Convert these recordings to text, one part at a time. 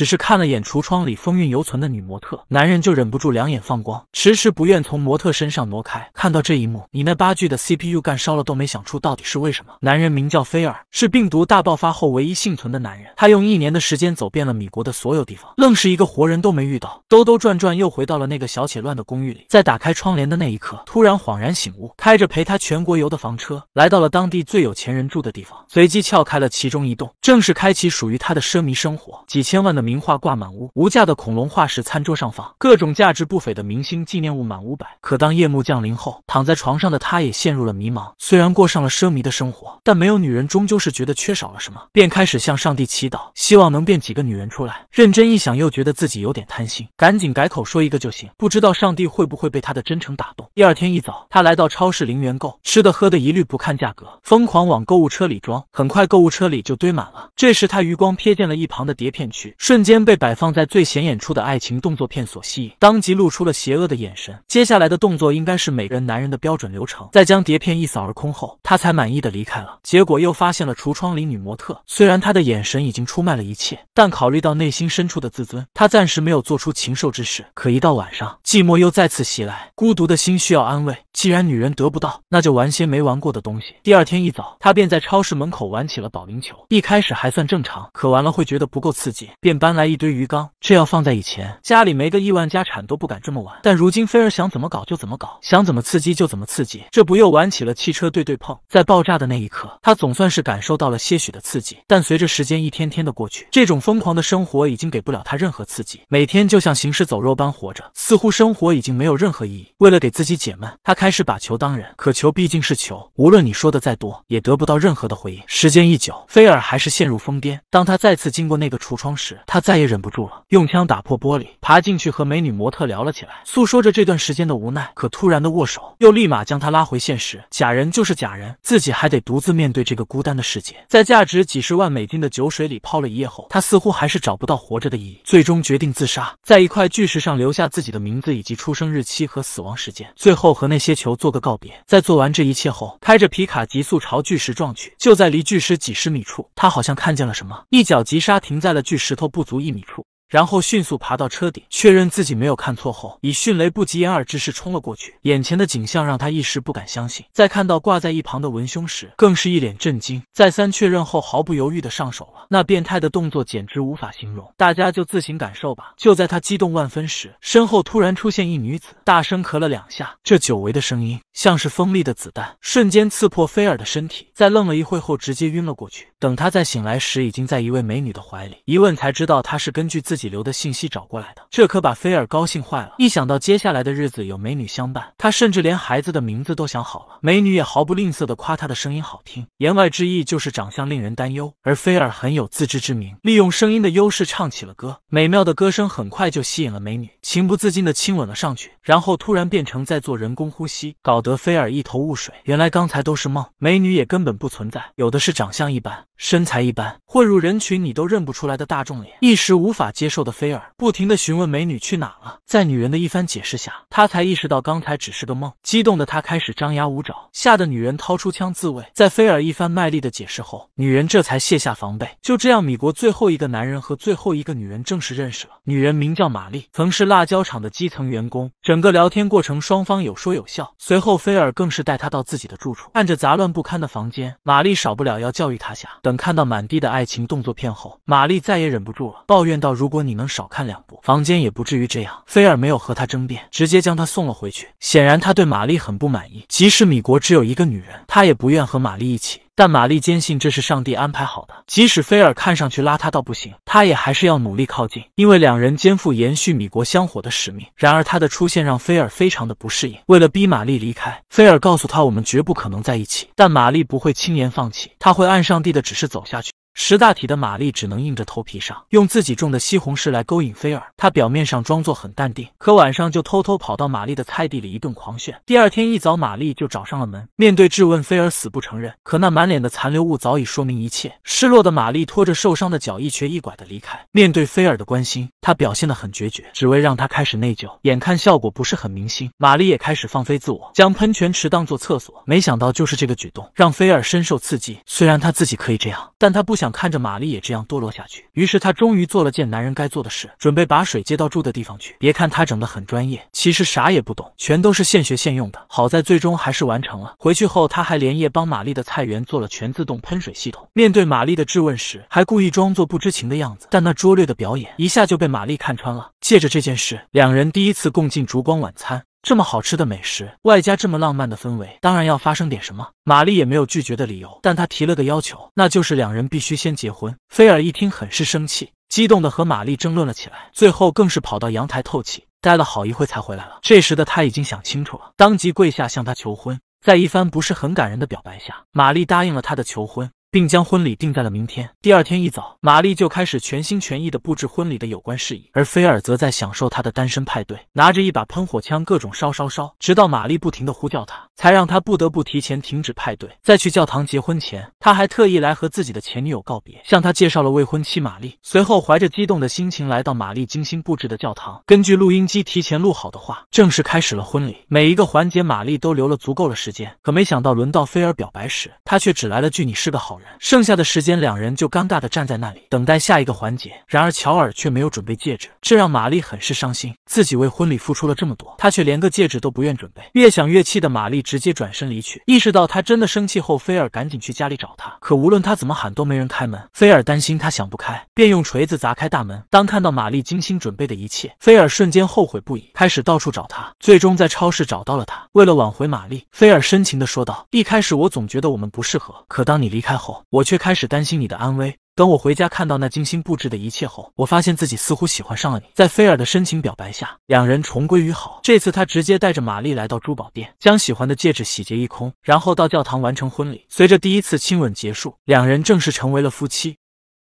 只是看了眼橱窗里风韵犹存的女模特，男人就忍不住两眼放光，迟迟不愿从模特身上挪开。看到这一幕，你那八 G 的 CPU 干烧了都没想出到底是为什么。男人名叫菲尔，是病毒大爆发后唯一幸存的男人。他用一年的时间走遍了米国的所有地方，愣是一个活人都没遇到。兜兜转转又回到了那个小且乱的公寓里，在打开窗帘的那一刻，突然恍然醒悟，开着陪他全国游的房车，来到了当地最有钱人住的地方，随即撬开了其中一栋，正式开启属于他的奢靡生活。几千万的名。名画挂满屋，无价的恐龙化石，餐桌上放各种价值不菲的明星纪念物，满五百。可当夜幕降临后，躺在床上的他也陷入了迷茫。虽然过上了奢靡的生活，但没有女人终究是觉得缺少了什么，便开始向上帝祈祷，希望能变几个女人出来。认真一想，又觉得自己有点贪心，赶紧改口说一个就行。不知道上帝会不会被他的真诚打动。第二天一早，他来到超市零元购，吃的喝的一律不看价格，疯狂往购物车里装。很快，购物车里就堆满了。这时，他余光瞥见了一旁的碟片区，顺。瞬间被摆放在最显眼处的爱情动作片所吸引，当即露出了邪恶的眼神。接下来的动作应该是每个男人的标准流程，在将碟片一扫而空后，他才满意的离开了。结果又发现了橱窗里女模特，虽然他的眼神已经出卖了一切，但考虑到内心深处的自尊，他暂时没有做出禽兽之事。可一到晚上，寂寞又再次袭来，孤独的心需要安慰。既然女人得不到，那就玩些没玩过的东西。第二天一早，他便在超市门口玩起了保龄球。一开始还算正常，可玩了会觉得不够刺激，便。搬来一堆鱼缸，这要放在以前，家里没个亿万家产都不敢这么玩。但如今，菲尔想怎么搞就怎么搞，想怎么刺激就怎么刺激，这不又玩起了汽车对对碰。在爆炸的那一刻，他总算是感受到了些许的刺激。但随着时间一天天的过去，这种疯狂的生活已经给不了他任何刺激，每天就像行尸走肉般活着，似乎生活已经没有任何意义。为了给自己解闷，他开始把球当人，可球毕竟是球，无论你说的再多，也得不到任何的回应。时间一久，菲尔还是陷入疯癫。当他再次经过那个橱窗时，他再也忍不住了，用枪打破玻璃，爬进去和美女模特聊了起来，诉说着这段时间的无奈。可突然的握手又立马将他拉回现实，假人就是假人，自己还得独自面对这个孤单的世界。在价值几十万美金的酒水里泡了一夜后，他似乎还是找不到活着的意义，最终决定自杀，在一块巨石上留下自己的名字以及出生日期和死亡时间，最后和那些球做个告别。在做完这一切后，开着皮卡急速朝巨石撞去。就在离巨石几十米处，他好像看见了什么，一脚急刹停在了巨石头不足一米处。然后迅速爬到车顶，确认自己没有看错后，以迅雷不及掩耳之势冲了过去。眼前的景象让他一时不敢相信，在看到挂在一旁的文胸时，更是一脸震惊。再三确认后，毫不犹豫的上手了。那变态的动作简直无法形容，大家就自行感受吧。就在他激动万分时，身后突然出现一女子，大声咳了两下。这久违的声音像是锋利的子弹，瞬间刺破菲尔的身体。在愣了一会后，直接晕了过去。等他再醒来时，已经在一位美女的怀里。一问才知道，她是根据自己。己留的信息找过来的，这可把菲尔高兴坏了。一想到接下来的日子有美女相伴，他甚至连孩子的名字都想好了。美女也毫不吝啬地夸他的声音好听，言外之意就是长相令人担忧。而菲尔很有自知之明，利用声音的优势唱起了歌，美妙的歌声很快就吸引了美女，情不自禁地亲吻了上去，然后突然变成在做人工呼吸，搞得菲尔一头雾水。原来刚才都是梦，美女也根本不存在，有的是长相一般、身材一般，混入人群你都认不出来的大众脸，一时无法接。瘦的菲尔不停地询问美女去哪了，在女人的一番解释下，他才意识到刚才只是个梦。激动的他开始张牙舞爪，吓得女人掏出枪自卫。在菲尔一番卖力的解释后，女人这才卸下防备。就这样，米国最后一个男人和最后一个女人正式认识了。女人名叫玛丽，曾是辣椒厂的基层员工。整个聊天过程，双方有说有笑。随后，菲尔更是带她到自己的住处，看着杂乱不堪的房间，玛丽少不了要教育他下。等看到满地的爱情动作片后，玛丽再也忍不住了，抱怨到：“如果”你能少看两步，房间也不至于这样。菲尔没有和他争辩，直接将他送了回去。显然他对玛丽很不满意，即使米国只有一个女人，他也不愿和玛丽一起。但玛丽坚信这是上帝安排好的，即使菲尔看上去邋遢到不行，他也还是要努力靠近，因为两人肩负延续米国香火的使命。然而他的出现让菲尔非常的不适应。为了逼玛丽离开，菲尔告诉他我们绝不可能在一起，但玛丽不会轻言放弃，他会按上帝的指示走下去。识大体的玛丽只能硬着头皮上，用自己种的西红柿来勾引菲尔。她表面上装作很淡定，可晚上就偷偷跑到玛丽的菜地里一顿狂炫。第二天一早，玛丽就找上了门，面对质问，菲尔死不承认。可那满脸的残留物早已说明一切。失落的玛丽拖着受伤的脚一瘸一拐的离开。面对菲尔的关心，她表现得很决绝，只为让他开始内疚。眼看效果不是很明显，玛丽也开始放飞自我，将喷泉池当做厕所。没想到就是这个举动让菲尔深受刺激。虽然他自己可以这样，但他不想。看着玛丽也这样堕落下去，于是他终于做了件男人该做的事，准备把水接到住的地方去。别看他整得很专业，其实啥也不懂，全都是现学现用的。好在最终还是完成了。回去后，他还连夜帮玛丽的菜园做了全自动喷水系统。面对玛丽的质问时，还故意装作不知情的样子，但那拙劣的表演一下就被玛丽看穿了。借着这件事，两人第一次共进烛光晚餐。这么好吃的美食，外加这么浪漫的氛围，当然要发生点什么。玛丽也没有拒绝的理由，但她提了个要求，那就是两人必须先结婚。菲尔一听，很是生气，激动的和玛丽争论了起来，最后更是跑到阳台透气，待了好一会才回来了。这时的他已经想清楚了，当即跪下向她求婚，在一番不是很感人的表白下，玛丽答应了他的求婚。并将婚礼定在了明天。第二天一早，玛丽就开始全心全意地布置婚礼的有关事宜，而菲尔则在享受他的单身派对，拿着一把喷火枪各种烧烧烧，直到玛丽不停地呼叫他，才让他不得不提前停止派对。在去教堂结婚前，他还特意来和自己的前女友告别，向她介绍了未婚妻玛丽。随后，怀着激动的心情来到玛丽精心布置的教堂，根据录音机提前录好的话，正式开始了婚礼。每一个环节，玛丽都留了足够的时间。可没想到，轮到菲尔表白时，他却只来了句：“你是个好。”剩下的时间，两人就尴尬地站在那里等待下一个环节。然而乔尔却没有准备戒指，这让玛丽很是伤心。自己为婚礼付出了这么多，他却连个戒指都不愿准备。越想越气的玛丽直接转身离去。意识到他真的生气后，菲尔赶紧去家里找他，可无论他怎么喊都没人开门。菲尔担心他想不开，便用锤子砸开大门。当看到玛丽精心准备的一切，菲尔瞬间后悔不已，开始到处找他。最终在超市找到了他。为了挽回玛丽，菲尔深情地说道：“一开始我总觉得我们不适合，可当你离开后。”我却开始担心你的安危。等我回家看到那精心布置的一切后，我发现自己似乎喜欢上了你。在菲尔的深情表白下，两人重归于好。这次他直接带着玛丽来到珠宝店，将喜欢的戒指洗劫一空，然后到教堂完成婚礼。随着第一次亲吻结束，两人正式成为了夫妻。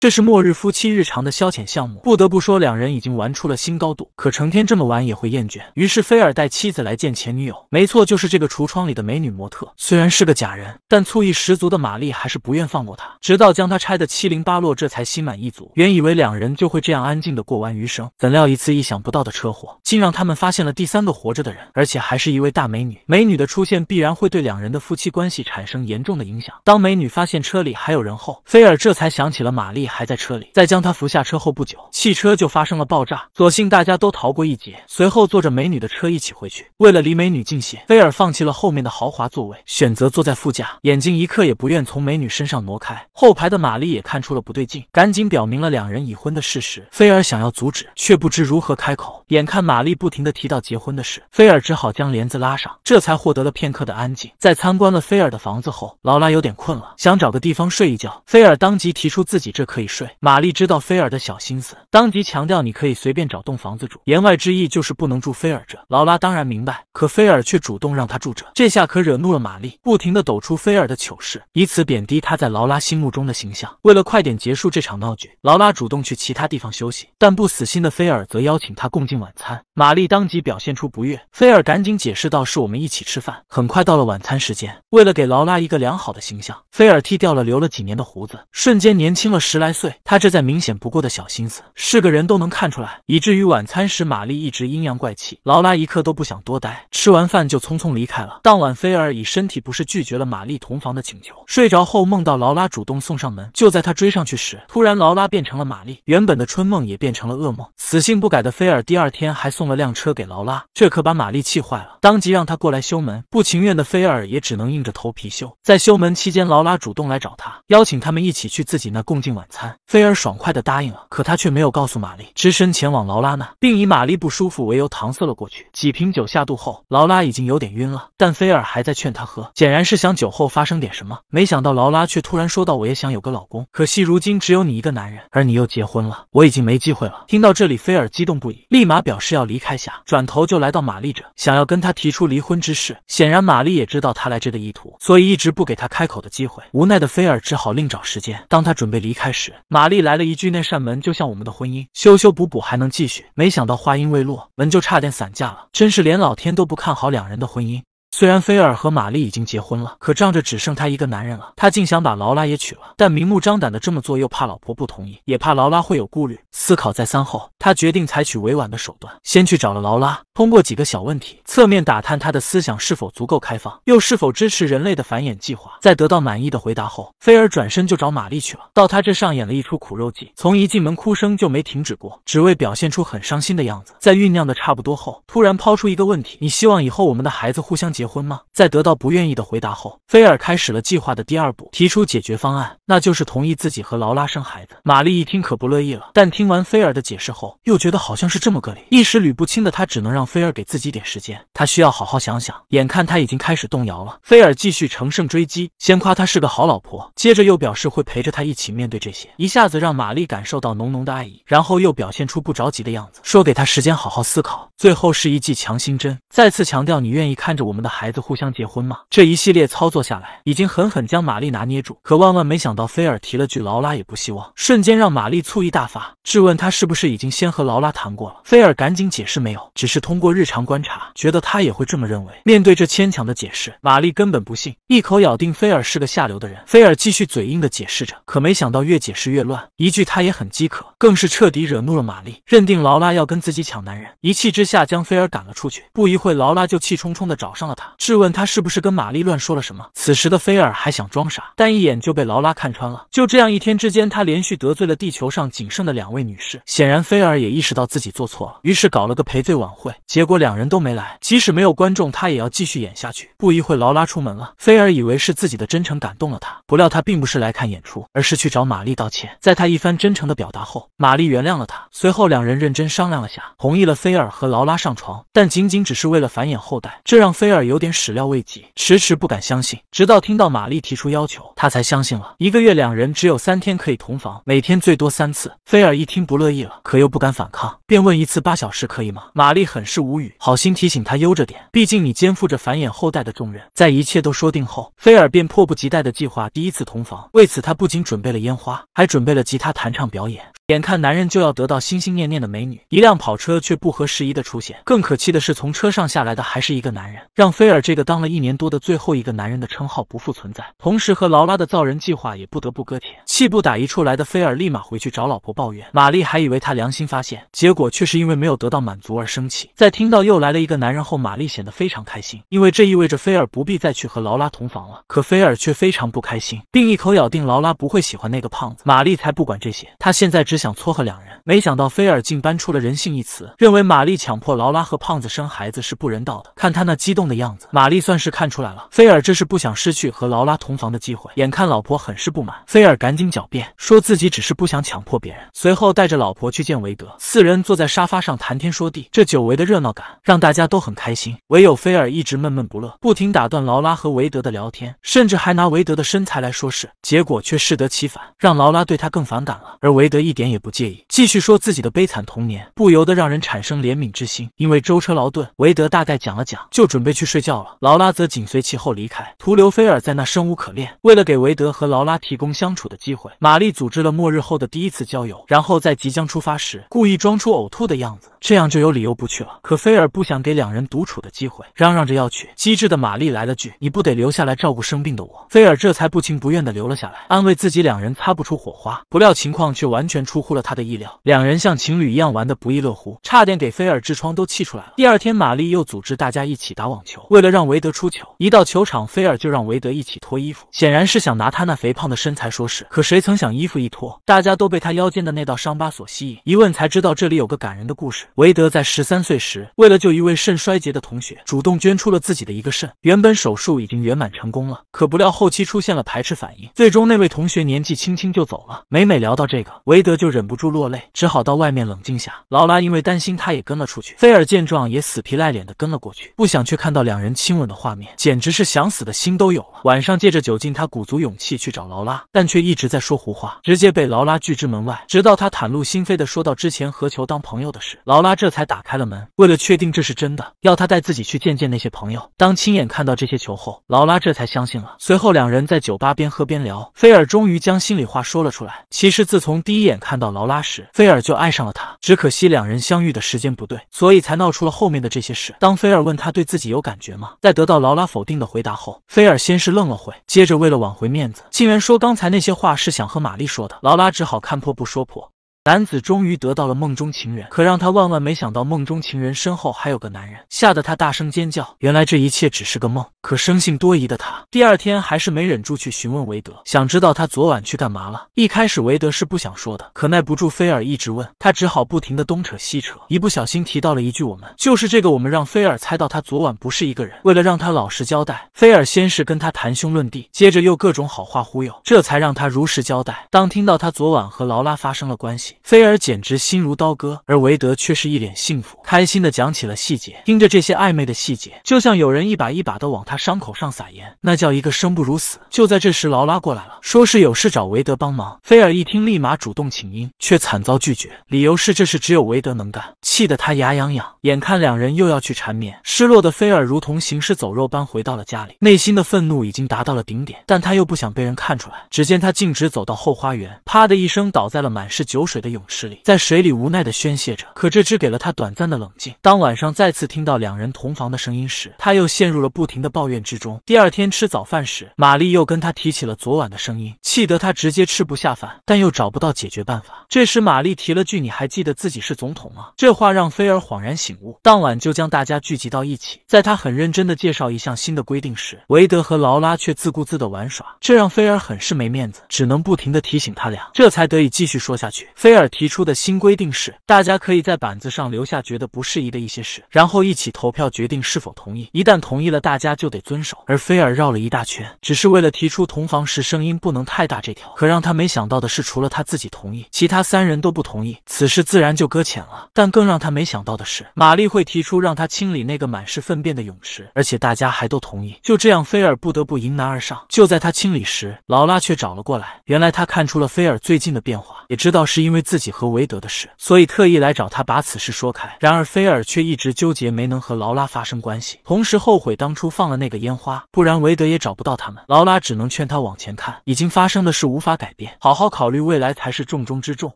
这是末日夫妻日常的消遣项目，不得不说，两人已经玩出了新高度。可成天这么玩也会厌倦，于是菲尔带妻子来见前女友，没错，就是这个橱窗里的美女模特。虽然是个假人，但醋意十足的玛丽还是不愿放过他，直到将他拆得七零八落，这才心满意足。原以为两人就会这样安静的过完余生，怎料一次意想不到的车祸，竟让他们发现了第三个活着的人，而且还是一位大美女。美女的出现必然会对两人的夫妻关系产生严重的影响。当美女发现车里还有人后，菲尔这才想起了玛丽。还在车里，在将他扶下车后不久，汽车就发生了爆炸，所幸大家都逃过一劫。随后坐着美女的车一起回去。为了离美女近些，菲尔放弃了后面的豪华座位，选择坐在副驾，眼睛一刻也不愿从美女身上挪开。后排的玛丽也看出了不对劲，赶紧表明了两人已婚的事实。菲尔想要阻止，却不知如何开口。眼看玛丽不停地提到结婚的事，菲尔只好将帘子拉上，这才获得了片刻的安静。在参观了菲尔的房子后，劳拉有点困了，想找个地方睡一觉。菲尔当即提出自己这颗。可以睡。玛丽知道菲尔的小心思，当即强调你可以随便找栋房子住，言外之意就是不能住菲尔这。劳拉当然明白，可菲尔却主动让他住这，这下可惹怒了玛丽，不停的抖出菲尔的糗事，以此贬低他在劳拉心目中的形象。为了快点结束这场闹剧，劳拉主动去其他地方休息，但不死心的菲尔则邀请他共进晚餐。玛丽当即表现出不悦，菲尔赶紧解释道：“是我们一起吃饭。”很快到了晚餐时间，为了给劳拉一个良好的形象，菲尔剃掉了留了几年的胡子，瞬间年轻了十来。掰碎他这再明显不过的小心思，是个人都能看出来。以至于晚餐时，玛丽一直阴阳怪气，劳拉一刻都不想多待，吃完饭就匆匆离开了。当晚，菲尔以身体不适拒绝了玛丽同房的请求。睡着后，梦到劳拉主动送上门，就在他追上去时，突然劳拉变成了玛丽，原本的春梦也变成了噩梦。死性不改的菲尔第二天还送了辆车给劳拉，这可把玛丽气坏了，当即让他过来修门。不情愿的菲尔也只能硬着头皮修。在修门期间，劳拉主动来找他，邀请他们一起去自己那共进晚。菲尔爽快地答应了，可他却没有告诉玛丽，只身前往劳拉那，并以玛丽不舒服为由搪塞了过去。几瓶酒下肚后，劳拉已经有点晕了，但菲尔还在劝她喝，显然是想酒后发生点什么。没想到劳拉却突然说道：“我也想有个老公，可惜如今只有你一个男人，而你又结婚了，我已经没机会了。”听到这里，菲尔激动不已，立马表示要离开下，转头就来到玛丽这，想要跟她提出离婚之事。显然玛丽也知道他来这的意图，所以一直不给他开口的机会。无奈的菲尔只好另找时间。当他准备离开时，玛丽来了一句：“那扇门就像我们的婚姻，修修补补还能继续。”没想到话音未落，门就差点散架了。真是连老天都不看好两人的婚姻。虽然菲尔和玛丽已经结婚了，可仗着只剩他一个男人了，他竟想把劳拉也娶了。但明目张胆的这么做，又怕老婆不同意，也怕劳拉会有顾虑。思考再三后，他决定采取委婉的手段，先去找了劳拉。通过几个小问题，侧面打探他的思想是否足够开放，又是否支持人类的繁衍计划。在得到满意的回答后，菲尔转身就找玛丽去了。到他这上演了一出苦肉计，从一进门哭声就没停止过，只为表现出很伤心的样子。在酝酿的差不多后，突然抛出一个问题：你希望以后我们的孩子互相结婚吗？在得到不愿意的回答后，菲尔开始了计划的第二步，提出解决方案，那就是同意自己和劳拉生孩子。玛丽一听可不乐意了，但听完菲尔的解释后，又觉得好像是这么个理，一时捋不清的她只能让。菲尔给自己点时间，他需要好好想想。眼看他已经开始动摇了，菲尔继续乘胜追击，先夸她是个好老婆，接着又表示会陪着她一起面对这些，一下子让玛丽感受到浓浓的爱意。然后又表现出不着急的样子，说给她时间好好思考。最后是一剂强心针，再次强调你愿意看着我们的孩子互相结婚吗？这一系列操作下来，已经狠狠将玛丽拿捏住。可万万没想到，菲尔提了句劳拉也不希望，瞬间让玛丽醋意大发，质问他是不是已经先和劳拉谈过了。菲尔赶紧解释没有，只是通。通过日常观察，觉得他也会这么认为。面对这牵强的解释，玛丽根本不信，一口咬定菲尔是个下流的人。菲尔继续嘴硬的解释着，可没想到越解释越乱，一句他也很饥渴，更是彻底惹怒了玛丽，认定劳拉要跟自己抢男人，一气之下将菲尔赶了出去。不一会，劳拉就气冲冲的找上了他，质问他是不是跟玛丽乱说了什么。此时的菲尔还想装傻，但一眼就被劳拉看穿了。就这样，一天之间，他连续得罪了地球上仅剩的两位女士。显然，菲尔也意识到自己做错了，于是搞了个赔罪晚会。结果两人都没来，即使没有观众，他也要继续演下去。不一会，劳拉出门了，菲尔以为是自己的真诚感动了他，不料他并不是来看演出，而是去找玛丽道歉。在他一番真诚的表达后，玛丽原谅了他。随后两人认真商量了下，同意了菲尔和劳拉上床，但仅仅只是为了繁衍后代，这让菲尔有点始料未及，迟迟不敢相信。直到听到玛丽提出要求，他才相信了。一个月两人只有三天可以同房，每天最多三次。菲尔一听不乐意了，可又不敢反抗，便问一次八小时可以吗？玛丽很。是无语，好心提醒他悠着点，毕竟你肩负着繁衍后代的重任。在一切都说定后，菲尔便迫不及待地计划第一次同房。为此，他不仅准备了烟花，还准备了吉他弹唱表演。眼看男人就要得到心心念念的美女，一辆跑车却不合时宜的出现。更可气的是，从车上下来的还是一个男人，让菲尔这个当了一年多的最后一个男人的称号不复存在。同时，和劳拉的造人计划也不得不搁浅。气不打一处来的菲尔立马回去找老婆抱怨。玛丽还以为他良心发现，结果却是因为没有得到满足而生气。在听到又来了一个男人后，玛丽显得非常开心，因为这意味着菲尔不必再去和劳拉同房了。可菲尔却非常不开心，并一口咬定劳拉不会喜欢那个胖子。玛丽才不管这些，她现在只。只想撮合两人，没想到菲尔竟搬出了“人性”一词，认为玛丽强迫劳拉和胖子生孩子是不人道的。看他那激动的样子，玛丽算是看出来了，菲尔这是不想失去和劳拉同房的机会。眼看老婆很是不满，菲尔赶紧狡辩，说自己只是不想强迫别人。随后带着老婆去见维德，四人坐在沙发上谈天说地，这久违的热闹感让大家都很开心，唯有菲尔一直闷闷不乐，不停打断劳拉和维德的聊天，甚至还拿维德的身材来说事，结果却适得其反，让劳拉对他更反感了。而维德一点。也不介意，继续说自己的悲惨童年，不由得让人产生怜悯之心。因为舟车劳顿，韦德大概讲了讲，就准备去睡觉了。劳拉则紧随其后离开，徒留菲尔在那生无可恋。为了给韦德和劳拉提供相处的机会，玛丽组织了末日后的第一次郊游，然后在即将出发时故意装出呕吐的样子，这样就有理由不去了。可菲尔不想给两人独处的机会，嚷嚷着要去。机智的玛丽来了句：“你不得留下来照顾生病的我。”菲尔这才不情不愿地留了下来，安慰自己两人擦不出火花。不料情况却完全出。出乎了他的意料，两人像情侣一样玩得不亦乐乎，差点给菲尔痔疮都气出来了。第二天，玛丽又组织大家一起打网球，为了让韦德出球，一到球场，菲尔就让韦德一起脱衣服，显然是想拿他那肥胖的身材说事。可谁曾想，衣服一脱，大家都被他腰间的那道伤疤所吸引，一问才知道这里有个感人的故事：韦德在十三岁时，为了救一位肾衰竭的同学，主动捐出了自己的一个肾。原本手术已经圆满成功了，可不料后期出现了排斥反应，最终那位同学年纪轻轻就走了。每每聊到这个，韦德就。就忍不住落泪，只好到外面冷静下。劳拉因为担心，他也跟了出去。菲尔见状，也死皮赖脸的跟了过去，不想却看到两人亲吻的画面，简直是想死的心都有了。晚上借着酒劲，他鼓足勇气去找劳拉，但却一直在说胡话，直接被劳拉拒之门外。直到他袒露心扉的说到之前和球当朋友的事，劳拉这才打开了门。为了确定这是真的，要他带自己去见见那些朋友。当亲眼看到这些球后，劳拉这才相信了。随后两人在酒吧边喝边聊，菲尔终于将心里话说了出来。其实自从第一眼看。看到劳拉时，菲尔就爱上了她。只可惜两人相遇的时间不对，所以才闹出了后面的这些事。当菲尔问他对自己有感觉吗，在得到劳拉否定的回答后，菲尔先是愣了会，接着为了挽回面子，竟然说刚才那些话是想和玛丽说的。劳拉只好看破不说破。男子终于得到了梦中情人，可让他万万没想到，梦中情人身后还有个男人，吓得他大声尖叫。原来这一切只是个梦。可生性多疑的他，第二天还是没忍住去询问韦德，想知道他昨晚去干嘛了。一开始韦德是不想说的，可耐不住菲尔一直问，他只好不停的东扯西扯，一不小心提到了一句“我们就是这个我们”，让菲尔猜到他昨晚不是一个人。为了让他老实交代，菲尔先是跟他谈兄论弟，接着又各种好话忽悠，这才让他如实交代。当听到他昨晚和劳拉发生了关系，菲尔简直心如刀割，而韦德却是一脸幸福，开心的讲起了细节。听着这些暧昧的细节，就像有人一把一把的往他伤口上撒盐，那叫一个生不如死。就在这时，劳拉过来了，说是有事找韦德帮忙。菲尔一听，立马主动请缨，却惨遭拒绝，理由是这事只有韦德能干，气得他牙痒痒。眼看两人又要去缠绵，失落的菲尔如同行尸走肉般回到了家里，内心的愤怒已经达到了顶点，但他又不想被人看出来。只见他径直走到后花园，啪的一声倒在了满是酒水。的泳池里，在水里无奈的宣泄着，可这只给了他短暂的冷静。当晚上再次听到两人同房的声音时，他又陷入了不停的抱怨之中。第二天吃早饭时，玛丽又跟他提起了昨晚的声音，气得他直接吃不下饭，但又找不到解决办法。这时，玛丽提了句：“你还记得自己是总统吗？”这话让菲尔恍然醒悟，当晚就将大家聚集到一起，在他很认真的介绍一项新的规定时，韦德和劳拉却自顾自的玩耍，这让菲尔很是没面子，只能不停的提醒他俩，这才得以继续说下去。菲。菲尔提出的新规定是，大家可以在板子上留下觉得不适宜的一些事，然后一起投票决定是否同意。一旦同意了，大家就得遵守。而菲尔绕了一大圈，只是为了提出同房时声音不能太大这条。可让他没想到的是，除了他自己同意，其他三人都不同意，此事自然就搁浅了。但更让他没想到的是，玛丽会提出让他清理那个满是粪便的泳池，而且大家还都同意。就这样，菲尔不得不迎难而上。就在他清理时，劳拉却找了过来。原来，他看出了菲尔最近的变化，也知道是因为。自己和维德的事，所以特意来找他把此事说开。然而菲尔却一直纠结，没能和劳拉发生关系，同时后悔当初放了那个烟花，不然维德也找不到他们。劳拉只能劝他往前看，已经发生的事无法改变，好好考虑未来才是重中之重。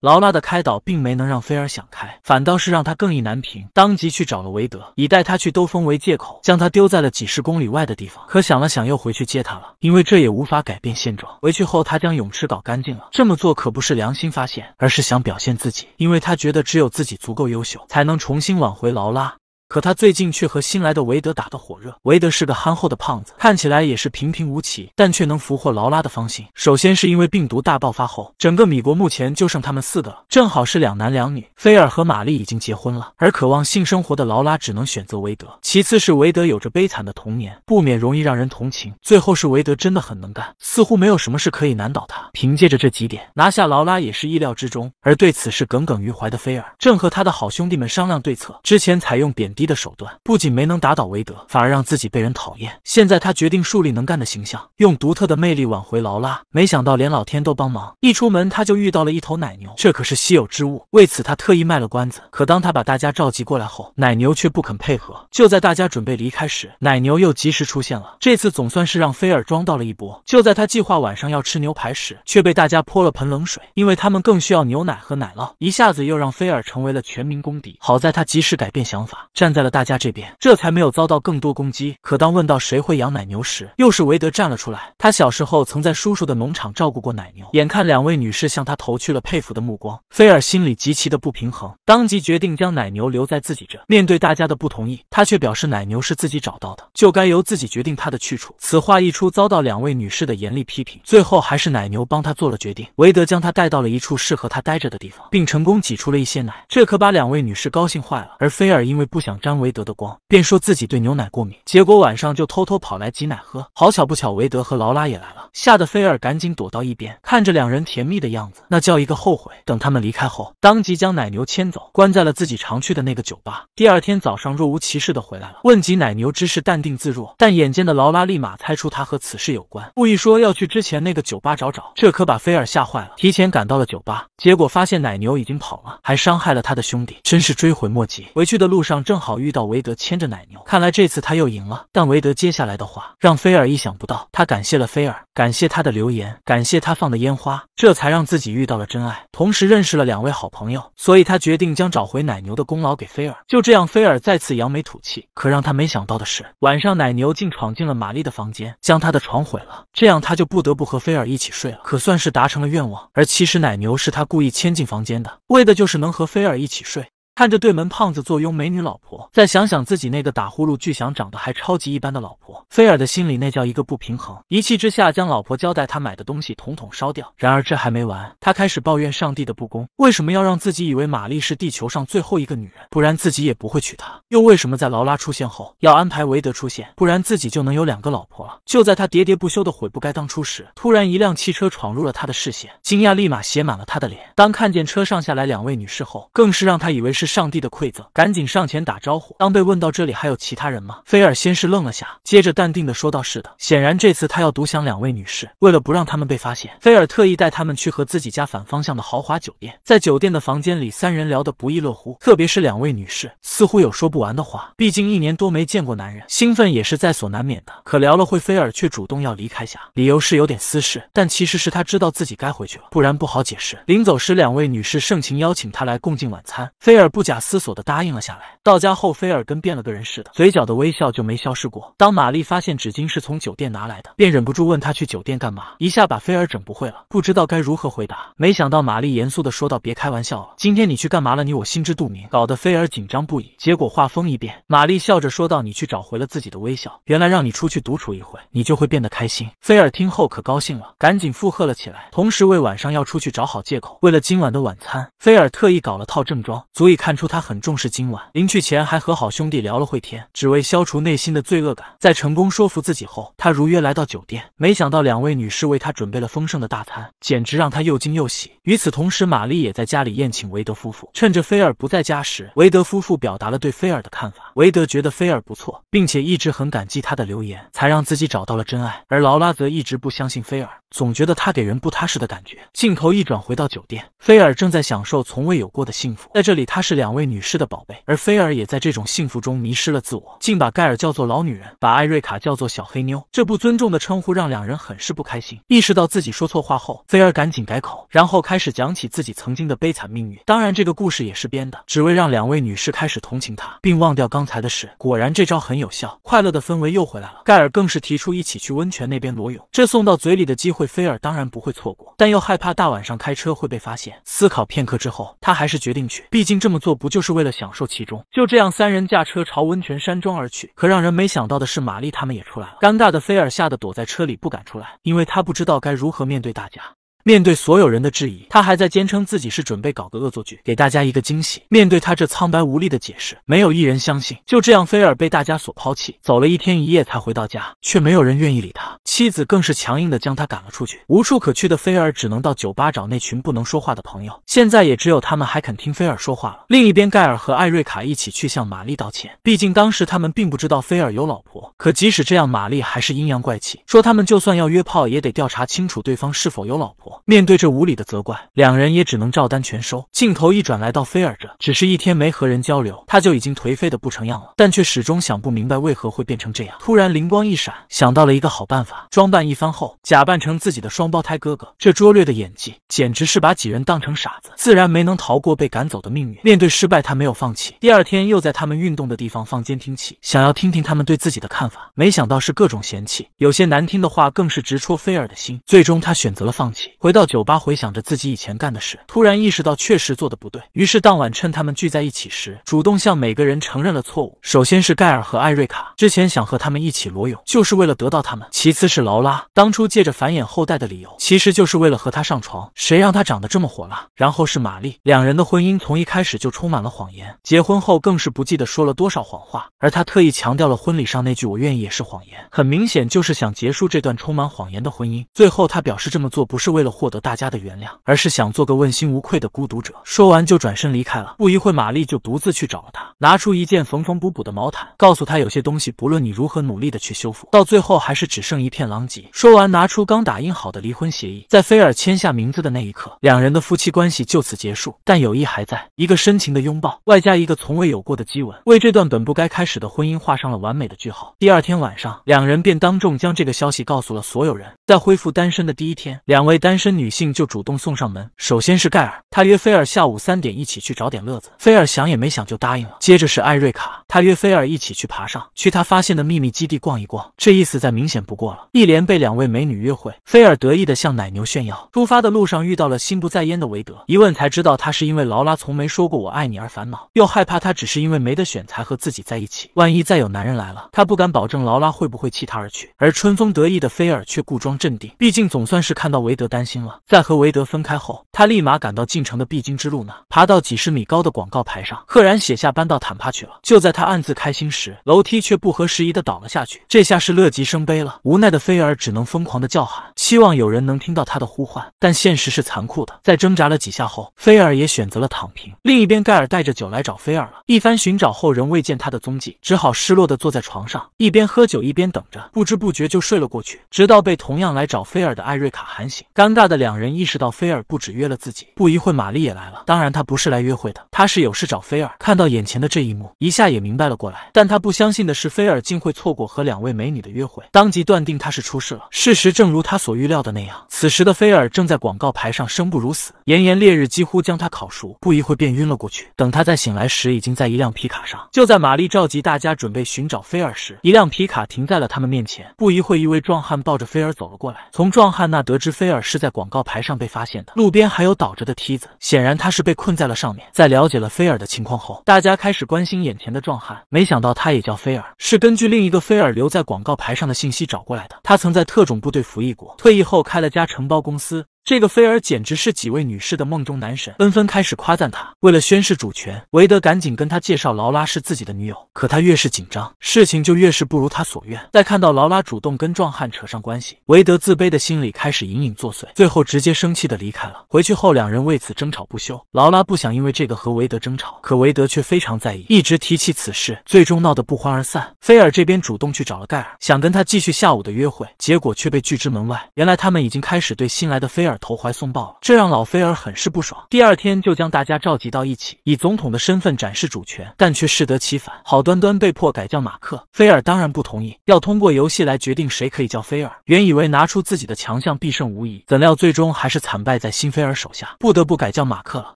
劳拉的开导并没能让菲尔想开，反倒是让他更意难平。当即去找了维德，以带他去兜风为借口，将他丢在了几十公里外的地方。可想了想，又回去接他了，因为这也无法改变现状。回去后，他将泳池搞干净了。这么做可不是良心发现，而是想。想表现自己，因为他觉得只有自己足够优秀，才能重新挽回劳拉。可他最近却和新来的韦德打得火热。韦德是个憨厚的胖子，看起来也是平平无奇，但却能俘获劳拉的芳心。首先是因为病毒大爆发后，整个米国目前就剩他们四个了，正好是两男两女。菲尔和玛丽已经结婚了，而渴望性生活的劳拉只能选择韦德。其次是韦德有着悲惨的童年，不免容易让人同情。最后是韦德真的很能干，似乎没有什么事可以难倒他。凭借着这几点，拿下劳拉也是意料之中。而对此事耿耿于怀的菲尔，正和他的好兄弟们商量对策。之前采用贬低。的手段不仅没能打倒韦德，反而让自己被人讨厌。现在他决定树立能干的形象，用独特的魅力挽回劳拉。没想到连老天都帮忙，一出门他就遇到了一头奶牛，这可是稀有之物。为此他特意卖了关子。可当他把大家召集过来后，奶牛却不肯配合。就在大家准备离开时，奶牛又及时出现了。这次总算是让菲尔装到了一波。就在他计划晚上要吃牛排时，却被大家泼了盆冷水，因为他们更需要牛奶和奶酪。一下子又让菲尔成为了全民公敌。好在他及时改变想法。站在了大家这边，这才没有遭到更多攻击。可当问到谁会养奶牛时，又是韦德站了出来。他小时候曾在叔叔的农场照顾过奶牛。眼看两位女士向他投去了佩服的目光，菲尔心里极其的不平衡，当即决定将奶牛留在自己这。面对大家的不同意，他却表示奶牛是自己找到的，就该由自己决定它的去处。此话一出，遭到两位女士的严厉批评。最后还是奶牛帮他做了决定。韦德将他带到了一处适合他待着的地方，并成功挤出了一些奶。这可把两位女士高兴坏了。而菲尔因为不想。沾维德的光，便说自己对牛奶过敏，结果晚上就偷偷跑来挤奶喝。好巧不巧，维德和劳拉也来了，吓得菲尔赶紧躲到一边，看着两人甜蜜的样子，那叫一个后悔。等他们离开后，当即将奶牛牵走，关在了自己常去的那个酒吧。第二天早上，若无其事的回来了，问及奶牛之事，淡定自若。但眼尖的劳拉立马猜出他和此事有关，故意说要去之前那个酒吧找找。这可把菲尔吓坏了，提前赶到了酒吧，结果发现奶牛已经跑了，还伤害了他的兄弟，真是追悔莫及。回去的路上正。好遇到韦德牵着奶牛，看来这次他又赢了。但韦德接下来的话让菲尔意想不到，他感谢了菲尔，感谢他的留言，感谢他放的烟花，这才让自己遇到了真爱，同时认识了两位好朋友。所以他决定将找回奶牛的功劳给菲尔。就这样，菲尔再次扬眉吐气。可让他没想到的是，晚上奶牛竟闯进了玛丽的房间，将她的床毁了，这样他就不得不和菲尔一起睡了，可算是达成了愿望。而其实奶牛是他故意牵进房间的，为的就是能和菲尔一起睡。看着对门胖子坐拥美女老婆，再想想自己那个打呼噜巨响、长得还超级一般的老婆，菲尔的心里那叫一个不平衡。一气之下，将老婆交代他买的东西统统烧掉。然而这还没完，他开始抱怨上帝的不公：为什么要让自己以为玛丽是地球上最后一个女人，不然自己也不会娶她？又为什么在劳拉出现后要安排韦德出现，不然自己就能有两个老婆了？就在他喋喋不休的悔不该当初时，突然一辆汽车闯入了他的视线，惊讶立马写满了他的脸。当看见车上下来两位女士后，更是让他以为是。是上帝的馈赠，赶紧上前打招呼。当被问到这里还有其他人吗？菲尔先是愣了下，接着淡定的说道：“是的。”显然这次他要独享两位女士。为了不让他们被发现，菲尔特意带他们去和自己家反方向的豪华酒店。在酒店的房间里，三人聊得不亦乐乎，特别是两位女士，似乎有说不完的话。毕竟一年多没见过男人，兴奋也是在所难免的。可聊了会，菲尔却主动要离开下，理由是有点私事，但其实是他知道自己该回去了，不然不好解释。临走时，两位女士盛情邀请他来共进晚餐，菲尔。不假思索的答应了下来。到家后，菲尔跟变了个人似的，嘴角的微笑就没消失过。当玛丽发现纸巾是从酒店拿来的，便忍不住问他去酒店干嘛，一下把菲尔整不会了，不知道该如何回答。没想到玛丽严肃的说道：“别开玩笑了，今天你去干嘛了？你我心知肚明。”搞得菲尔紧张不已。结果话风一变，玛丽笑着说道：“你去找回了自己的微笑，原来让你出去独处一会，你就会变得开心。”菲尔听后可高兴了，赶紧附和了起来，同时为晚上要出去找好借口。为了今晚的晚餐，菲尔特意搞了套正装，足以。看出他很重视今晚，临去前还和好兄弟聊了会天，只为消除内心的罪恶感。在成功说服自己后，他如约来到酒店，没想到两位女士为他准备了丰盛的大餐，简直让他又惊又喜。与此同时，玛丽也在家里宴请韦德夫妇。趁着菲尔不在家时，韦德夫妇表达了对菲尔的看法。韦德觉得菲尔不错，并且一直很感激他的留言，才让自己找到了真爱。而劳拉则一直不相信菲尔，总觉得他给人不踏实的感觉。镜头一转，回到酒店，菲尔正在享受从未有过的幸福。在这里，他是两位女士的宝贝，而菲尔也在这种幸福中迷失了自我，竟把盖尔叫做老女人，把艾瑞卡叫做小黑妞。这不尊重的称呼让两人很是不开心。意识到自己说错话后，菲尔赶紧改口，然后开始讲起自己曾经的悲惨命运。当然，这个故事也是编的，只为让两位女士开始同情他，并忘掉刚。刚才的事果然这招很有效，快乐的氛围又回来了。盖尔更是提出一起去温泉那边裸泳，这送到嘴里的机会，菲尔当然不会错过，但又害怕大晚上开车会被发现。思考片刻之后，他还是决定去，毕竟这么做不就是为了享受其中？就这样，三人驾车朝温泉山庄而去。可让人没想到的是，玛丽他们也出来了。尴尬的菲尔吓得躲在车里不敢出来，因为他不知道该如何面对大家。面对所有人的质疑，他还在坚称自己是准备搞个恶作剧，给大家一个惊喜。面对他这苍白无力的解释，没有一人相信。就这样，菲尔被大家所抛弃，走了一天一夜才回到家，却没有人愿意理他。妻子更是强硬的将他赶了出去。无处可去的菲尔，只能到酒吧找那群不能说话的朋友。现在也只有他们还肯听菲尔说话了。另一边，盖尔和艾瑞卡一起去向玛丽道歉。毕竟当时他们并不知道菲尔有老婆。可即使这样，玛丽还是阴阳怪气说他们就算要约炮，也得调查清楚对方是否有老婆。面对这无理的责怪，两人也只能照单全收。镜头一转，来到菲尔这，只是一天没和人交流，他就已经颓废的不成样了，但却始终想不明白为何会变成这样。突然灵光一闪，想到了一个好办法，装扮一番后，假扮成自己的双胞胎哥哥。这拙劣的演技，简直是把几人当成傻子，自然没能逃过被赶走的命运。面对失败，他没有放弃，第二天又在他们运动的地方放监听器，想要听听他们对自己的看法。没想到是各种嫌弃，有些难听的话更是直戳菲尔的心。最终，他选择了放弃。回到酒吧，回想着自己以前干的事，突然意识到确实做的不对。于是当晚趁他们聚在一起时，主动向每个人承认了错误。首先是盖尔和艾瑞卡，之前想和他们一起裸泳，就是为了得到他们；其次是劳拉，当初借着繁衍后代的理由，其实就是为了和他上床，谁让他长得这么火辣。然后是玛丽，两人的婚姻从一开始就充满了谎言，结婚后更是不记得说了多少谎话，而他特意强调了婚礼上那句“我愿意”也是谎言，很明显就是想结束这段充满谎言的婚姻。最后他表示这么做不是为了。获得大家的原谅，而是想做个问心无愧的孤独者。说完就转身离开了。不一会玛丽就独自去找了他，拿出一件缝缝补补的毛毯，告诉他有些东西不论你如何努力的去修复，到最后还是只剩一片狼藉。说完，拿出刚打印好的离婚协议，在菲尔签下名字的那一刻，两人的夫妻关系就此结束，但友谊还在。一个深情的拥抱，外加一个从未有过的激吻，为这段本不该开始的婚姻画上了完美的句号。第二天晚上，两人便当众将这个消息告诉了所有人。在恢复单身的第一天，两位单。身。身女性就主动送上门。首先是盖尔，他约菲尔下午三点一起去找点乐子。菲尔想也没想就答应了。接着是艾瑞卡，他约菲尔一起去爬上去他发现的秘密基地逛一逛。这意思再明显不过了。一连被两位美女约会，菲尔得意的向奶牛炫耀。出发的路上遇到了心不在焉的维德，一问才知道他是因为劳拉从没说过我爱你而烦恼，又害怕他只是因为没得选才和自己在一起。万一再有男人来了，他不敢保证劳拉会不会弃他而去。而春风得意的菲尔却故装镇定，毕竟总算是看到维德担心。了，在和韦德分开后，他立马赶到进城的必经之路那，爬到几十米高的广告牌上，赫然写下搬到坦帕去了。就在他暗自开心时，楼梯却不合时宜的倒了下去，这下是乐极生悲了。无奈的菲尔只能疯狂的叫喊，希望有人能听到他的呼唤，但现实是残酷的。在挣扎了几下后，菲尔也选择了躺平。另一边，盖尔带着酒来找菲尔了，一番寻找后仍未见他的踪迹，只好失落的坐在床上，一边喝酒一边等着，不知不觉就睡了过去，直到被同样来找菲尔的艾瑞卡喊醒，尴尬。吓得两人意识到菲尔不止约了自己，不一会玛丽也来了。当然，她不是来约会的，她是有事找菲尔。看到眼前的这一幕，一下也明白了过来。但他不相信的是，菲尔竟会错过和两位美女的约会，当即断定他是出事了。事实正如他所预料的那样，此时的菲尔正在广告牌上生不如死，炎炎烈日几乎将他烤熟，不一会便晕了过去。等他再醒来时，已经在一辆皮卡上。就在玛丽召集大家准备寻找菲尔时，一辆皮卡停在了他们面前。不一会一位壮汉抱着菲尔走了过来。从壮汉那得知，菲尔是。在广告牌上被发现的，路边还有倒着的梯子，显然他是被困在了上面。在了解了菲尔的情况后，大家开始关心眼前的壮汉。没想到他也叫菲尔，是根据另一个菲尔留在广告牌上的信息找过来的。他曾在特种部队服役过，退役后开了家承包公司。这个菲尔简直是几位女士的梦中男神，纷纷开始夸赞他。为了宣示主权，韦德赶紧跟他介绍劳拉是自己的女友。可他越是紧张，事情就越是不如他所愿。在看到劳拉主动跟壮汉扯上关系，韦德自卑的心理开始隐隐作祟，最后直接生气的离开了。回去后，两人为此争吵不休。劳拉不想因为这个和韦德争吵，可韦德却非常在意，一直提起此事，最终闹得不欢而散。菲尔这边主动去找了盖尔，想跟他继续下午的约会，结果却被拒之门外。原来他们已经开始对新来的菲尔。而投怀送抱了，这让老菲尔很是不爽。第二天就将大家召集到一起，以总统的身份展示主权，但却适得其反。好端端被迫改叫马克，菲尔当然不同意，要通过游戏来决定谁可以叫菲尔。原以为拿出自己的强项必胜无疑，怎料最终还是惨败在新菲尔手下，不得不改叫马克了。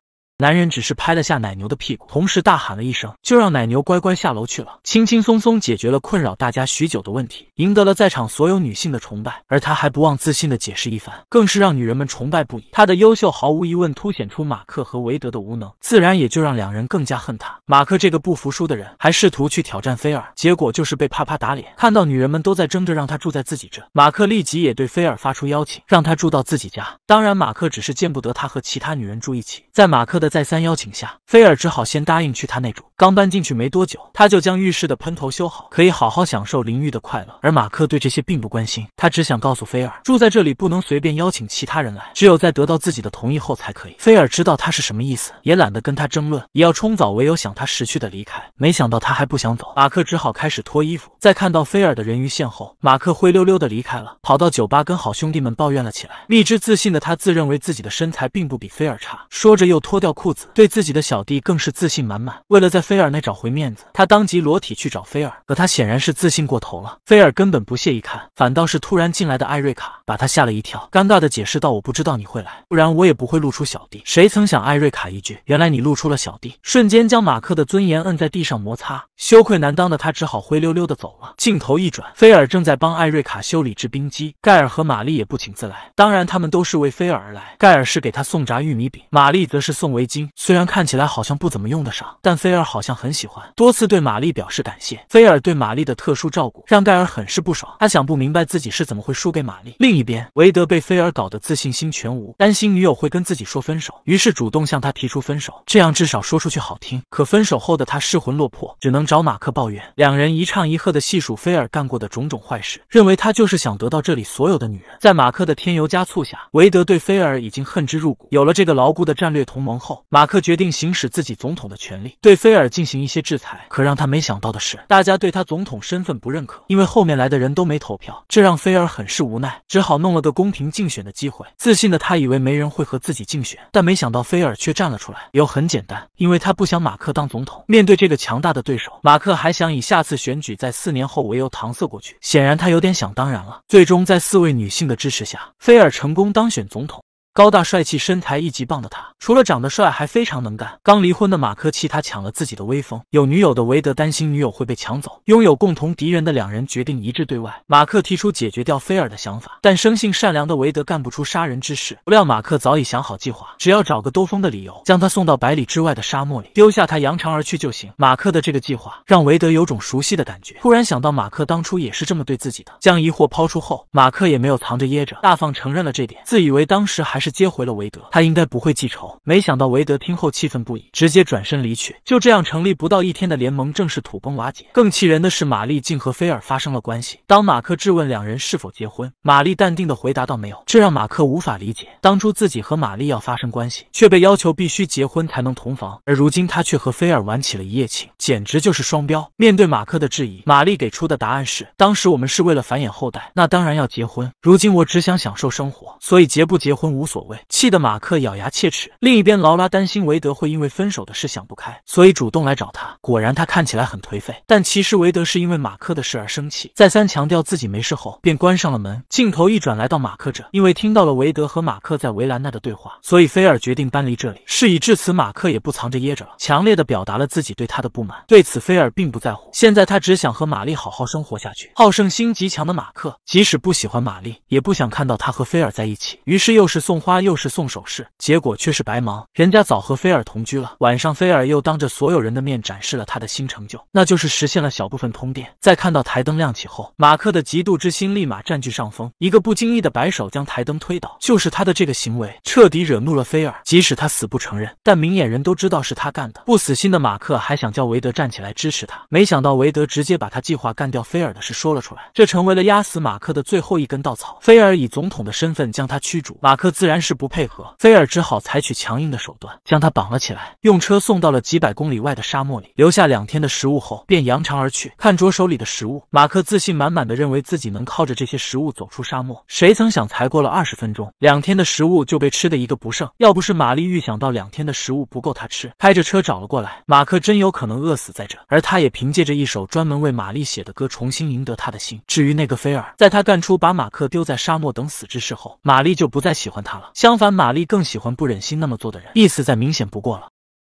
男人只是拍了下奶牛的屁股，同时大喊了一声，就让奶牛乖乖下楼去了，轻轻松松解决了困扰大家许久的问题，赢得了在场所有女性的崇拜。而他还不忘自信的解释一番，更是让女人们崇拜不已。他的优秀毫无疑问凸显出马克和维德的无能，自然也就让两人更加恨他。马克这个不服输的人，还试图去挑战菲尔，结果就是被啪啪打脸。看到女人们都在争着让他住在自己这，马克立即也对菲尔发出邀请，让他住到自己家。当然，马克只是见不得他和其他女人住一起，在马克的。再三邀请下，菲尔只好先答应去他那住。刚搬进去没多久，他就将浴室的喷头修好，可以好好享受淋浴的快乐。而马克对这些并不关心，他只想告诉菲尔，住在这里不能随便邀请其他人来，只有在得到自己的同意后才可以。菲尔知道他是什么意思，也懒得跟他争论，也要冲澡，唯有想他识趣的离开。没想到他还不想走，马克只好开始脱衣服。在看到菲尔的人鱼线后，马克灰溜溜的离开了，跑到酒吧跟好兄弟们抱怨了起来。蜜汁自信的他自认为自己的身材并不比菲尔差，说着又脱掉裤子，对自己的小弟更是自信满满。为了在菲尔那找回面子，他当即裸体去找菲尔，可他显然是自信过头了，菲尔根本不屑一看，反倒是突然进来的艾瑞卡。把他吓了一跳，尴尬的解释道：“我不知道你会来，不然我也不会露出小弟。”谁曾想艾瑞卡一句“原来你露出了小弟”，瞬间将马克的尊严摁在地上摩擦，羞愧难当的他只好灰溜溜的走了。镜头一转，菲尔正在帮艾瑞卡修理制冰机，盖尔和玛丽也不请自来，当然他们都是为菲尔而来。盖尔是给他送炸玉米饼，玛丽则是送围巾。虽然看起来好像不怎么用得上，但菲尔好像很喜欢，多次对玛丽表示感谢。菲尔对玛丽的特殊照顾让盖尔很是不爽，他想不明白自己是怎么会输给玛丽。另。一边，韦德被菲尔搞得自信心全无，担心女友会跟自己说分手，于是主动向她提出分手，这样至少说出去好听。可分手后的他失魂落魄，只能找马克抱怨。两人一唱一和的细数菲尔干过的种种坏事，认为他就是想得到这里所有的女人。在马克的添油加醋下，韦德对菲尔已经恨之入骨。有了这个牢固的战略同盟后，马克决定行使自己总统的权利，对菲尔进行一些制裁。可让他没想到的是，大家对他总统身份不认可，因为后面来的人都没投票，这让菲尔很是无奈，只。好弄了个公平竞选的机会，自信的他以为没人会和自己竞选，但没想到菲尔却站了出来。理由很简单，因为他不想马克当总统。面对这个强大的对手，马克还想以下次选举在四年后为由搪塞过去。显然他有点想当然了。最终，在四位女性的支持下，菲尔成功当选总统。高大帅气、身材一级棒的他，除了长得帅，还非常能干。刚离婚的马克气他抢了自己的威风，有女友的韦德担心女友会被抢走。拥有共同敌人的两人决定一致对外。马克提出解决掉菲尔的想法，但生性善良的韦德干不出杀人之事。不料马克早已想好计划，只要找个兜风的理由，将他送到百里之外的沙漠里，丢下他扬长而去就行。马克的这个计划让韦德有种熟悉的感觉，突然想到马克当初也是这么对自己的。将疑惑抛出后，马克也没有藏着掖着，大方承认了这点。自以为当时还是。是接回了韦德，他应该不会记仇。没想到韦德听后气愤不已，直接转身离去。就这样，成立不到一天的联盟正式土崩瓦解。更气人的是，玛丽竟和菲尔发生了关系。当马克质问两人是否结婚，玛丽淡定的回答到没有，这让马克无法理解。当初自己和玛丽要发生关系，却被要求必须结婚才能同房，而如今他却和菲尔玩起了一夜情，简直就是双标。面对马克的质疑，玛丽给出的答案是：当时我们是为了繁衍后代，那当然要结婚。如今我只想享受生活，所以结不结婚无所。所谓气得马克咬牙切齿。另一边，劳拉担心韦德会因为分手的事想不开，所以主动来找他。果然，他看起来很颓废，但其实韦德是因为马克的事而生气。再三强调自己没事后，便关上了门。镜头一转，来到马克这，因为听到了韦德和马克在维兰娜的对话，所以菲尔决定搬离这里。事已至此，马克也不藏着掖着了，强烈的表达了自己对他的不满。对此，菲尔并不在乎。现在他只想和玛丽好好生活下去。好胜心极强的马克，即使不喜欢玛丽，也不想看到他和菲尔在一起。于是，又是送。花又是送首饰，结果却是白忙。人家早和菲尔同居了。晚上，菲尔又当着所有人的面展示了他的新成就，那就是实现了小部分通电。在看到台灯亮起后，马克的嫉妒之心立马占据上风，一个不经意的摆手将台灯推倒。就是他的这个行为彻底惹怒了菲尔，即使他死不承认，但明眼人都知道是他干的。不死心的马克还想叫韦德站起来支持他，没想到韦德直接把他计划干掉菲尔的事说了出来，这成为了压死马克的最后一根稻草。菲尔以总统的身份将他驱逐，马克自然。但是不配合，菲尔只好采取强硬的手段，将他绑了起来，用车送到了几百公里外的沙漠里，留下两天的食物后便扬长而去。看着手里的食物，马克自信满满的认为自己能靠着这些食物走出沙漠。谁曾想才过了二十分钟，两天的食物就被吃的一个不剩。要不是玛丽预想到两天的食物不够他吃，开着车找了过来，马克真有可能饿死在这。而他也凭借着一首专门为玛丽写的歌，重新赢得他的心。至于那个菲尔，在他干出把马克丢在沙漠等死之事后，玛丽就不再喜欢他。相反，玛丽更喜欢不忍心那么做的人，意思再明显不过了。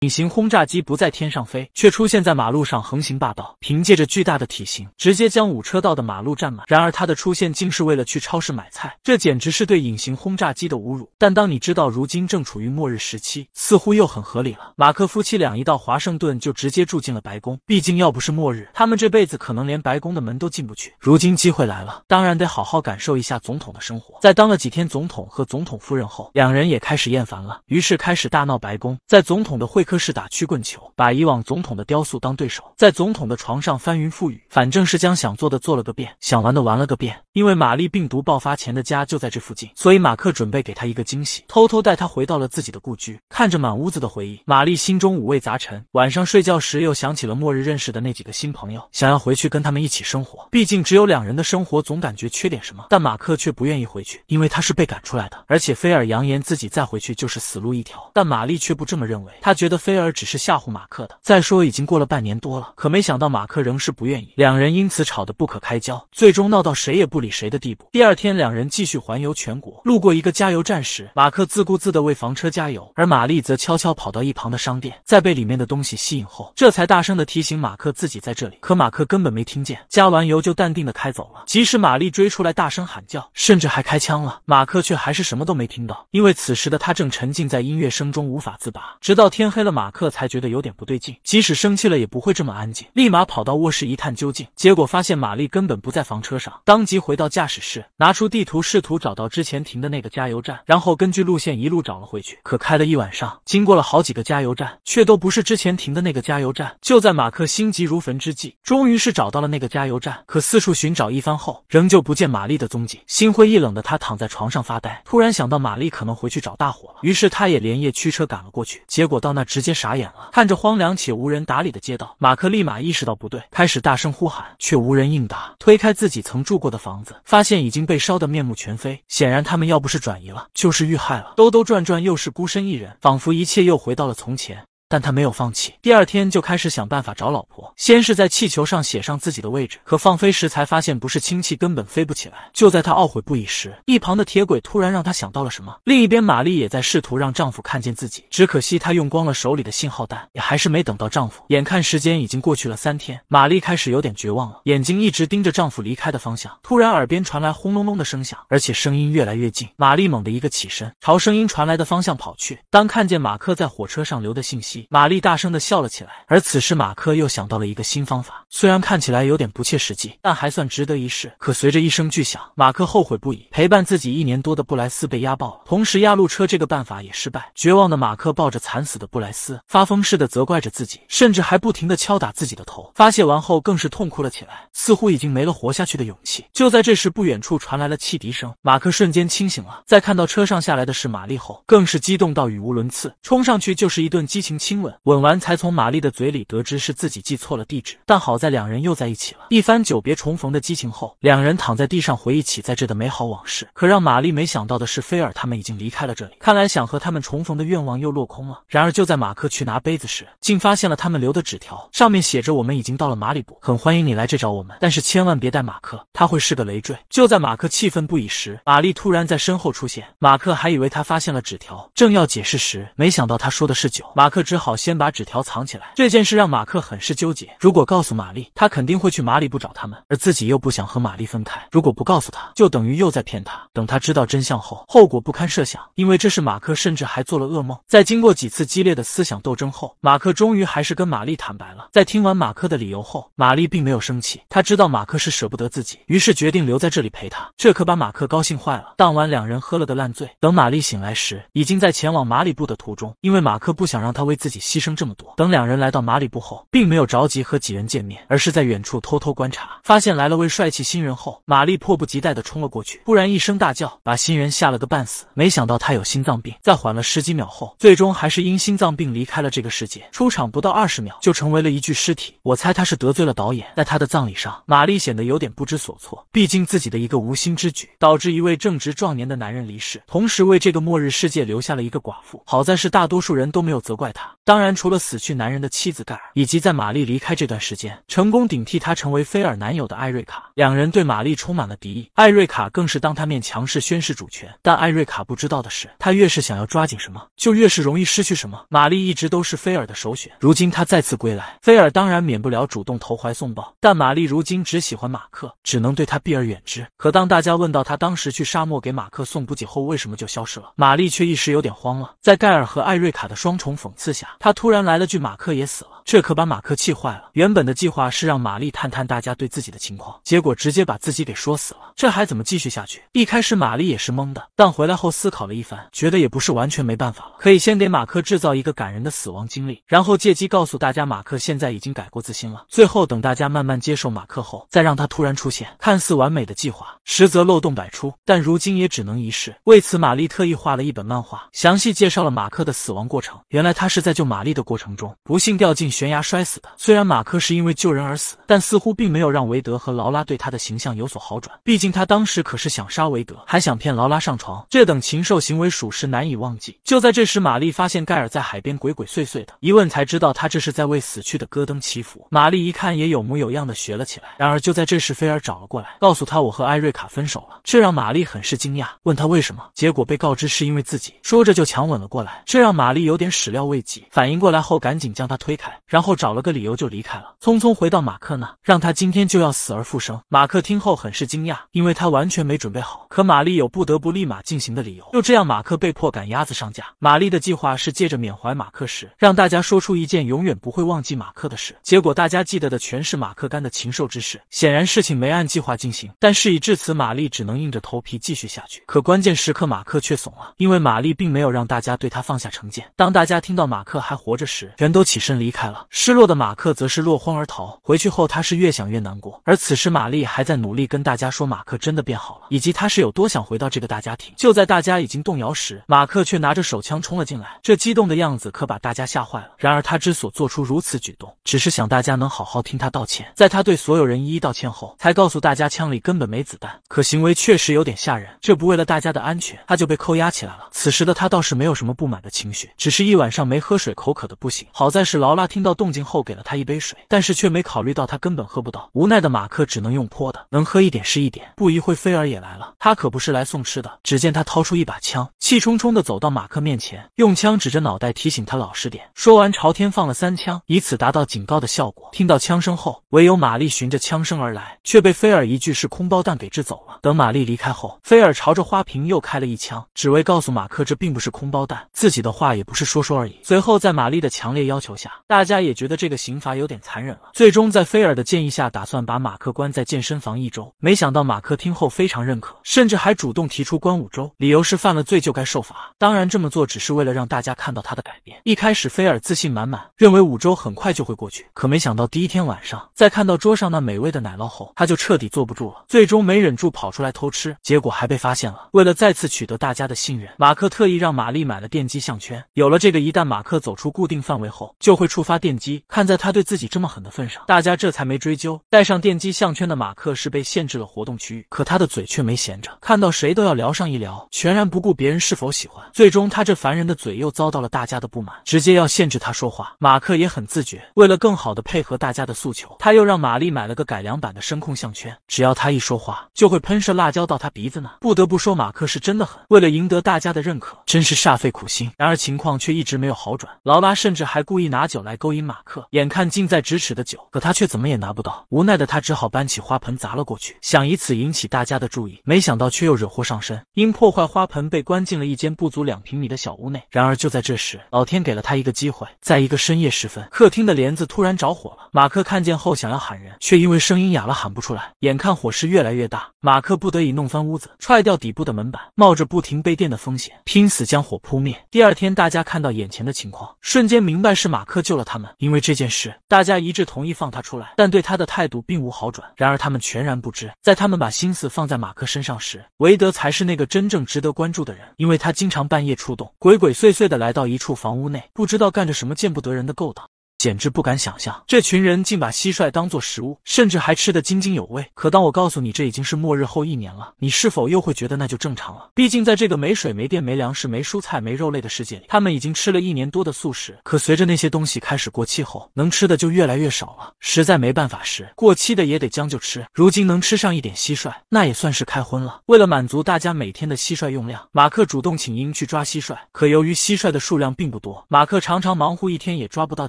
隐形轰炸机不在天上飞，却出现在马路上横行霸道，凭借着巨大的体型，直接将五车道的马路占满。然而它的出现竟是为了去超市买菜，这简直是对隐形轰炸机的侮辱。但当你知道如今正处于末日时期，似乎又很合理了。马克夫妻俩一到华盛顿就直接住进了白宫，毕竟要不是末日，他们这辈子可能连白宫的门都进不去。如今机会来了，当然得好好感受一下总统的生活。在当了几天总统和总统夫人后，两人也开始厌烦了，于是开始大闹白宫。在总统的会。科室打曲棍球，把以往总统的雕塑当对手，在总统的床上翻云覆雨，反正是将想做的做了个遍，想玩的玩了个遍。因为玛丽病毒爆发前的家就在这附近，所以马克准备给他一个惊喜，偷偷带他回到了自己的故居。看着满屋子的回忆，玛丽心中五味杂陈。晚上睡觉时，又想起了末日认识的那几个新朋友，想要回去跟他们一起生活。毕竟只有两人的生活，总感觉缺点什么。但马克却不愿意回去，因为他是被赶出来的，而且菲尔扬言自己再回去就是死路一条。但玛丽却不这么认为，他觉得。菲尔只是吓唬马克的。再说，已经过了半年多了，可没想到马克仍是不愿意，两人因此吵得不可开交，最终闹到谁也不理谁的地步。第二天，两人继续环游全国，路过一个加油站时，马克自顾自地为房车加油，而玛丽则悄悄跑到一旁的商店，在被里面的东西吸引后，这才大声地提醒马克自己在这里。可马克根本没听见，加完油就淡定地开走了。即使玛丽追出来大声喊叫，甚至还开枪了，马克却还是什么都没听到，因为此时的他正沉浸在音乐声中无法自拔，直到天黑了。马克才觉得有点不对劲，即使生气了也不会这么安静，立马跑到卧室一探究竟，结果发现玛丽根本不在房车上，当即回到驾驶室，拿出地图试图找到之前停的那个加油站，然后根据路线一路找了回去。可开了一晚上，经过了好几个加油站，却都不是之前停的那个加油站。就在马克心急如焚之际，终于是找到了那个加油站，可四处寻找一番后，仍旧不见玛丽的踪迹，心灰意冷的他躺在床上发呆，突然想到玛丽可能回去找大火了，于是他也连夜驱车赶了过去，结果到那只。直接傻眼了，看着荒凉且无人打理的街道，马克立马意识到不对，开始大声呼喊，却无人应答。推开自己曾住过的房子，发现已经被烧得面目全非。显然他们要不是转移了，就是遇害了。兜兜转转，又是孤身一人，仿佛一切又回到了从前。但他没有放弃，第二天就开始想办法找老婆。先是在气球上写上自己的位置，可放飞时才发现不是氢气，根本飞不起来。就在他懊悔不已时，一旁的铁轨突然让他想到了什么。另一边，玛丽也在试图让丈夫看见自己，只可惜她用光了手里的信号弹，也还是没等到丈夫。眼看时间已经过去了三天，玛丽开始有点绝望了，眼睛一直盯着丈夫离开的方向。突然，耳边传来轰隆隆的声响，而且声音越来越近。玛丽猛地一个起身，朝声音传来的方向跑去。当看见马克在火车上留的信息。玛丽大声的笑了起来，而此时马克又想到了一个新方法，虽然看起来有点不切实际，但还算值得一试。可随着一声巨响，马克后悔不已，陪伴自己一年多的布莱斯被压爆了，同时压路车这个办法也失败。绝望的马克抱着惨死的布莱斯，发疯似的责怪着自己，甚至还不停的敲打自己的头。发泄完后，更是痛哭了起来，似乎已经没了活下去的勇气。就在这时，不远处传来了汽笛声，马克瞬间清醒了，在看到车上下来的是玛丽后，更是激动到语无伦次，冲上去就是一顿激情亲吻，吻完才从玛丽的嘴里得知是自己记错了地址，但好在两人又在一起了。一番久别重逢的激情后，两人躺在地上回忆起在这的美好往事。可让玛丽没想到的是，菲尔他们已经离开了这里，看来想和他们重逢的愿望又落空了。然而就在马克去拿杯子时，竟发现了他们留的纸条，上面写着：“我们已经到了马里布，很欢迎你来这找我们，但是千万别带马克，他会是个累赘。”就在马克气愤不已时，玛丽突然在身后出现，马克还以为他发现了纸条，正要解释时，没想到他说的是酒。马克之。好，先把纸条藏起来。这件事让马克很是纠结。如果告诉玛丽，他肯定会去马里布找他们，而自己又不想和玛丽分开。如果不告诉他，就等于又在骗他。等他知道真相后，后果不堪设想。因为这是马克，甚至还做了噩梦。在经过几次激烈的思想斗争后，马克终于还是跟玛丽坦白了。在听完马克的理由后，玛丽并没有生气。他知道马克是舍不得自己，于是决定留在这里陪他。这可把马克高兴坏了。当晚，两人喝了个烂醉。等玛丽醒来时，已经在前往马里布的途中。因为马克不想让她为自己。自己牺牲这么多，等两人来到马里布后，并没有着急和几人见面，而是在远处偷偷观察。发现来了位帅气新人后，玛丽迫不及待的冲了过去。突然一声大叫，把新人吓了个半死。没想到他有心脏病，在缓了十几秒后，最终还是因心脏病离开了这个世界。出场不到二十秒就成为了一具尸体。我猜他是得罪了导演，在他的葬礼上，玛丽显得有点不知所措。毕竟自己的一个无心之举，导致一位正值壮年的男人离世，同时为这个末日世界留下了一个寡妇。好在是大多数人都没有责怪他。当然，除了死去男人的妻子盖尔，以及在玛丽离开这段时间成功顶替她成为菲尔男友的艾瑞卡，两人对玛丽充满了敌意。艾瑞卡更是当他面强势宣誓主权。但艾瑞卡不知道的是，她越是想要抓紧什么，就越是容易失去什么。玛丽一直都是菲尔的首选，如今他再次归来，菲尔当然免不了主动投怀送抱。但玛丽如今只喜欢马克，只能对他避而远之。可当大家问到他当时去沙漠给马克送补给后为什么就消失了，玛丽却一时有点慌了。在盖尔和艾瑞卡的双重讽刺下。他突然来了句：“马克也死了。”这可把马克气坏了。原本的计划是让玛丽探探大家对自己的情况，结果直接把自己给说死了。这还怎么继续下去？一开始玛丽也是懵的，但回来后思考了一番，觉得也不是完全没办法了，可以先给马克制造一个感人的死亡经历，然后借机告诉大家马克现在已经改过自新了。最后等大家慢慢接受马克后，再让他突然出现。看似完美的计划，实则漏洞百出。但如今也只能一试。为此，玛丽特意画了一本漫画，详细介绍了马克的死亡过程。原来他是在。在救玛丽的过程中，不幸掉进悬崖摔死的。虽然马克是因为救人而死，但似乎并没有让韦德和劳拉对他的形象有所好转。毕竟他当时可是想杀韦德，还想骗劳拉上床，这等禽兽行为属实难以忘记。就在这时，玛丽发现盖尔在海边鬼鬼祟祟的，一问才知道他这是在为死去的戈登祈福。玛丽一看，也有模有样的学了起来。然而就在这时，菲尔找了过来，告诉他我和艾瑞卡分手了，这让玛丽很是惊讶，问他为什么，结果被告知是因为自己，说着就强吻了过来，这让玛丽有点始料未及。反应过来后，赶紧将他推开，然后找了个理由就离开了，匆匆回到马克那让他今天就要死而复生。马克听后很是惊讶，因为他完全没准备好。可玛丽有不得不立马进行的理由。就这样，马克被迫赶鸭子上架。玛丽的计划是借着缅怀马克时，让大家说出一件永远不会忘记马克的事。结果大家记得的全是马克干的禽兽之事。显然事情没按计划进行，但事已至此，玛丽只能硬着头皮继续下去。可关键时刻，马克却怂了，因为玛丽并没有让大家对他放下成见。当大家听到马克。克还活着时，全都起身离开了。失落的马克则是落荒而逃。回去后，他是越想越难过。而此时，玛丽还在努力跟大家说，马克真的变好了，以及他是有多想回到这个大家庭。就在大家已经动摇时，马克却拿着手枪冲了进来。这激动的样子可把大家吓坏了。然而，他之所做出如此举动，只是想大家能好好听他道歉。在他对所有人一一道歉后，才告诉大家枪里根本没子弹。可行为确实有点吓人。这不为了大家的安全，他就被扣押起来了。此时的他倒是没有什么不满的情绪，只是一晚上没喝。水口渴的不行，好在是劳拉听到动静后给了他一杯水，但是却没考虑到他根本喝不到，无奈的马克只能用泼的，能喝一点是一点。不一会，菲尔也来了，他可不是来送吃的。只见他掏出一把枪，气冲冲的走到马克面前，用枪指着脑袋提醒他老实点。说完，朝天放了三枪，以此达到警告的效果。听到枪声后，唯有玛丽循着枪声而来，却被菲尔一句是空包弹给制走了。等玛丽离开后，菲尔朝着花瓶又开了一枪，只为告诉马克这并不是空包弹，自己的话也不是说说而已。随后。后，在玛丽的强烈要求下，大家也觉得这个刑罚有点残忍了。最终，在菲尔的建议下，打算把马克关在健身房一周。没想到，马克听后非常认可，甚至还主动提出关五周，理由是犯了罪就该受罚。当然，这么做只是为了让大家看到他的改变。一开始，菲尔自信满满，认为五周很快就会过去。可没想到，第一天晚上，在看到桌上那美味的奶酪后，他就彻底坐不住了。最终没忍住跑出来偷吃，结果还被发现了。为了再次取得大家的信任，马克特意让玛丽买了电击项圈。有了这个，一旦马克。走出固定范围后就会触发电击，看在他对自己这么狠的份上，大家这才没追究。戴上电击项圈的马克是被限制了活动区域，可他的嘴却没闲着，看到谁都要聊上一聊，全然不顾别人是否喜欢。最终，他这烦人的嘴又遭到了大家的不满，直接要限制他说话。马克也很自觉，为了更好的配合大家的诉求，他又让玛丽买了个改良版的声控项圈，只要他一说话，就会喷射辣椒到他鼻子呢。不得不说，马克是真的狠，为了赢得大家的认可，真是煞费苦心。然而，情况却一直没有好转。劳拉甚至还故意拿酒来勾引马克，眼看近在咫尺的酒，可他却怎么也拿不到，无奈的他只好搬起花盆砸了过去，想以此引起大家的注意，没想到却又惹祸上身，因破坏花盆被关进了一间不足两平米的小屋内。然而就在这时，老天给了他一个机会，在一个深夜时分，客厅的帘子突然着火了，马克看见后想要喊人，却因为声音哑了喊不出来，眼看火势越来越大，马克不得已弄翻屋子，踹掉底部的门板，冒着不停被电的风险，拼死将火扑灭。第二天，大家看到眼前的情况。瞬间明白是马克救了他们，因为这件事，大家一致同意放他出来，但对他的态度并无好转。然而他们全然不知，在他们把心思放在马克身上时，韦德才是那个真正值得关注的人，因为他经常半夜出动，鬼鬼祟祟的来到一处房屋内，不知道干着什么见不得人的勾当。简直不敢想象，这群人竟把蟋蟀当做食物，甚至还吃得津津有味。可当我告诉你这已经是末日后一年了，你是否又会觉得那就正常了？毕竟在这个没水、没电、没粮食、没蔬菜、没肉类的世界里，他们已经吃了一年多的素食。可随着那些东西开始过期后，能吃的就越来越少了。实在没办法时，过期的也得将就吃。如今能吃上一点蟋蟀，那也算是开荤了。为了满足大家每天的蟋蟀用量，马克主动请缨去抓蟋蟀。可由于蟋蟀的数量并不多，马克常常忙活一天也抓不到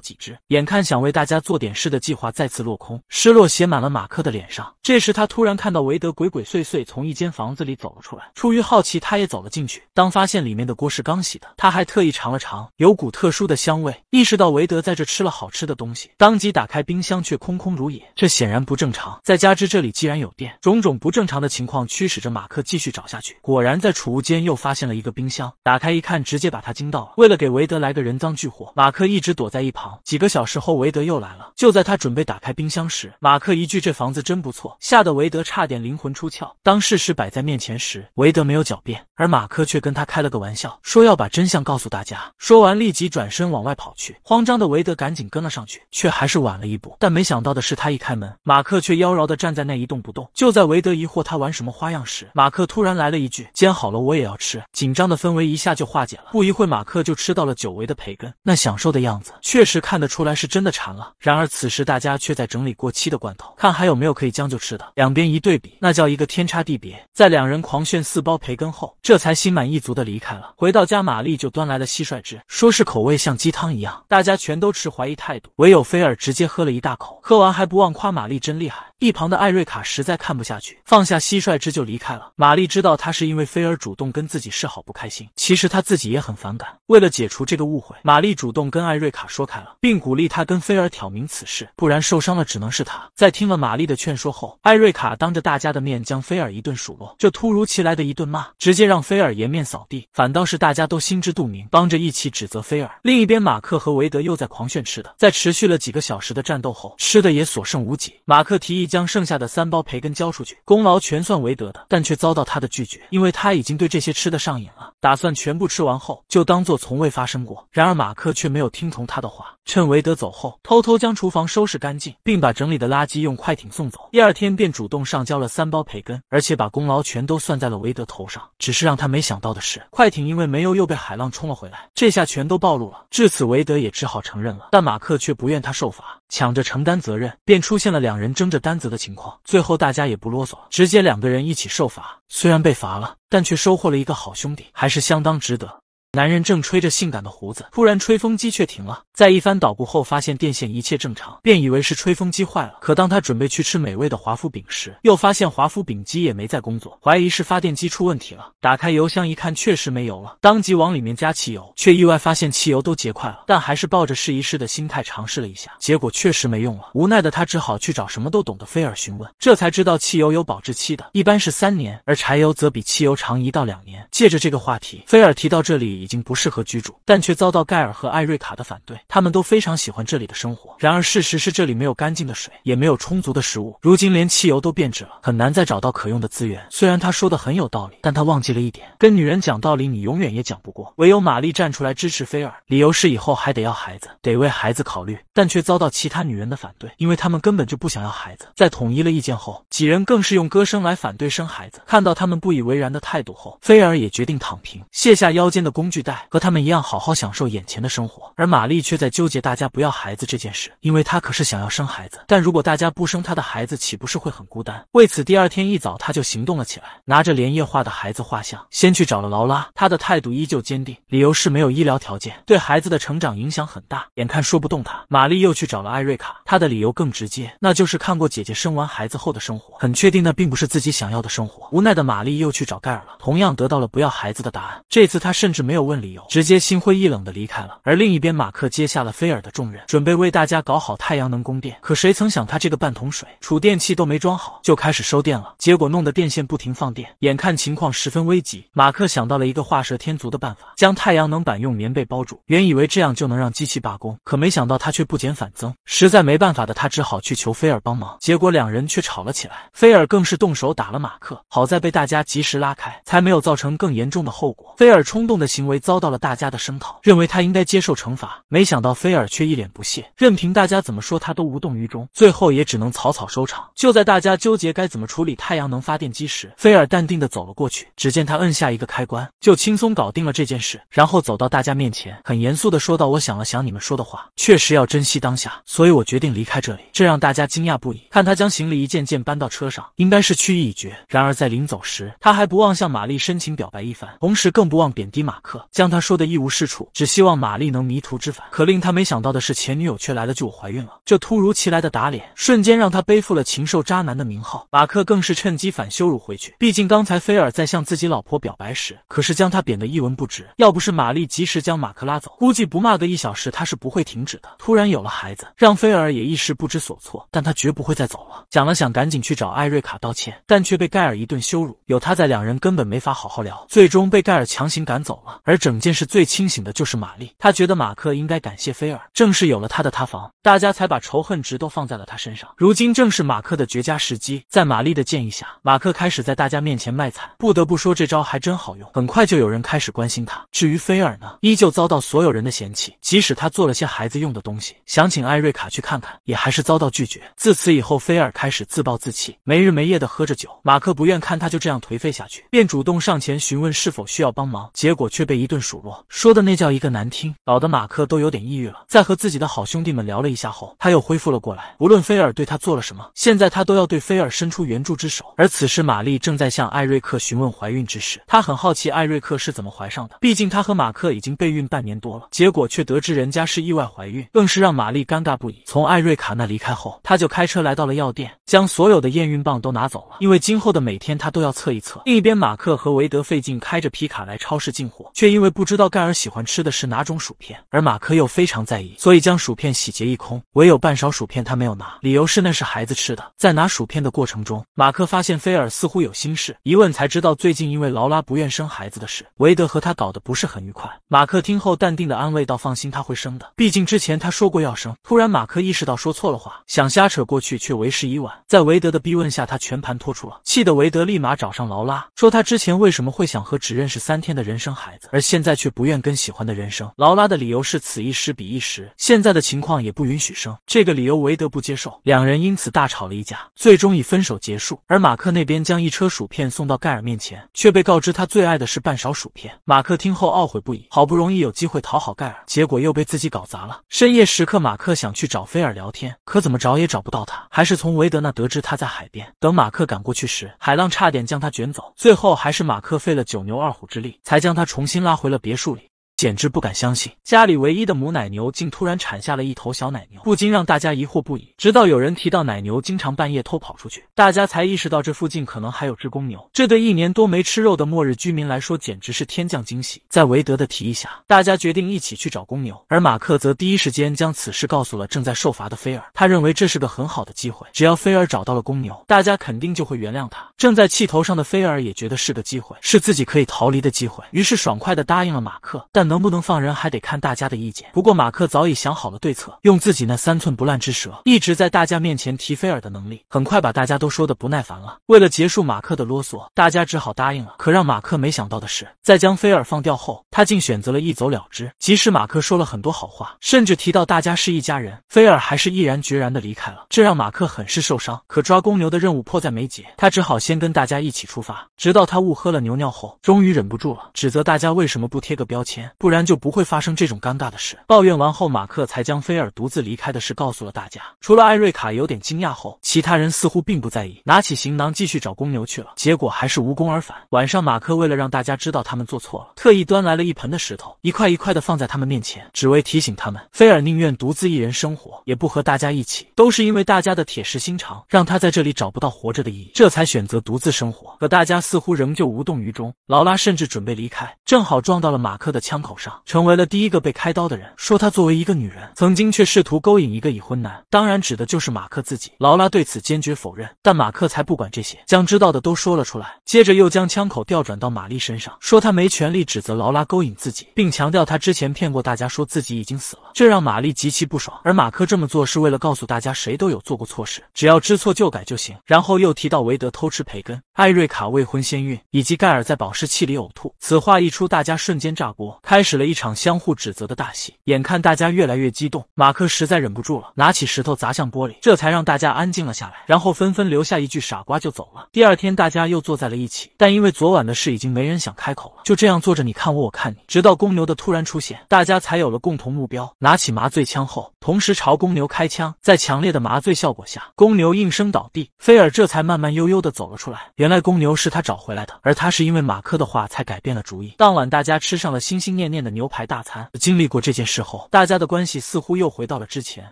几只。眼看想为大家做点事的计划再次落空，失落写满了马克的脸上。这时他突然看到韦德鬼鬼祟祟从一间房子里走了出来，出于好奇，他也走了进去。当发现里面的锅是刚洗的，他还特意尝了尝，有股特殊的香味。意识到韦德在这吃了好吃的东西，当即打开冰箱，却空空如也，这显然不正常。再加之这里既然有电，种种不正常的情况驱使着马克继续找下去。果然，在储物间又发现了一个冰箱，打开一看，直接把他惊到了。为了给韦德来个人赃俱获，马克一直躲在一旁，几个。小时候，韦德又来了。就在他准备打开冰箱时，马克一句“这房子真不错”，吓得韦德差点灵魂出窍。当事实摆在面前时，韦德没有狡辩，而马克却跟他开了个玩笑，说要把真相告诉大家。说完，立即转身往外跑去。慌张的韦德赶紧跟了上去，却还是晚了一步。但没想到的是，他一开门，马克却妖娆的站在那一动不动。就在韦德疑惑他玩什么花样时，马克突然来了一句：“煎好了，我也要吃。”紧张的氛围一下就化解了。不一会，马克就吃到了久违的培根，那享受的样子确实看得出。出来是真的馋了，然而此时大家却在整理过期的罐头，看还有没有可以将就吃的。两边一对比，那叫一个天差地别。在两人狂炫四包培根后，这才心满意足的离开了。回到家，玛丽就端来了蟋蟀汁，说是口味像鸡汤一样，大家全都持怀疑态度，唯有菲尔直接喝了一大口，喝完还不忘夸玛丽真厉害。一旁的艾瑞卡实在看不下去，放下蟋蟀汁就离开了。玛丽知道她是因为菲尔主动跟自己示好不开心，其实她自己也很反感。为了解除这个误会，玛丽主动跟艾瑞卡说开了，并不。鼓励他跟菲尔挑明此事，不然受伤了只能是他。在听了玛丽的劝说后，艾瑞卡当着大家的面将菲尔一顿数落。这突如其来的一顿骂，直接让菲尔颜面扫地。反倒是大家都心知肚明，帮着一起指责菲尔。另一边，马克和维德又在狂炫吃的。在持续了几个小时的战斗后，吃的也所剩无几。马克提议将剩下的三包培根交出去，功劳全算维德的，但却遭到他的拒绝，因为他已经对这些吃的上瘾了，打算全部吃完后就当做从未发生过。然而马克却没有听从他的话，趁维。维德走后，偷偷将厨房收拾干净，并把整理的垃圾用快艇送走。第二天便主动上交了三包培根，而且把功劳全都算在了维德头上。只是让他没想到的是，快艇因为煤油又被海浪冲了回来，这下全都暴露了。至此，维德也只好承认了。但马克却不愿他受罚，抢着承担责任，便出现了两人争着担责的情况。最后大家也不啰嗦，直接两个人一起受罚。虽然被罚了，但却收获了一个好兄弟，还是相当值得。男人正吹着性感的胡子，突然吹风机却停了。在一番捣鼓后，发现电线一切正常，便以为是吹风机坏了。可当他准备去吃美味的华夫饼时，又发现华夫饼机也没在工作，怀疑是发电机出问题了。打开油箱一看，确实没油了，当即往里面加汽油，却意外发现汽油都结块了。但还是抱着试一试的心态尝试了一下，结果确实没用了。无奈的他只好去找什么都懂的菲尔询问，这才知道汽油有保质期的，一般是三年，而柴油则比汽油长一到两年。借着这个话题，菲尔提到这里。已经不适合居住，但却遭到盖尔和艾瑞卡的反对。他们都非常喜欢这里的生活。然而事实是，这里没有干净的水，也没有充足的食物。如今连汽油都变质了，很难再找到可用的资源。虽然他说的很有道理，但他忘记了一点：跟女人讲道理，你永远也讲不过。唯有玛丽站出来支持菲尔，理由是以后还得要孩子，得为孩子考虑。但却遭到其他女人的反对，因为她们根本就不想要孩子。在统一了意见后，几人更是用歌声来反对生孩子。看到他们不以为然的态度后，菲尔也决定躺平，卸下腰间的弓。巨袋和他们一样好好享受眼前的生活，而玛丽却在纠结大家不要孩子这件事，因为她可是想要生孩子。但如果大家不生她的孩子，岂不是会很孤单？为此，第二天一早她就行动了起来，拿着连夜画的孩子画像，先去找了劳拉。她的态度依旧坚定，理由是没有医疗条件，对孩子的成长影响很大。眼看说不动她，玛丽又去找了艾瑞卡，她的理由更直接，那就是看过姐姐生完孩子后的生活，很确定那并不是自己想要的生活。无奈的玛丽又去找盖尔了，同样得到了不要孩子的答案。这次她甚至没有。问理由，直接心灰意冷的离开了。而另一边，马克接下了菲尔的重任，准备为大家搞好太阳能供电。可谁曾想，他这个半桶水，储电器都没装好就开始收电了，结果弄得电线不停放电。眼看情况十分危急，马克想到了一个画蛇添足的办法，将太阳能板用棉被包住。原以为这样就能让机器罢工，可没想到它却不减反增。实在没办法的他只好去求菲尔帮忙，结果两人却吵了起来。菲尔更是动手打了马克，好在被大家及时拉开，才没有造成更严重的后果。菲尔冲动的行为。为遭到了大家的声讨，认为他应该接受惩罚。没想到菲尔却一脸不屑，任凭大家怎么说，他都无动于衷。最后也只能草草收场。就在大家纠结该怎么处理太阳能发电机时，菲尔淡定地走了过去。只见他摁下一个开关，就轻松搞定了这件事。然后走到大家面前，很严肃地说道：“我想了想你们说的话，确实要珍惜当下，所以我决定离开这里。”这让大家惊讶不已。看他将行李一件件搬到车上，应该是去意已决。然而在临走时，他还不忘向玛丽深情表白一番，同时更不忘贬低马克。将他说的一无是处，只希望玛丽能迷途知返。可令他没想到的是，前女友却来了句“我怀孕了”。这突如其来的打脸，瞬间让他背负了禽兽渣男的名号。马克更是趁机反羞辱回去。毕竟刚才菲尔在向自己老婆表白时，可是将他贬得一文不值。要不是玛丽及时将马克拉走，估计不骂个一小时他是不会停止的。突然有了孩子，让菲尔也一时不知所措。但他绝不会再走了。想了想，赶紧去找艾瑞卡道歉，但却被盖尔一顿羞辱。有他在，两人根本没法好好聊。最终被盖尔强行赶走了。而整件事最清醒的就是玛丽，她觉得马克应该感谢菲尔，正是有了他的塌房，大家才把仇恨值都放在了他身上。如今正是马克的绝佳时机，在玛丽的建议下，马克开始在大家面前卖惨。不得不说，这招还真好用，很快就有人开始关心他。至于菲尔呢，依旧遭到所有人的嫌弃，即使他做了些孩子用的东西，想请艾瑞卡去看看，也还是遭到拒绝。自此以后，菲尔开始自暴自弃，没日没夜地喝着酒。马克不愿看他就这样颓废下去，便主动上前询问是否需要帮忙，结果却。被一顿数落，说的那叫一个难听，搞得马克都有点抑郁了。在和自己的好兄弟们聊了一下后，他又恢复了过来。无论菲尔对他做了什么，现在他都要对菲尔伸出援助之手。而此时，玛丽正在向艾瑞克询问怀孕之事，她很好奇艾瑞克是怎么怀上的，毕竟他和马克已经备孕半年多了，结果却得知人家是意外怀孕，更是让玛丽尴尬不已。从艾瑞卡那离开后，他就开车来到了药店，将所有的验孕棒都拿走了，因为今后的每天他都要测一测。另一边，马克和韦德费劲开着皮卡来超市进货。却因为不知道盖尔喜欢吃的是哪种薯片，而马克又非常在意，所以将薯片洗劫一空，唯有半勺薯片他没有拿，理由是那是孩子吃的。在拿薯片的过程中，马克发现菲尔似乎有心事，一问才知道，最近因为劳拉不愿生孩子的事，维德和他搞得不是很愉快。马克听后淡定的安慰到：“放心，他会生的，毕竟之前他说过要生。”突然，马克意识到说错了话，想瞎扯过去，却为时已晚。在维德的逼问下，他全盘托出了，气得维德立马找上劳拉，说他之前为什么会想和只认识三天的人生孩子。而现在却不愿跟喜欢的人生。劳拉的理由是此一时彼一时，现在的情况也不允许生。这个理由维德不接受，两人因此大吵了一架，最终以分手结束。而马克那边将一车薯片送到盖尔面前，却被告知他最爱的是半勺薯片。马克听后懊悔不已，好不容易有机会讨好盖尔，结果又被自己搞砸了。深夜时刻，马克想去找菲尔聊天，可怎么找也找不到他，还是从维德那得知他在海边。等马克赶过去时，海浪差点将他卷走，最后还是马克费了九牛二虎之力才将他重新。拉回了别墅里。简直不敢相信，家里唯一的母奶牛竟突然产下了一头小奶牛，不禁让大家疑惑不已。直到有人提到奶牛经常半夜偷跑出去，大家才意识到这附近可能还有只公牛。这对一年多没吃肉的末日居民来说，简直是天降惊喜。在韦德的提议下，大家决定一起去找公牛，而马克则第一时间将此事告诉了正在受罚的菲尔。他认为这是个很好的机会，只要菲尔找到了公牛，大家肯定就会原谅他。正在气头上的菲尔也觉得是个机会，是自己可以逃离的机会，于是爽快地答应了马克。但能不能放人还得看大家的意见。不过马克早已想好了对策，用自己那三寸不烂之舌，一直在大家面前提菲尔的能力，很快把大家都说的不耐烦了。为了结束马克的啰嗦，大家只好答应了。可让马克没想到的是，在将菲尔放掉后，他竟选择了一走了之。即使马克说了很多好话，甚至提到大家是一家人，菲尔还是毅然决然地离开了，这让马克很是受伤。可抓公牛的任务迫在眉睫，他只好先跟大家一起出发。直到他误喝了牛尿后，终于忍不住了，指责大家为什么不贴个标签。不然就不会发生这种尴尬的事。抱怨完后，马克才将菲尔独自离开的事告诉了大家。除了艾瑞卡有点惊讶后，其他人似乎并不在意。拿起行囊，继续找公牛去了，结果还是无功而返。晚上，马克为了让大家知道他们做错了，特意端来了一盆的石头，一块一块的放在他们面前，只为提醒他们：菲尔宁愿独自一人生活，也不和大家一起，都是因为大家的铁石心肠，让他在这里找不到活着的意义，这才选择独自生活。可大家似乎仍旧无动于衷，劳拉甚至准备离开，正好撞到了马克的枪口。口上成为了第一个被开刀的人，说他作为一个女人，曾经却试图勾引一个已婚男，当然指的就是马克自己。劳拉对此坚决否认，但马克才不管这些，将知道的都说了出来，接着又将枪口调转到玛丽身上，说他没权利指责劳拉勾引自己，并强调他之前骗过大家说自己已经死了，这让玛丽极其不爽。而马克这么做是为了告诉大家谁都有做过错事，只要知错就改就行。然后又提到韦德偷吃培根、艾瑞卡未婚先孕，以及盖尔在保释器里呕吐。此话一出，大家瞬间炸锅。开开始了一场相互指责的大戏，眼看大家越来越激动，马克实在忍不住了，拿起石头砸向玻璃，这才让大家安静了下来。然后纷纷留下一句“傻瓜”就走了。第二天，大家又坐在了一起，但因为昨晚的事，已经没人想开口了。就这样坐着，你看我，我看你，直到公牛的突然出现，大家才有了共同目标。拿起麻醉枪后，同时朝公牛开枪。在强烈的麻醉效果下，公牛应声倒地。菲尔这才慢慢悠悠的走了出来。原来公牛是他找回来的，而他是因为马克的话才改变了主意。当晚，大家吃上了心心念。念的牛排大餐。经历过这件事后，大家的关系似乎又回到了之前。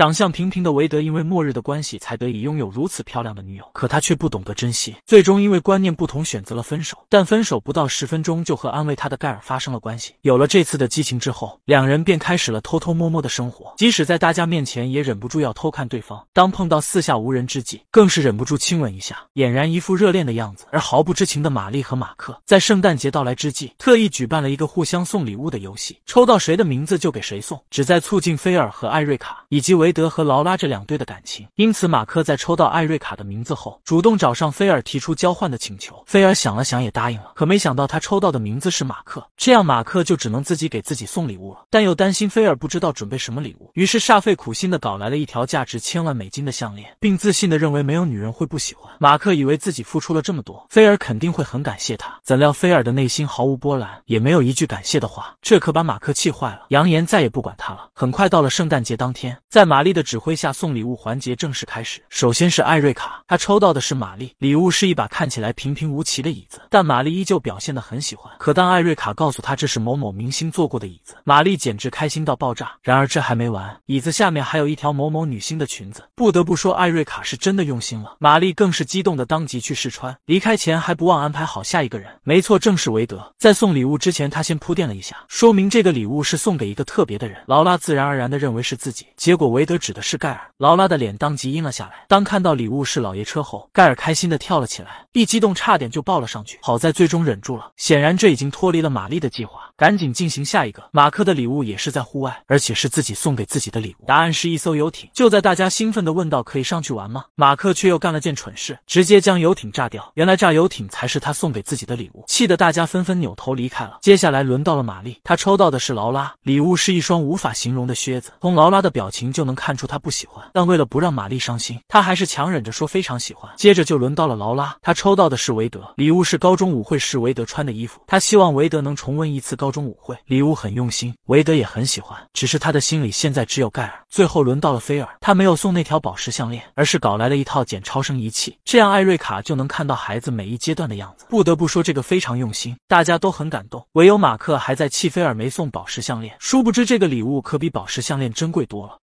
长相平平的韦德，因为末日的关系才得以拥有如此漂亮的女友，可他却不懂得珍惜，最终因为观念不同选择了分手。但分手不到十分钟，就和安慰他的盖尔发生了关系。有了这次的激情之后，两人便开始了偷偷摸摸的生活，即使在大家面前也忍不住要偷看对方。当碰到四下无人之际，更是忍不住亲吻一下，俨然一副热恋的样子。而毫不知情的玛丽和马克，在圣诞节到来之际，特意举办了一个互相送礼物的游戏，抽到谁的名字就给谁送，旨在促进菲尔和艾瑞卡以及韦。德和劳拉这两对的感情，因此马克在抽到艾瑞卡的名字后，主动找上菲尔提出交换的请求。菲尔想了想也答应了，可没想到他抽到的名字是马克，这样马克就只能自己给自己送礼物了。但又担心菲尔不知道准备什么礼物，于是煞费苦心的搞来了一条价值千万美金的项链，并自信的认为没有女人会不喜欢。马克以为自己付出了这么多，菲尔肯定会很感谢他。怎料菲尔的内心毫无波澜，也没有一句感谢的话，这可把马克气坏了，扬言再也不管他了。很快到了圣诞节当天，在玛丽的指挥下，送礼物环节正式开始。首先是艾瑞卡，她抽到的是玛丽，礼物是一把看起来平平无奇的椅子，但玛丽依旧表现的很喜欢。可当艾瑞卡告诉她这是某某明星坐过的椅子，玛丽简直开心到爆炸。然而这还没完，椅子下面还有一条某某女星的裙子。不得不说，艾瑞卡是真的用心了。玛丽更是激动的当即去试穿，离开前还不忘安排好下一个人。没错，正是维德。在送礼物之前，他先铺垫了一下，说明这个礼物是送给一个特别的人。劳拉自然而然的认为是自己，结果维。韦德指的是盖尔，劳拉的脸当即阴了下来。当看到礼物是老爷车后，盖尔开心的跳了起来，一激动差点就抱了上去，好在最终忍住了。显然，这已经脱离了玛丽的计划。赶紧进行下一个，马克的礼物也是在户外，而且是自己送给自己的礼物。答案是一艘游艇。就在大家兴奋地问道：“可以上去玩吗？”马克却又干了件蠢事，直接将游艇炸掉。原来炸游艇才是他送给自己的礼物，气得大家纷纷扭头离开了。接下来轮到了玛丽，她抽到的是劳拉，礼物是一双无法形容的靴子。从劳拉的表情就能看出她不喜欢，但为了不让玛丽伤心，她还是强忍着说非常喜欢。接着就轮到了劳拉，她抽到的是维德，礼物是高中舞会时维德穿的衣服。她希望维德能重温一次高。中舞会礼物很用心，韦德也很喜欢。只是他的心里现在只有盖尔。最后轮到了菲尔，他没有送那条宝石项链，而是搞来了一套减超声仪器，这样艾瑞卡就能看到孩子每一阶段的样子。不得不说，这个非常用心，大家都很感动。唯有马克还在气菲尔没送宝石项链，殊不知这个礼物可比宝石项链珍贵多了。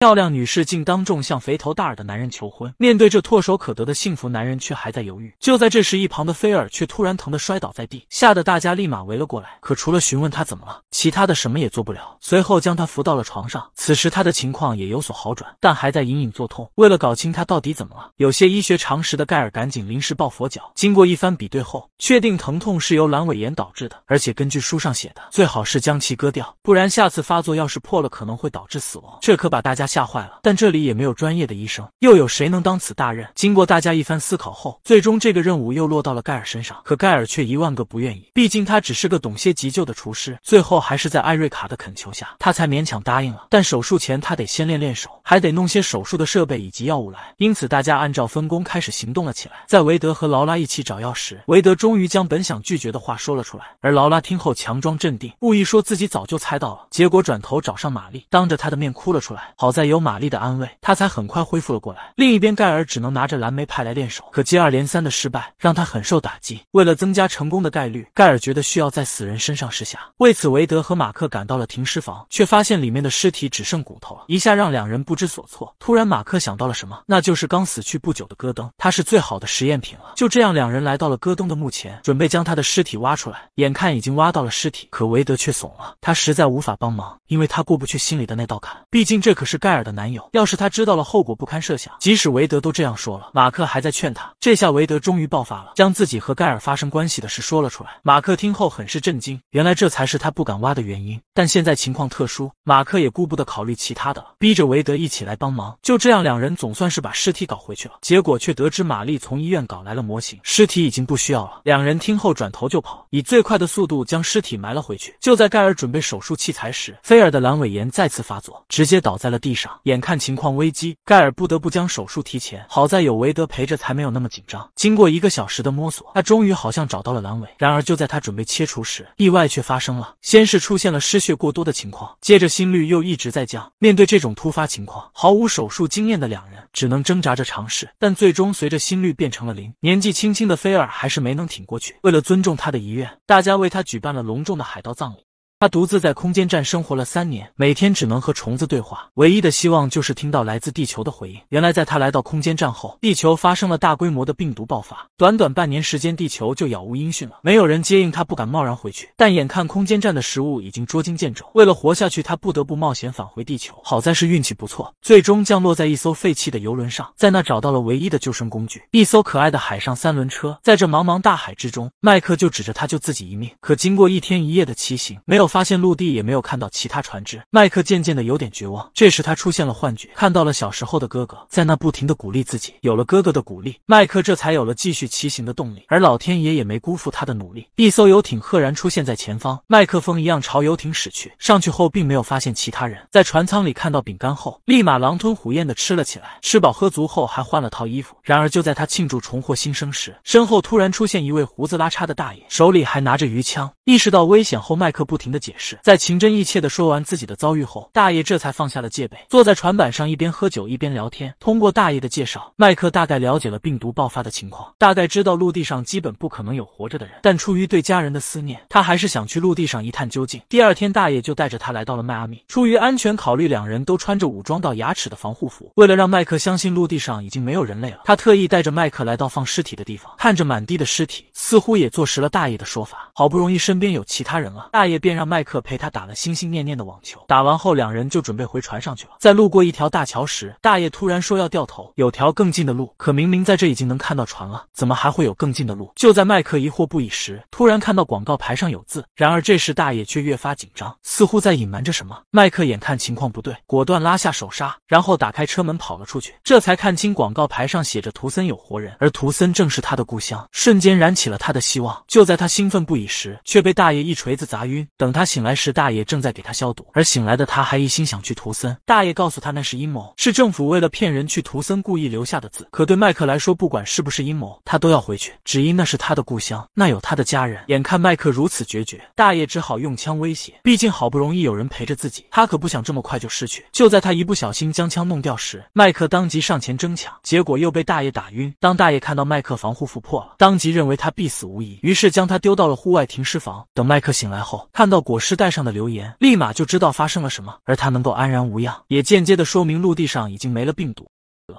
漂亮女士竟当众向肥头大耳的男人求婚，面对这唾手可得的幸福，男人却还在犹豫。就在这时，一旁的菲尔却突然疼得摔倒在地，吓得大家立马围了过来。可除了询问他怎么了，其他的什么也做不了。随后将他扶到了床上，此时他的情况也有所好转，但还在隐隐作痛。为了搞清他到底怎么了，有些医学常识的盖尔赶紧临时抱佛脚。经过一番比对后，确定疼痛是由阑尾炎导致的，而且根据书上写的，最好是将其割掉，不然下次发作要是破了，可能会导致死亡。这可把大家。吓坏了，但这里也没有专业的医生，又有谁能当此大任？经过大家一番思考后，最终这个任务又落到了盖尔身上。可盖尔却一万个不愿意，毕竟他只是个懂些急救的厨师。最后还是在艾瑞卡的恳求下，他才勉强答应了。但手术前他得先练练手，还得弄些手术的设备以及药物来。因此大家按照分工开始行动了起来。在韦德和劳拉一起找药时，韦德终于将本想拒绝的话说了出来，而劳拉听后强装镇定，故意说自己早就猜到了。结果转头找上玛丽，当着他的面哭了出来。好在在有玛丽的安慰，他才很快恢复了过来。另一边，盖尔只能拿着蓝莓派来练手，可接二连三的失败让他很受打击。为了增加成功的概率，盖尔觉得需要在死人身上试下。为此，韦德和马克赶到了停尸房，却发现里面的尸体只剩骨头了，一下让两人不知所措。突然，马克想到了什么，那就是刚死去不久的戈登，他是最好的实验品了。就这样，两人来到了戈登的墓前，准备将他的尸体挖出来。眼看已经挖到了尸体，可韦德却怂了，他实在无法帮忙，因为他过不去心里的那道坎，毕竟这可是盖。盖尔的男友，要是他知道了，后果不堪设想。即使维德都这样说了，马克还在劝他。这下维德终于爆发了，将自己和盖尔发生关系的事说了出来。马克听后很是震惊，原来这才是他不敢挖的原因。但现在情况特殊，马克也顾不得考虑其他的了，逼着维德一起来帮忙。就这样，两人总算是把尸体搞回去了。结果却得知玛丽从医院搞来了模型，尸体已经不需要了。两人听后转头就跑，以最快的速度将尸体埋了回去。就在盖尔准备手术器材时，菲尔的阑尾炎再次发作，直接倒在了地上。眼看情况危机，盖尔不得不将手术提前。好在有维德陪着，才没有那么紧张。经过一个小时的摸索，他终于好像找到了阑尾。然而就在他准备切除时，意外却发生了。先是出现了失血过多的情况，接着心率又一直在降。面对这种突发情况，毫无手术经验的两人只能挣扎着尝试，但最终随着心率变成了零，年纪轻轻的菲尔还是没能挺过去。为了尊重他的遗愿，大家为他举办了隆重的海盗葬礼。他独自在空间站生活了三年，每天只能和虫子对话，唯一的希望就是听到来自地球的回应。原来，在他来到空间站后，地球发生了大规模的病毒爆发，短短半年时间，地球就杳无音讯了，没有人接应他，不敢贸然回去。但眼看空间站的食物已经捉襟见肘，为了活下去，他不得不冒险返回地球。好在是运气不错，最终降落在一艘废弃的游轮上，在那找到了唯一的救生工具——一艘可爱的海上三轮车。在这茫茫大海之中，麦克就指着他救自己一命。可经过一天一夜的骑行，没有。发现陆地也没有看到其他船只，麦克渐渐的有点绝望。这时他出现了幻觉，看到了小时候的哥哥，在那不停的鼓励自己。有了哥哥的鼓励，麦克这才有了继续骑行的动力。而老天爷也没辜负他的努力，一艘游艇赫然出现在前方。麦克风一样朝游艇驶去，上去后并没有发现其他人，在船舱里看到饼干后，立马狼吞虎咽的吃了起来。吃饱喝足后还换了套衣服。然而就在他庆祝重获新生时，身后突然出现一位胡子拉碴的大爷，手里还拿着鱼枪。意识到危险后，麦克不停的。解释，在情真意切的说完自己的遭遇后，大爷这才放下了戒备，坐在船板上一边喝酒一边聊天。通过大爷的介绍，麦克大概了解了病毒爆发的情况，大概知道陆地上基本不可能有活着的人。但出于对家人的思念，他还是想去陆地上一探究竟。第二天，大爷就带着他来到了迈阿密。出于安全考虑，两人都穿着武装到牙齿的防护服。为了让麦克相信陆地上已经没有人类了，他特意带着麦克来到放尸体的地方，看着满地的尸体，似乎也坐实了大爷的说法。好不容易身边有其他人了，大爷便让。麦克陪他打了心心念念的网球，打完后两人就准备回船上去了。在路过一条大桥时，大爷突然说要掉头，有条更近的路。可明明在这已经能看到船了，怎么还会有更近的路？就在麦克疑惑不已时，突然看到广告牌上有字。然而这时大爷却越发紧张，似乎在隐瞒着什么。麦克眼看情况不对，果断拉下手刹，然后打开车门跑了出去。这才看清广告牌上写着“图森有活人”，而图森正是他的故乡，瞬间燃起了他的希望。就在他兴奋不已时，却被大爷一锤子砸晕。等他。他醒来时，大爷正在给他消毒，而醒来的他还一心想去图森。大爷告诉他那是阴谋，是政府为了骗人去图森故意留下的字。可对麦克来说，不管是不是阴谋，他都要回去，只因那是他的故乡，那有他的家人。眼看麦克如此决绝，大爷只好用枪威胁，毕竟好不容易有人陪着自己，他可不想这么快就失去。就在他一不小心将枪弄掉时，麦克当即上前争抢，结果又被大爷打晕。当大爷看到麦克防护服破了，当即认为他必死无疑，于是将他丢到了户外停尸房。等麦克醒来后，看到。火尸袋上的留言，立马就知道发生了什么。而他能够安然无恙，也间接的说明陆地上已经没了病毒。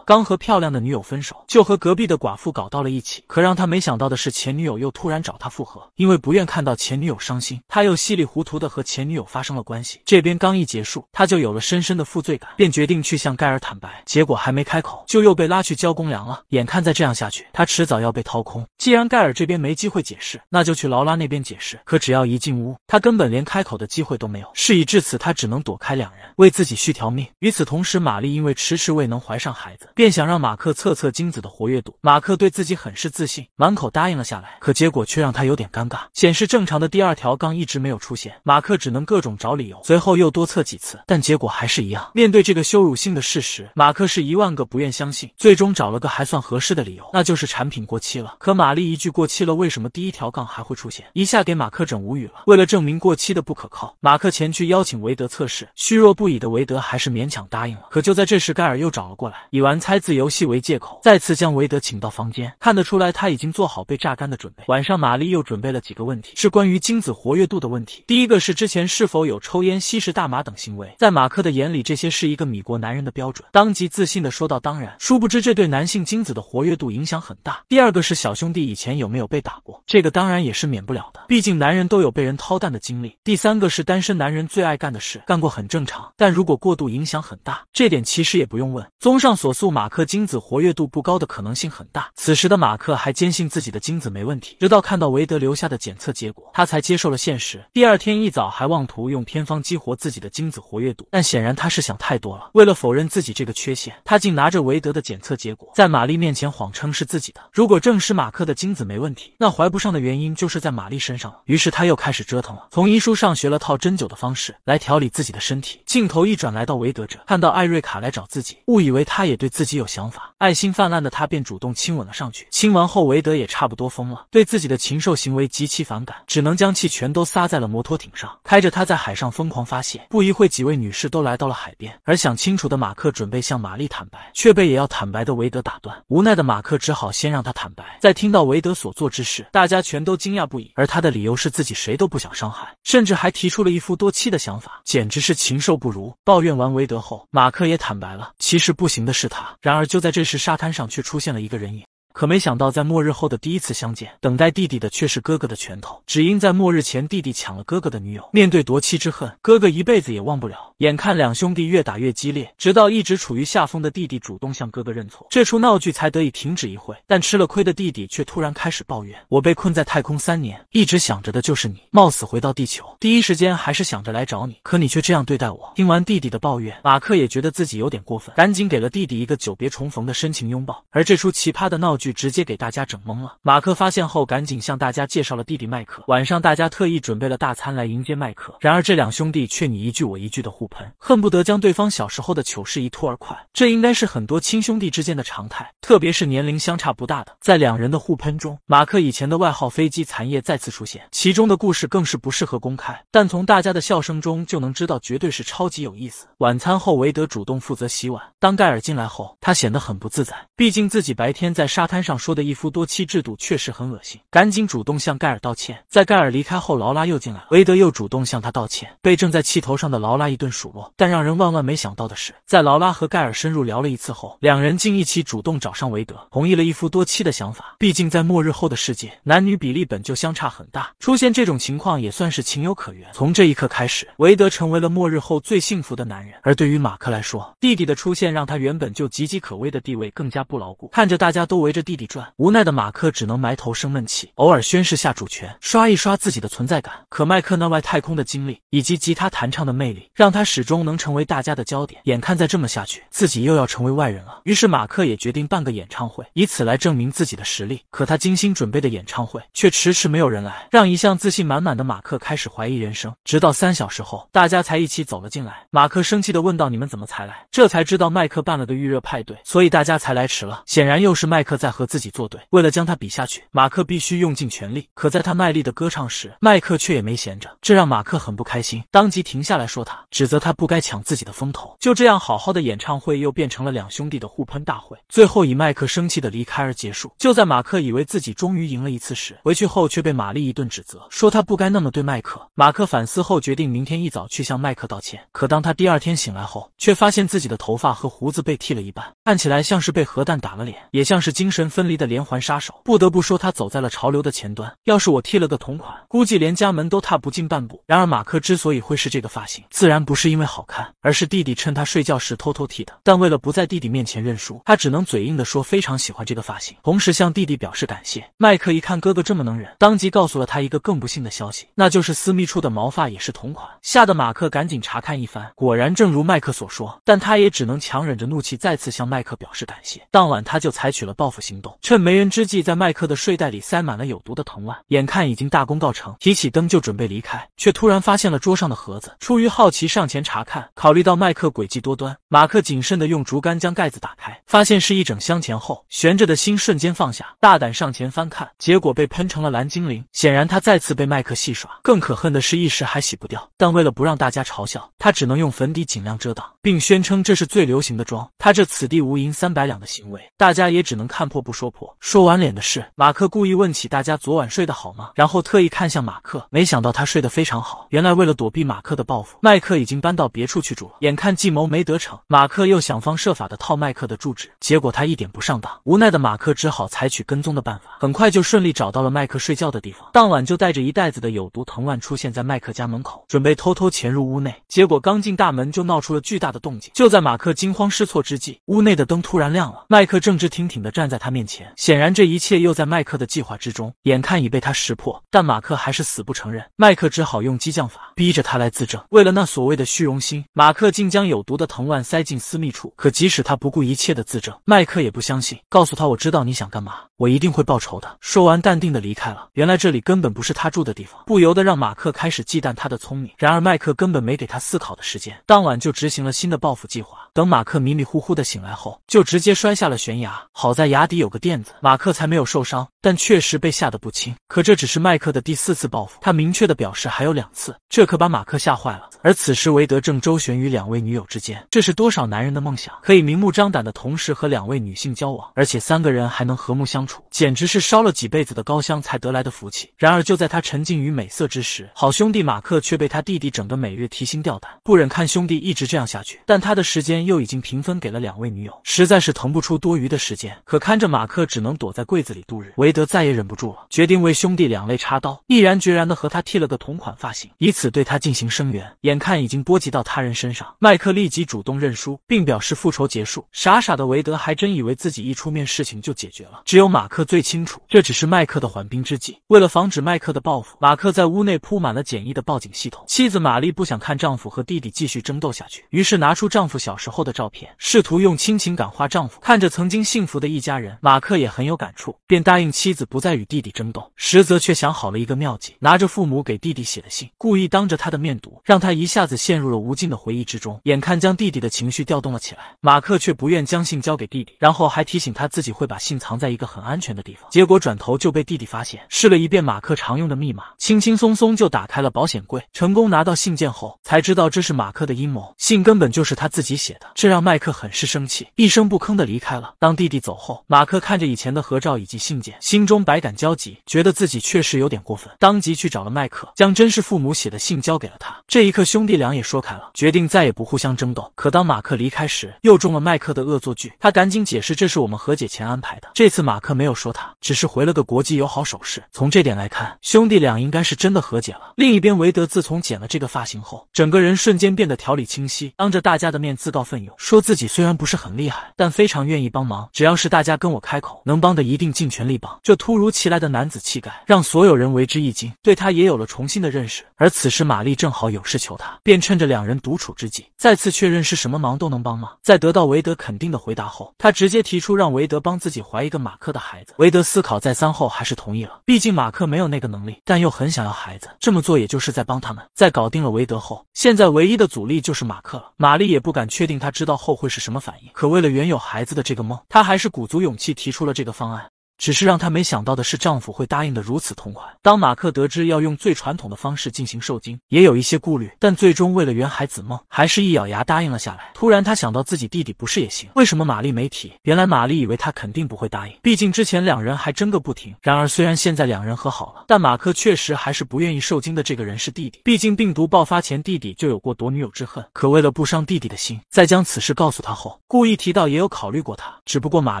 刚和漂亮的女友分手，就和隔壁的寡妇搞到了一起。可让他没想到的是，前女友又突然找他复合。因为不愿看到前女友伤心，他又稀里糊涂的和前女友发生了关系。这边刚一结束，他就有了深深的负罪感，便决定去向盖尔坦白。结果还没开口，就又被拉去交公粮了。眼看再这样下去，他迟早要被掏空。既然盖尔这边没机会解释，那就去劳拉那边解释。可只要一进屋，他根本连开口的机会都没有。事已至此，他只能躲开两人，为自己续条命。与此同时，玛丽因为迟迟未能怀上孩，子。便想让马克测测精子的活跃度，马克对自己很是自信，满口答应了下来。可结果却让他有点尴尬，显示正常的第二条杠一直没有出现，马克只能各种找理由。随后又多测几次，但结果还是一样。面对这个羞辱性的事实，马克是一万个不愿相信。最终找了个还算合适的理由，那就是产品过期了。可玛丽一句过期了，为什么第一条杠还会出现？一下给马克整无语了。为了证明过期的不可靠，马克前去邀请维德测试，虚弱不已的维德还是勉强答应了。可就在这时，盖尔又找了过来，意外。玩猜字游戏为借口，再次将韦德请到房间。看得出来，他已经做好被榨干的准备。晚上，玛丽又准备了几个问题，是关于精子活跃度的问题。第一个是之前是否有抽烟、吸食大麻等行为，在马克的眼里，这些是一个米国男人的标准，当即自信的说道：“当然。”殊不知，这对男性精子的活跃度影响很大。第二个是小兄弟以前有没有被打过，这个当然也是免不了的，毕竟男人都有被人掏蛋的经历。第三个是单身男人最爱干的事，干过很正常，但如果过度影响很大，这点其实也不用问。综上所。诉马克精子活跃度不高的可能性很大。此时的马克还坚信自己的精子没问题，直到看到维德留下的检测结果，他才接受了现实。第二天一早，还妄图用偏方激活自己的精子活跃度，但显然他是想太多了。为了否认自己这个缺陷，他竟拿着维德的检测结果，在玛丽面前谎称是自己的。如果证实马克的精子没问题，那怀不上的原因就是在玛丽身上了。于是他又开始折腾了，从医书上学了套针灸的方式来调理自己的身体。镜头一转，来到维德这，看到艾瑞卡来找自己，误以为他也对。自己有想法，爱心泛滥的他便主动亲吻了上去。亲完后，韦德也差不多疯了，对自己的禽兽行为极其反感，只能将气全都撒在了摩托艇上，开着他在海上疯狂发泄。不一会，几位女士都来到了海边，而想清楚的马克准备向玛丽坦白，却被也要坦白的韦德打断。无奈的马克只好先让他坦白。在听到韦德所做之事，大家全都惊讶不已。而他的理由是自己谁都不想伤害，甚至还提出了一夫多妻的想法，简直是禽兽不如。抱怨完韦德后，马克也坦白了，其实不行的是。然而，就在这时，沙滩上却出现了一个人影。可没想到，在末日后的第一次相见，等待弟弟的却是哥哥的拳头。只因在末日前，弟弟抢了哥哥的女友，面对夺妻之恨，哥哥一辈子也忘不了。眼看两兄弟越打越激烈，直到一直处于下风的弟弟主动向哥哥认错，这出闹剧才得以停止一会。但吃了亏的弟弟却突然开始抱怨：“我被困在太空三年，一直想着的就是你，冒死回到地球，第一时间还是想着来找你，可你却这样对待我。”听完弟弟的抱怨，马克也觉得自己有点过分，赶紧给了弟弟一个久别重逢的深情拥抱。而这出奇葩的闹剧。直接给大家整懵了。马克发现后，赶紧向大家介绍了弟弟麦克。晚上，大家特意准备了大餐来迎接麦克。然而，这两兄弟却你一句我一句的互喷，恨不得将对方小时候的糗事一吐而快。这应该是很多亲兄弟之间的常态，特别是年龄相差不大的。在两人的互喷中，马克以前的外号“飞机残叶”再次出现，其中的故事更是不适合公开。但从大家的笑声中就能知道，绝对是超级有意思。晚餐后，韦德主动负责洗碗。当盖尔进来后，他显得很不自在，毕竟自己白天在沙。摊上说的一夫多妻制度确实很恶心，赶紧主动向盖尔道歉。在盖尔离开后，劳拉又进来，韦德又主动向他道歉，被正在气头上的劳拉一顿数落。但让人万万没想到的是，在劳拉和盖尔深入聊了一次后，两人竟一起主动找上韦德，同意了一夫多妻的想法。毕竟在末日后的世界，男女比例本就相差很大，出现这种情况也算是情有可原。从这一刻开始，韦德成为了末日后最幸福的男人。而对于马克来说，弟弟的出现让他原本就岌岌可危的地位更加不牢固。看着大家都围着。弟弟转，无奈的马克只能埋头生闷气，偶尔宣誓下主权，刷一刷自己的存在感。可麦克那外太空的经历以及吉他弹唱的魅力，让他始终能成为大家的焦点。眼看再这么下去，自己又要成为外人了。于是马克也决定办个演唱会，以此来证明自己的实力。可他精心准备的演唱会却迟迟没有人来，让一向自信满满的马克开始怀疑人生。直到三小时后，大家才一起走了进来。马克生气地问道：“你们怎么才来？”这才知道麦克办了个预热派对，所以大家才来迟了。显然又是麦克在。和自己作对，为了将他比下去，马克必须用尽全力。可在他卖力的歌唱时，麦克却也没闲着，这让马克很不开心，当即停下来说他，指责他不该抢自己的风头。就这样，好好的演唱会又变成了两兄弟的互喷大会，最后以麦克生气的离开而结束。就在马克以为自己终于赢了一次时，回去后却被玛丽一顿指责，说他不该那么对麦克。马克反思后决定明天一早去向麦克道歉。可当他第二天醒来后，却发现自己的头发和胡子被剃了一半，看起来像是被核弹打了脸，也像是精神。身分离的连环杀手，不得不说他走在了潮流的前端。要是我剃了个同款，估计连家门都踏不进半步。然而马克之所以会是这个发型，自然不是因为好看，而是弟弟趁他睡觉时偷偷剃的。但为了不在弟弟面前认输，他只能嘴硬地说非常喜欢这个发型，同时向弟弟表示感谢。麦克一看哥哥这么能忍，当即告诉了他一个更不幸的消息，那就是私密处的毛发也是同款，吓得马克赶紧查看一番，果然正如麦克所说，但他也只能强忍着怒气，再次向麦克表示感谢。当晚他就采取了报复性。行动，趁没人之际，在麦克的睡袋里塞满了有毒的藤蔓。眼看已经大功告成，提起灯就准备离开，却突然发现了桌上的盒子。出于好奇，上前查看。考虑到麦克诡计多端，马克谨慎地用竹竿将盖子打开，发现是一整箱钱。后悬着的心瞬间放下，大胆上前翻看，结果被喷成了蓝精灵。显然他再次被麦克戏耍。更可恨的是，一时还洗不掉。但为了不让大家嘲笑，他只能用粉底尽量遮挡，并宣称这是最流行的妆。他这“此地无银三百两”的行为，大家也只能看破。不说破。说完脸的事，马克故意问起大家昨晚睡得好吗？然后特意看向马克，没想到他睡得非常好。原来为了躲避马克的报复，麦克已经搬到别处去住了。眼看计谋没得逞，马克又想方设法的套麦克的住址，结果他一点不上当。无奈的马克只好采取跟踪的办法，很快就顺利找到了麦克睡觉的地方。当晚就带着一袋子的有毒藤蔓出现在麦克家门口，准备偷偷潜入屋内。结果刚进大门就闹出了巨大的动静。就在马克惊慌失措之际，屋内的灯突然亮了，麦克正直挺挺的站在他。面前，显然这一切又在麦克的计划之中。眼看已被他识破，但马克还是死不承认。麦克只好用激将法逼着他来自证。为了那所谓的虚荣心，马克竟将有毒的藤蔓塞进私密处。可即使他不顾一切的自证，麦克也不相信，告诉他：“我知道你想干嘛，我一定会报仇的。”说完，淡定的离开了。原来这里根本不是他住的地方，不由得让马克开始忌惮他的聪明。然而麦克根本没给他思考的时间，当晚就执行了新的报复计划。等马克迷迷糊糊的醒来后，就直接摔下了悬崖。好在崖底有个垫子，马克才没有受伤，但确实被吓得不轻。可这只是麦克的第四次报复，他明确的表示还有两次，这可把马克吓坏了。而此时韦德正周旋于两位女友之间，这是多少男人的梦想，可以明目张胆的同时和两位女性交往，而且三个人还能和睦相处，简直是烧了几辈子的高香才得来的福气。然而就在他沉浸于美色之时，好兄弟马克却被他弟弟整得每日提心吊胆，不忍看兄弟一直这样下去，但他的时间。又已经平分给了两位女友，实在是腾不出多余的时间。可看着马克只能躲在柜子里度日，韦德再也忍不住了，决定为兄弟两肋插刀，毅然决然的和他剃了个同款发型，以此对他进行声援。眼看已经波及到他人身上，麦克立即主动认输，并表示复仇结束。傻傻的韦德还真以为自己一出面，事情就解决了。只有马克最清楚，这只是麦克的缓兵之计。为了防止麦克的报复，马克在屋内铺满了简易的报警系统。妻子玛丽不想看丈夫和弟弟继续争斗下去，于是拿出丈夫小时候。后的照片，试图用亲情感化丈夫。看着曾经幸福的一家人，马克也很有感触，便答应妻子不再与弟弟争斗。实则却想好了一个妙计，拿着父母给弟弟写的信，故意当着他的面读，让他一下子陷入了无尽的回忆之中。眼看将弟弟的情绪调动了起来，马克却不愿将信交给弟弟，然后还提醒他自己会把信藏在一个很安全的地方。结果转头就被弟弟发现，试了一遍马克常用的密码，轻轻松松就打开了保险柜，成功拿到信件后，才知道这是马克的阴谋，信根本就是他自己写。的。这让麦克很是生气，一声不吭的离开了。当弟弟走后，马克看着以前的合照以及信件，心中百感交集，觉得自己确实有点过分，当即去找了麦克，将真是父母写的信交给了他。这一刻，兄弟俩也说开了，决定再也不互相争斗。可当马克离开时，又中了麦克的恶作剧，他赶紧解释这是我们和解前安排的。这次马克没有说他，只是回了个国际友好手势。从这点来看，兄弟俩应该是真的和解了。另一边，韦德自从剪了这个发型后，整个人瞬间变得条理清晰，当着大家的面自告。奋勇说自己虽然不是很厉害，但非常愿意帮忙。只要是大家跟我开口，能帮的一定尽全力帮。这突如其来的男子气概让所有人为之一惊，对他也有了重新的认识。而此时玛丽正好有事求他，便趁着两人独处之际，再次确认是什么忙都能帮吗？在得到韦德肯定的回答后，他直接提出让韦德帮自己怀一个马克的孩子。韦德思考再三后，还是同意了。毕竟马克没有那个能力，但又很想要孩子，这么做也就是在帮他们。在搞定了韦德后，现在唯一的阻力就是马克了。玛丽也不敢确定。他知道后会是什么反应，可为了原有孩子的这个梦，他还是鼓足勇气提出了这个方案。只是让她没想到的是，丈夫会答应的如此痛快。当马克得知要用最传统的方式进行受精，也有一些顾虑，但最终为了圆孩子梦，还是一咬牙答应了下来。突然，他想到自己弟弟不是也行？为什么玛丽没提？原来玛丽以为他肯定不会答应，毕竟之前两人还争个不停。然而，虽然现在两人和好了，但马克确实还是不愿意受精的。这个人是弟弟，毕竟病毒爆发前，弟弟就有过夺女友之恨。可为了不伤弟弟的心，在将此事告诉他后，故意提到也有考虑过他，只不过玛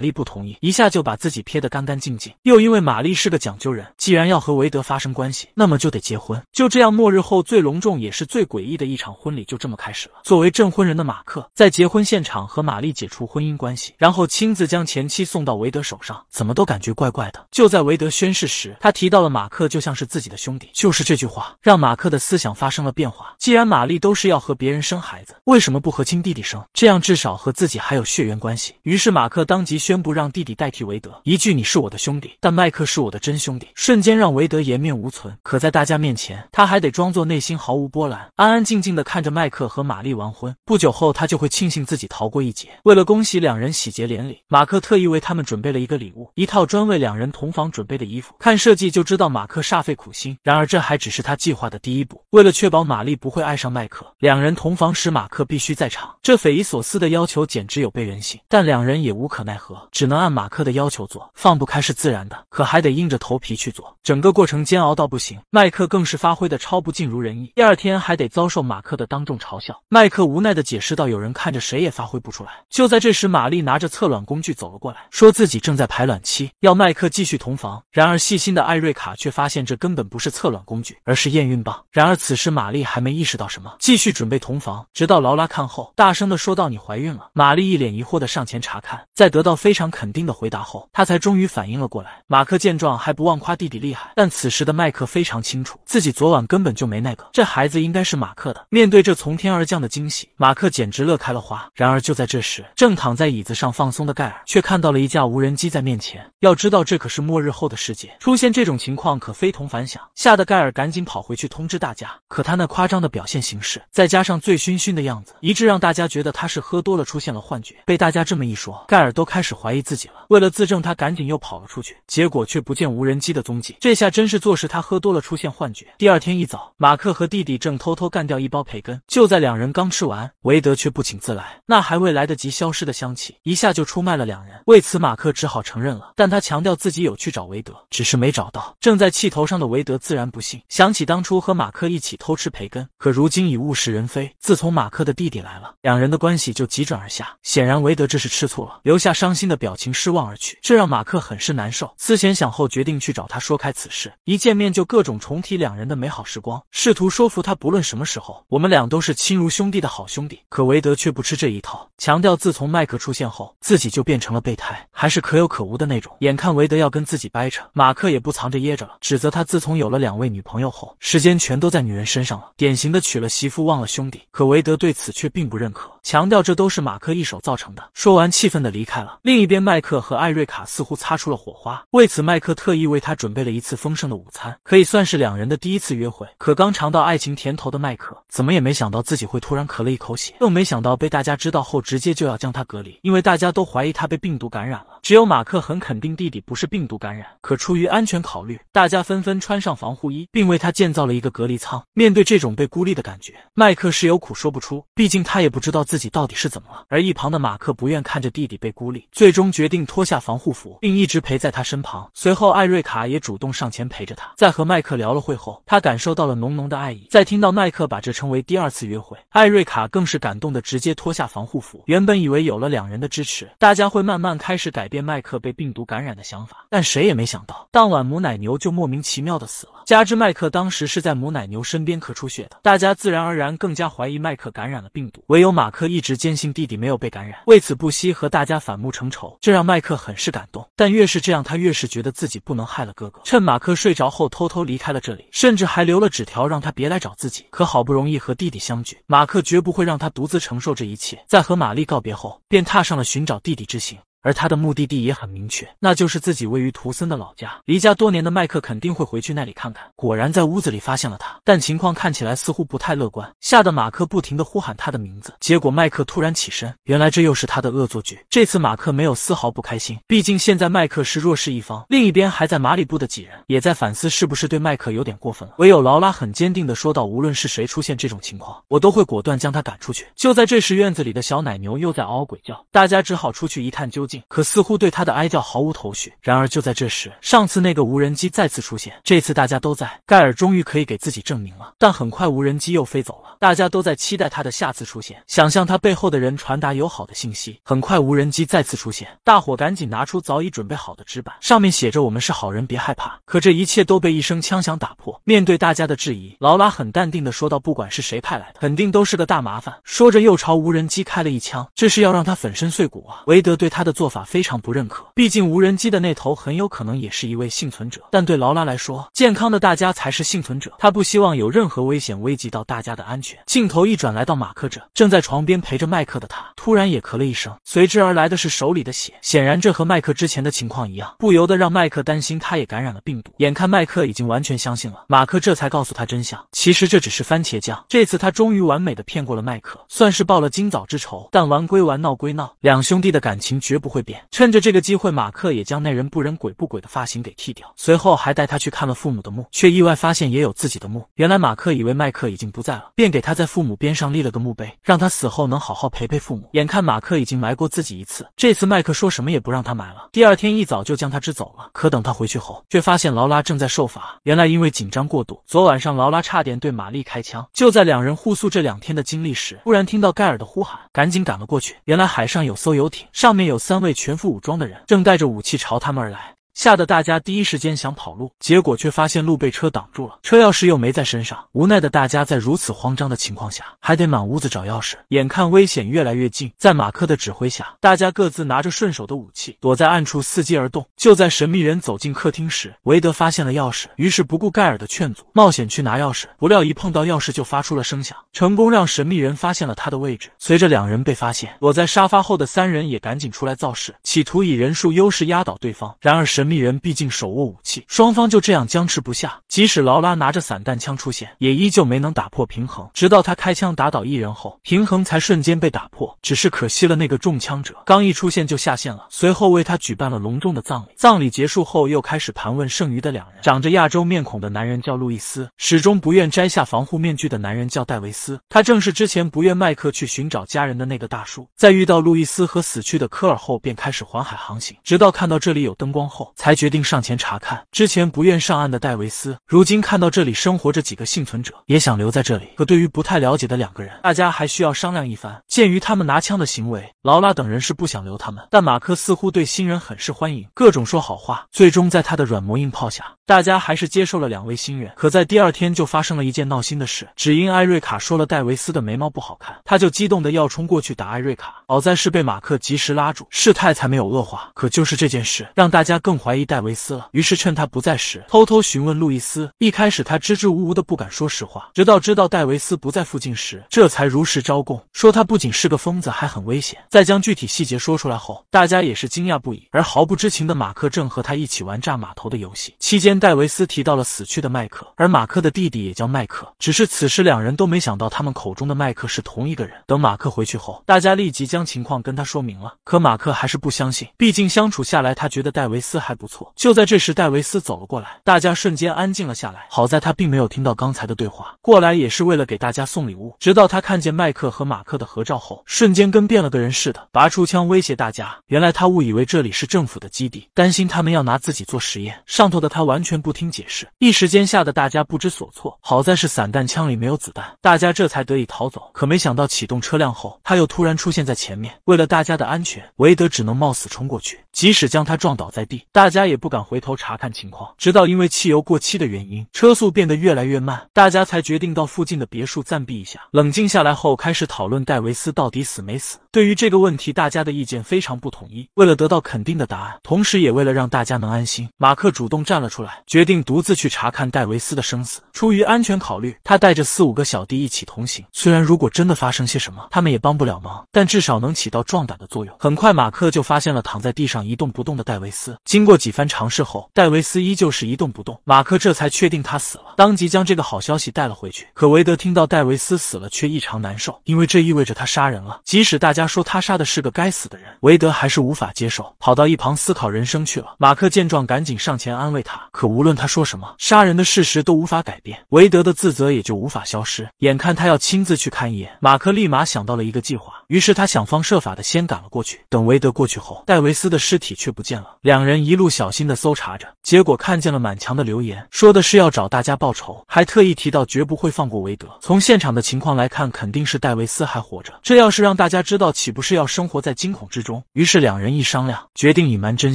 丽不同意，一下就把自己撇得干。干干净净，又因为玛丽是个讲究人，既然要和韦德发生关系，那么就得结婚。就这样，末日后最隆重也是最诡异的一场婚礼就这么开始了。作为证婚人的马克，在结婚现场和玛丽解除婚姻关系，然后亲自将前妻送到韦德手上，怎么都感觉怪怪的。就在韦德宣誓时，他提到了马克就像是自己的兄弟，就是这句话让马克的思想发生了变化。既然玛丽都是要和别人生孩子，为什么不和亲弟弟生？这样至少和自己还有血缘关系。于是马克当即宣布让弟弟代替韦德，一句你说。我的兄弟，但麦克是我的真兄弟，瞬间让韦德颜面无存。可在大家面前，他还得装作内心毫无波澜，安安静静的看着麦克和玛丽完婚。不久后，他就会庆幸自己逃过一劫。为了恭喜两人喜结连理，马克特意为他们准备了一个礼物，一套专为两人同房准备的衣服。看设计就知道马克煞费苦心。然而，这还只是他计划的第一步。为了确保玛丽不会爱上麦克，两人同房时，马克必须在场。这匪夷所思的要求简直有悖人性，但两人也无可奈何，只能按马克的要求做，放不。开是自然的，可还得硬着头皮去做，整个过程煎熬到不行。麦克更是发挥的超不尽如人意。第二天还得遭受马克的当众嘲笑。麦克无奈的解释道：“有人看着，谁也发挥不出来。”就在这时，玛丽拿着测卵工具走了过来，说自己正在排卵期，要麦克继续同房。然而细心的艾瑞卡却发现这根本不是测卵工具，而是验孕棒。然而此时玛丽还没意识到什么，继续准备同房。直到劳拉看后，大声的说道：“你怀孕了！”玛丽一脸疑惑的上前查看，在得到非常肯定的回答后，她才终于。反应了过来，马克见状还不忘夸弟弟厉害，但此时的麦克非常清楚自己昨晚根本就没那个，这孩子应该是马克的。面对这从天而降的惊喜，马克简直乐开了花。然而就在这时，正躺在椅子上放松的盖尔却看到了一架无人机在面前。要知道这可是末日后的世界，出现这种情况可非同凡响，吓得盖尔赶紧跑回去通知大家。可他那夸张的表现形式，再加上醉醺醺的样子，一致让大家觉得他是喝多了出现了幻觉。被大家这么一说，盖尔都开始怀疑自己了。为了自证，他赶紧又。跑了出去，结果却不见无人机的踪迹。这下真是坐势，他喝多了出现幻觉。第二天一早，马克和弟弟正偷偷干掉一包培根，就在两人刚吃完，韦德却不请自来。那还未来得及消失的香气，一下就出卖了两人。为此，马克只好承认了，但他强调自己有去找韦德，只是没找到。正在气头上的韦德自然不信，想起当初和马克一起偷吃培根，可如今已物是人非。自从马克的弟弟来了，两人的关系就急转而下。显然，韦德这是吃醋了，留下伤心的表情，失望而去。这让马克。很是难受，思前想后决定去找他说开此事。一见面就各种重提两人的美好时光，试图说服他，不论什么时候，我们俩都是亲如兄弟的好兄弟。可韦德却不吃这一套，强调自从麦克出现后，自己就变成了备胎，还是可有可无的那种。眼看韦德要跟自己掰扯，马克也不藏着掖着了，指责他自从有了两位女朋友后，时间全都在女人身上了，典型的娶了媳妇忘了兄弟。可韦德对此却并不认可，强调这都是马克一手造成的。说完气愤的离开了。另一边，麦克和艾瑞卡似乎擦。出了火花，为此麦克特意为他准备了一次丰盛的午餐，可以算是两人的第一次约会。可刚尝到爱情甜头的麦克，怎么也没想到自己会突然咳了一口血，更没想到被大家知道后，直接就要将他隔离，因为大家都怀疑他被病毒感染了。只有马克很肯定弟弟不是病毒感染，可出于安全考虑，大家纷纷穿上防护衣，并为他建造了一个隔离舱。面对这种被孤立的感觉，麦克是有苦说不出，毕竟他也不知道自己到底是怎么了。而一旁的马克不愿看着弟弟被孤立，最终决定脱下防护服，并一。一直陪在他身旁。随后，艾瑞卡也主动上前陪着他。在和麦克聊了会后，他感受到了浓浓的爱意。在听到麦克把这称为第二次约会，艾瑞卡更是感动的直接脱下防护服。原本以为有了两人的支持，大家会慢慢开始改变麦克被病毒感染的想法，但谁也没想到，当晚母奶牛就莫名其妙的死了。加之麦克当时是在母奶牛身边咳出血的，大家自然而然更加怀疑麦克感染了病毒，唯有马克一直坚信弟弟没有被感染，为此不惜和大家反目成仇，这让麦克很是感动。但越是这样，他越是觉得自己不能害了哥哥。趁马克睡着后，偷偷离开了这里，甚至还留了纸条让他别来找自己。可好不容易和弟弟相聚，马克绝不会让他独自承受这一切。在和玛丽告别后，便踏上了寻找弟弟之行。而他的目的地也很明确，那就是自己位于图森的老家。离家多年的麦克肯定会回去那里看看。果然，在屋子里发现了他，但情况看起来似乎不太乐观，吓得马克不停地呼喊他的名字。结果，麦克突然起身，原来这又是他的恶作剧。这次马克没有丝毫不开心，毕竟现在麦克是弱势一方。另一边还在马里布的几人也在反思，是不是对麦克有点过分了。唯有劳拉很坚定地说道：“无论是谁出现这种情况，我都会果断将他赶出去。”就在这时，院子里的小奶牛又在嗷嗷鬼叫，大家只好出去一探究。可似乎对他的哀叫毫无头绪。然而就在这时，上次那个无人机再次出现。这次大家都在，盖尔终于可以给自己证明了。但很快无人机又飞走了。大家都在期待他的下次出现，想向他背后的人传达友好的信息。很快无人机再次出现，大伙赶紧拿出早已准备好的纸板，上面写着“我们是好人，别害怕”。可这一切都被一声枪响打破。面对大家的质疑，劳拉很淡定的说道：“不管是谁派来的，肯定都是个大麻烦。”说着又朝无人机开了一枪，这是要让他粉身碎骨啊！维德对他的。做法非常不认可，毕竟无人机的那头很有可能也是一位幸存者。但对劳拉来说，健康的大家才是幸存者，她不希望有任何危险危及到大家的安全。镜头一转，来到马克这，正在床边陪着麦克的他，突然也咳了一声，随之而来的是手里的血，显然这和麦克之前的情况一样，不由得让麦克担心，他也感染了病毒。眼看麦克已经完全相信了，马克这才告诉他真相，其实这只是番茄酱。这次他终于完美的骗过了麦克，算是报了今早之仇。但玩归玩，闹归闹，两兄弟的感情绝不。不会变。趁着这个机会，马克也将那人不人鬼不鬼的发型给剃掉，随后还带他去看了父母的墓，却意外发现也有自己的墓。原来马克以为麦克已经不在了，便给他在父母边上立了个墓碑，让他死后能好好陪陪父母。眼看马克已经埋过自己一次，这次麦克说什么也不让他埋了。第二天一早就将他支走了。可等他回去后，却发现劳拉正在受罚。原来因为紧张过度，昨晚上劳拉差点对玛丽开枪。就在两人互诉这两天的经历时，突然听到盖尔的呼喊，赶紧赶了过去。原来海上有艘游艇，上面有三。三位全副武装的人正带着武器朝他们而来。吓得大家第一时间想跑路，结果却发现路被车挡住了，车钥匙又没在身上，无奈的大家在如此慌张的情况下，还得满屋子找钥匙。眼看危险越来越近，在马克的指挥下，大家各自拿着顺手的武器，躲在暗处伺机而动。就在神秘人走进客厅时，韦德发现了钥匙，于是不顾盖尔的劝阻，冒险去拿钥匙。不料一碰到钥匙就发出了声响，成功让神秘人发现了他的位置。随着两人被发现，躲在沙发后的三人也赶紧出来造势，企图以人数优势压倒对方。然而神。密人毕竟手握武器，双方就这样僵持不下。即使劳拉拿着散弹枪出现，也依旧没能打破平衡。直到他开枪打倒一人后，平衡才瞬间被打破。只是可惜了那个中枪者，刚一出现就下线了。随后为他举办了隆重的葬礼。葬礼结束后，又开始盘问剩余的两人。长着亚洲面孔的男人叫路易斯，始终不愿摘下防护面具的男人叫戴维斯。他正是之前不愿麦克去寻找家人的那个大叔。在遇到路易斯和死去的科尔后，便开始环海航行，直到看到这里有灯光后。才决定上前查看。之前不愿上岸的戴维斯，如今看到这里生活着几个幸存者，也想留在这里。可对于不太了解的两个人，大家还需要商量一番。鉴于他们拿枪的行为，劳拉等人是不想留他们。但马克似乎对新人很是欢迎，各种说好话。最终在他的软磨硬泡下，大家还是接受了两位新人。可在第二天就发生了一件闹心的事，只因艾瑞卡说了戴维斯的眉毛不好看，他就激动的要冲过去打艾瑞卡。好在是被马克及时拉住，事态才没有恶化。可就是这件事，让大家更慌。怀疑戴维斯了，于是趁他不在时偷偷询问路易斯。一开始他支支吾吾的不敢说实话，直到知道戴维斯不在附近时，这才如实招供，说他不仅是个疯子，还很危险。在将具体细节说出来后，大家也是惊讶不已。而毫不知情的马克正和他一起玩炸码头的游戏。期间，戴维斯提到了死去的麦克，而马克的弟弟也叫麦克。只是此时两人都没想到，他们口中的麦克是同一个人。等马克回去后，大家立即将情况跟他说明了。可马克还是不相信，毕竟相处下来，他觉得戴维斯还。不错。就在这时，戴维斯走了过来，大家瞬间安静了下来。好在他并没有听到刚才的对话，过来也是为了给大家送礼物。直到他看见麦克和马克的合照后，瞬间跟变了个人似的，拔出枪威胁大家。原来他误以为这里是政府的基地，担心他们要拿自己做实验。上头的他完全不听解释，一时间吓得大家不知所措。好在是散弹枪里没有子弹，大家这才得以逃走。可没想到启动车辆后，他又突然出现在前面。为了大家的安全，韦德只能冒死冲过去，即使将他撞倒在地，大。大家也不敢回头查看情况，直到因为汽油过期的原因，车速变得越来越慢，大家才决定到附近的别墅暂避一下。冷静下来后，开始讨论戴维斯到底死没死。对于这个问题，大家的意见非常不统一。为了得到肯定的答案，同时也为了让大家能安心，马克主动站了出来，决定独自去查看戴维斯的生死。出于安全考虑，他带着四五个小弟一起同行。虽然如果真的发生些什么，他们也帮不了忙，但至少能起到壮胆的作用。很快，马克就发现了躺在地上一动不动的戴维斯。经过几番尝试后，戴维斯依旧是一动不动，马克这才确定他死了，当即将这个好消息带了回去。可韦德听到戴维斯死了，却异常难受，因为这意味着他杀人了，即使大家。家说他杀的是个该死的人，韦德还是无法接受，跑到一旁思考人生去了。马克见状，赶紧上前安慰他。可无论他说什么，杀人的事实都无法改变，韦德的自责也就无法消失。眼看他要亲自去看一眼，马克立马想到了一个计划。于是他想方设法的先赶了过去。等韦德过去后，戴维斯的尸体却不见了。两人一路小心的搜查着，结果看见了满墙的留言，说的是要找大家报仇，还特意提到绝不会放过韦德。从现场的情况来看，肯定是戴维斯还活着。这要是让大家知道，岂不是要生活在惊恐之中？于是两人一商量，决定隐瞒真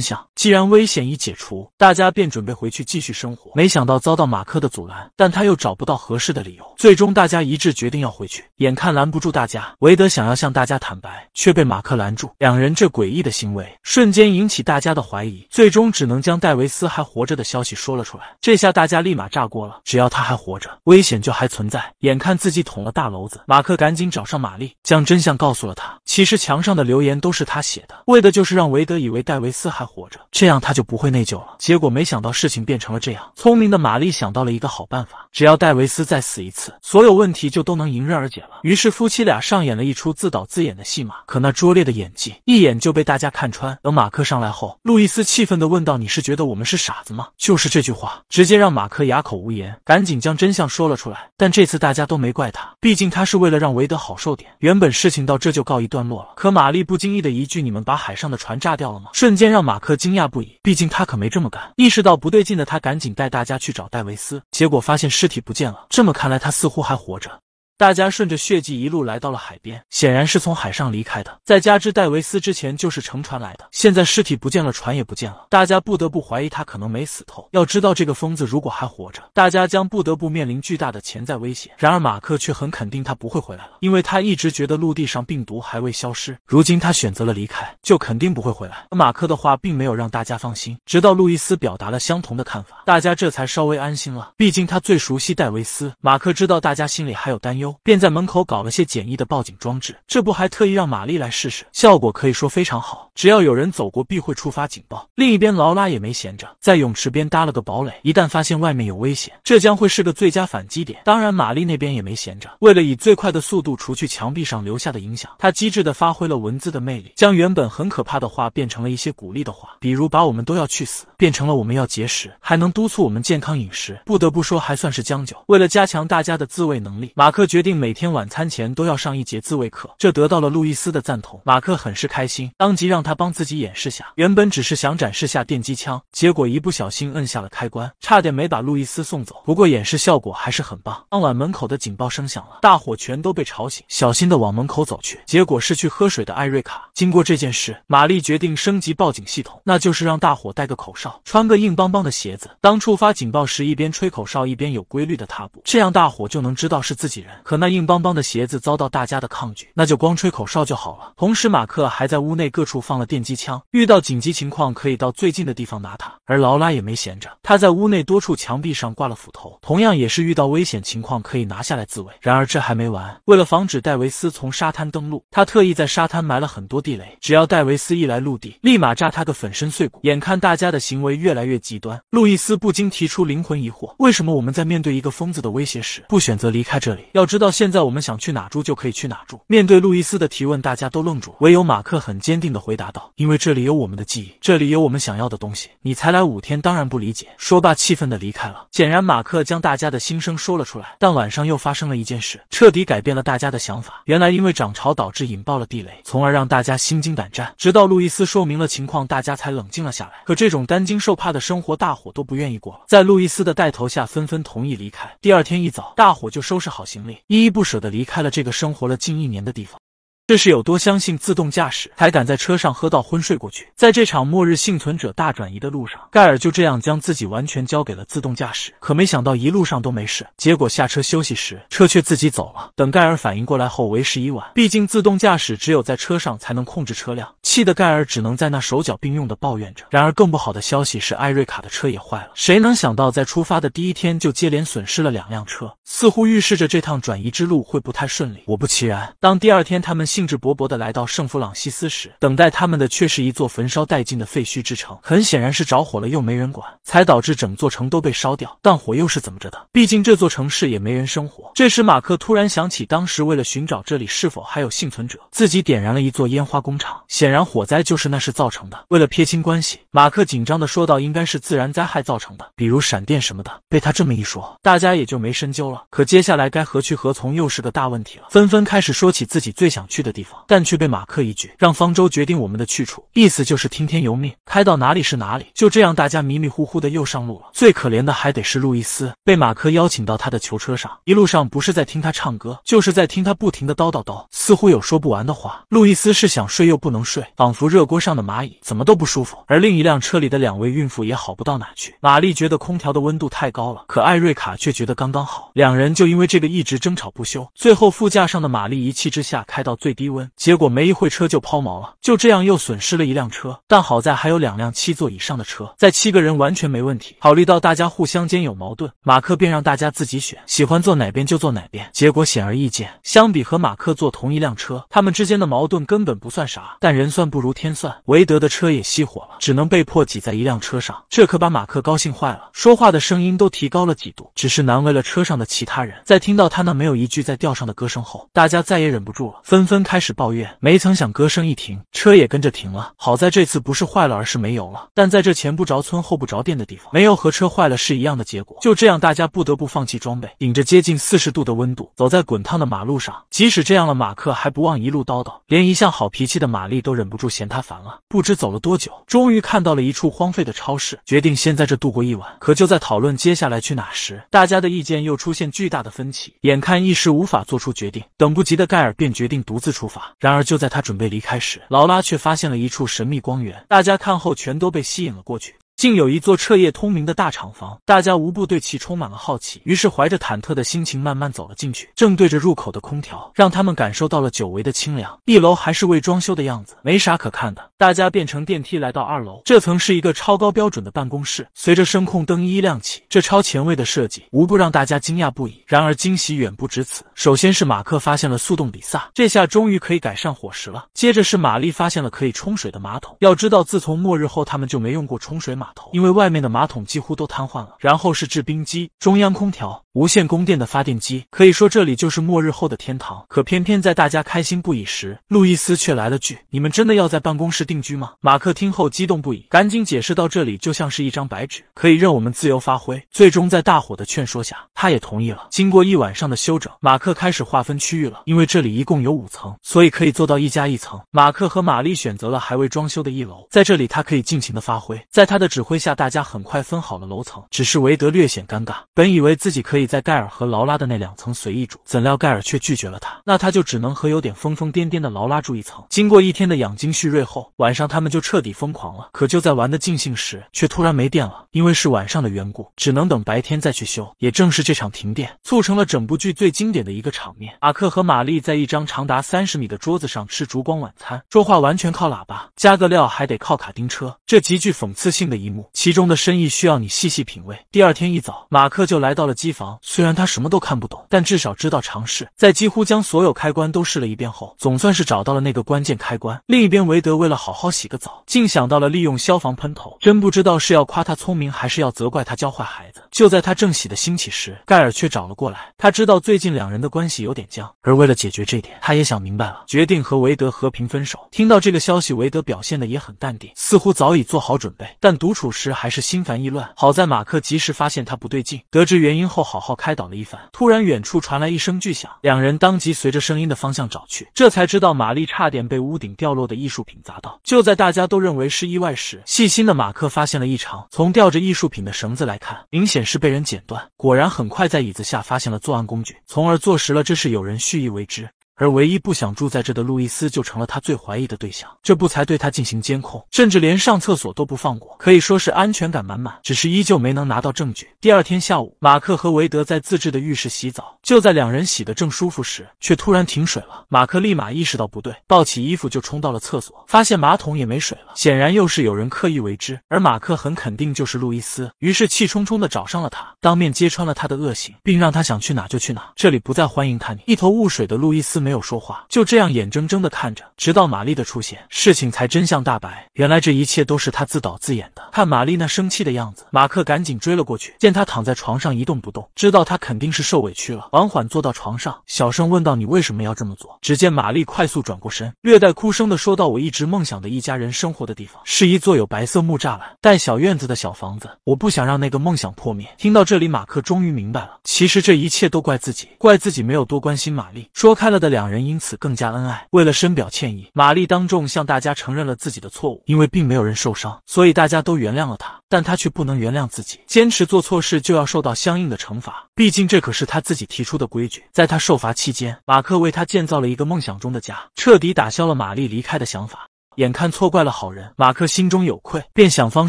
相。既然危险已解除，大家便准备回去继续生活。没想到遭到马克的阻拦，但他又找不到合适的理由。最终，大家一致决定要回去。眼看拦不住大家，韦德想要向大家坦白，却被马克拦住。两人这诡异的行为，瞬间引起大家的怀疑。最终，只能将戴维斯还活着的消息说了出来。这下大家立马炸锅了。只要他还活着，危险就还存在。眼看自己捅了大娄子，马克赶紧找上玛丽，将真相告诉了他。其实墙上的留言都是他写的，为的就是让韦德以为戴维斯还活着，这样他就不会内疚了。结果没想到事情变成了这样。聪明的玛丽想到了一个好办法，只要戴维斯再死一次，所有问题就都能迎刃而解了。于是夫妻俩上演了一出自导自演的戏码。可那拙劣的演技一眼就被大家看穿。等马克上来后，路易斯气愤的问道：“你是觉得我们是傻子吗？”就是这句话直接让马克哑口无言，赶紧将真相说了出来。但这次大家都没怪他，毕竟他是为了让韦德好受点。原本事情到这就告一段。段落了，可玛丽不经意的一句“你们把海上的船炸掉了吗？”瞬间让马克惊讶不已。毕竟他可没这么干。意识到不对劲的他，赶紧带大家去找戴维斯，结果发现尸体不见了。这么看来，他似乎还活着。大家顺着血迹一路来到了海边，显然是从海上离开的。再加之戴维斯之前就是乘船来的，现在尸体不见了，船也不见了，大家不得不怀疑他可能没死透。要知道，这个疯子如果还活着，大家将不得不面临巨大的潜在危险。然而，马克却很肯定他不会回来了，因为他一直觉得陆地上病毒还未消失。如今他选择了离开，就肯定不会回来。马克的话并没有让大家放心，直到路易斯表达了相同的看法，大家这才稍微安心了。毕竟他最熟悉戴维斯，马克知道大家心里还有担忧。便在门口搞了些简易的报警装置，这不还特意让玛丽来试试，效果可以说非常好，只要有人走过必会触发警报。另一边劳拉也没闲着，在泳池边搭了个堡垒，一旦发现外面有危险，这将会是个最佳反击点。当然玛丽那边也没闲着，为了以最快的速度除去墙壁上留下的影响，她机智的发挥了文字的魅力，将原本很可怕的话变成了一些鼓励的话，比如把“我们都要去死”变成了“我们要节食”，还能督促我们健康饮食。不得不说还算是将就。为了加强大家的自卫能力，马克。决定每天晚餐前都要上一节自慰课，这得到了路易斯的赞同。马克很是开心，当即让他帮自己演示下。原本只是想展示下电击枪，结果一不小心摁下了开关，差点没把路易斯送走。不过演示效果还是很棒。当晚门口的警报声响了，大伙全都被吵醒，小心的往门口走去。结果是去喝水的艾瑞卡。经过这件事，玛丽决定升级报警系统，那就是让大伙戴个口哨，穿个硬邦邦的鞋子，当触发警报时，一边吹口哨，一边有规律的踏步，这样大伙就能知道是自己人。可那硬邦邦的鞋子遭到大家的抗拒，那就光吹口哨就好了。同时，马克还在屋内各处放了电击枪，遇到紧急情况可以到最近的地方拿它。而劳拉也没闲着，他在屋内多处墙壁上挂了斧头，同样也是遇到危险情况可以拿下来自卫。然而这还没完，为了防止戴维斯从沙滩登陆，他特意在沙滩埋了很多地雷，只要戴维斯一来陆地，立马炸他个粉身碎骨。眼看大家的行为越来越极端，路易斯不禁提出灵魂疑惑：为什么我们在面对一个疯子的威胁时，不选择离开这里？要知。知道现在，我们想去哪住就可以去哪住。面对路易斯的提问，大家都愣住，唯有马克很坚定地回答道：“因为这里有我们的记忆，这里有我们想要的东西。你才来五天，当然不理解。”说罢，气愤地离开了。显然，马克将大家的心声说了出来。但晚上又发生了一件事，彻底改变了大家的想法。原来，因为涨潮导致引爆了地雷，从而让大家心惊胆战。直到路易斯说明了情况，大家才冷静了下来。可这种担惊受怕的生活，大伙都不愿意过了。在路易斯的带头下，纷纷同意离开。第二天一早，大伙就收拾好行李。依依不舍地离开了这个生活了近一年的地方。这是有多相信自动驾驶，还敢在车上喝到昏睡过去？在这场末日幸存者大转移的路上，盖尔就这样将自己完全交给了自动驾驶。可没想到一路上都没事，结果下车休息时，车却自己走了。等盖尔反应过来后，为时已晚。毕竟自动驾驶只有在车上才能控制车辆，气得盖尔只能在那手脚并用的抱怨着。然而更不好的消息是，艾瑞卡的车也坏了。谁能想到，在出发的第一天就接连损失了两辆车，似乎预示着这趟转移之路会不太顺利。果不其然，当第二天他们。兴致勃勃地来到圣弗朗西斯时，等待他们的却是一座焚烧殆尽的废墟之城。很显然是着火了，又没人管，才导致整座城都被烧掉。但火又是怎么着的？毕竟这座城市也没人生活。这时，马克突然想起，当时为了寻找这里是否还有幸存者，自己点燃了一座烟花工厂。显然，火灾就是那时造成的。为了撇清关系，马克紧张地说道：“应该是自然灾害造成的，比如闪电什么的。”被他这么一说，大家也就没深究了。可接下来该何去何从，又是个大问题了。纷纷开始说起自己最想去。的地方，但却被马克一句让方舟决定我们的去处，意思就是听天由命，开到哪里是哪里。就这样，大家迷迷糊糊的又上路了。最可怜的还得是路易斯，被马克邀请到他的囚车上，一路上不是在听他唱歌，就是在听他不停的叨叨叨，似乎有说不完的话。路易斯是想睡又不能睡，仿佛热锅上的蚂蚁，怎么都不舒服。而另一辆车里的两位孕妇也好不到哪去，玛丽觉得空调的温度太高了，可艾瑞卡却觉得刚刚好，两人就因为这个一直争吵不休。最后，副驾上的玛丽一气之下开到最。低温，结果没一会车就抛锚了，就这样又损失了一辆车。但好在还有两辆七座以上的车，在七个人完全没问题。考虑到大家互相间有矛盾，马克便让大家自己选，喜欢坐哪边就坐哪边。结果显而易见，相比和马克坐同一辆车，他们之间的矛盾根本不算啥。但人算不如天算，韦德的车也熄火了，只能被迫挤在一辆车上。这可把马克高兴坏了，说话的声音都提高了几度。只是难为了车上的其他人，在听到他那没有一句在调上的歌声后，大家再也忍不住了，纷纷。开始抱怨，没曾想歌声一停，车也跟着停了。好在这次不是坏了，而是没油了。但在这前不着村后不着店的地方，没有和车坏了是一样的结果。就这样，大家不得不放弃装备，顶着接近四十度的温度，走在滚烫的马路上。即使这样了，马克还不忘一路叨叨，连一向好脾气的玛丽都忍不住嫌他烦了。不知走了多久，终于看到了一处荒废的超市，决定先在这度过一晚。可就在讨论接下来去哪时，大家的意见又出现巨大的分歧，眼看一时无法做出决定，等不及的盖尔便决定独自。出发。然而，就在他准备离开时，劳拉却发现了一处神秘光源。大家看后，全都被吸引了过去。竟有一座彻夜通明的大厂房，大家无不对其充满了好奇，于是怀着忐忑的心情慢慢走了进去。正对着入口的空调，让他们感受到了久违的清凉。一楼还是未装修的样子，没啥可看的。大家便乘电梯来到二楼，这层是一个超高标准的办公室。随着声控灯一一亮起，这超前卫的设计无不让大家惊讶不已。然而惊喜远不止此，首先是马克发现了速冻比萨，这下终于可以改善伙食了。接着是玛丽发现了可以冲水的马桶，要知道自从末日后，他们就没用过冲水马。头，因为外面的马桶几乎都瘫痪了。然后是制冰机、中央空调、无线供电的发电机，可以说这里就是末日后的天堂。可偏偏在大家开心不已时，路易斯却来了句：“你们真的要在办公室定居吗？”马克听后激动不已，赶紧解释：“到这里就像是一张白纸，可以任我们自由发挥。”最终在大伙的劝说下，他也同意了。经过一晚上的休整，马克开始划分区域了。因为这里一共有五层，所以可以做到一家一层。马克和玛丽选择了还未装修的一楼，在这里他可以尽情的发挥，在他的指麾下大家很快分好了楼层，只是维德略显尴尬。本以为自己可以在盖尔和劳拉的那两层随意住，怎料盖尔却拒绝了他，那他就只能和有点疯疯癫癫的劳拉住一层。经过一天的养精蓄锐后，晚上他们就彻底疯狂了。可就在玩得尽兴时，却突然没电了。因为是晚上的缘故，只能等白天再去修。也正是这场停电，促成了整部剧最经典的一个场面：阿克和玛丽在一张长达三十米的桌子上吃烛光晚餐，说话完全靠喇叭，加个料还得靠卡丁车。这极具讽刺性的。一幕，其中的深意需要你细细品味。第二天一早，马克就来到了机房，虽然他什么都看不懂，但至少知道尝试。在几乎将所有开关都试了一遍后，总算是找到了那个关键开关。另一边，韦德为了好好洗个澡，竟想到了利用消防喷头，真不知道是要夸他聪明还是要责怪他教坏孩子。就在他正洗的兴起时，盖尔却找了过来。他知道最近两人的关系有点僵，而为了解决这点，他也想明白了，决定和韦德和平分手。听到这个消息，韦德表现的也很淡定，似乎早已做好准备，但独。处时还是心烦意乱，好在马克及时发现他不对劲，得知原因后好好开导了一番。突然，远处传来一声巨响，两人当即随着声音的方向找去，这才知道玛丽差点被屋顶掉落的艺术品砸到。就在大家都认为是意外时，细心的马克发现了异常，从吊着艺术品的绳子来看，明显是被人剪断。果然，很快在椅子下发现了作案工具，从而坐实了这是有人蓄意为之。而唯一不想住在这的路易斯就成了他最怀疑的对象，这不才对他进行监控，甚至连上厕所都不放过，可以说是安全感满满。只是依旧没能拿到证据。第二天下午，马克和韦德在自制的浴室洗澡，就在两人洗得正舒服时，却突然停水了。马克立马意识到不对，抱起衣服就冲到了厕所，发现马桶也没水了，显然又是有人刻意为之。而马克很肯定就是路易斯，于是气冲冲的找上了他，当面揭穿了他的恶行，并让他想去哪就去哪，这里不再欢迎他。你一头雾水的路易斯。没有说话，就这样眼睁睁的看着，直到玛丽的出现，事情才真相大白。原来这一切都是他自导自演的。看玛丽那生气的样子，马克赶紧追了过去。见他躺在床上一动不动，知道他肯定是受委屈了，缓缓坐到床上，小声问道：“你为什么要这么做？”只见玛丽快速转过身，略带哭声的说道：“我一直梦想的一家人生活的地方，是一座有白色木栅栏带小院子的小房子。我不想让那个梦想破灭。”听到这里，马克终于明白了，其实这一切都怪自己，怪自己没有多关心玛丽。说开了的。两人因此更加恩爱。为了深表歉意，玛丽当众向大家承认了自己的错误。因为并没有人受伤，所以大家都原谅了她。但她却不能原谅自己，坚持做错事就要受到相应的惩罚。毕竟这可是她自己提出的规矩。在她受罚期间，马克为她建造了一个梦想中的家，彻底打消了玛丽离开的想法。眼看错怪了好人，马克心中有愧，便想方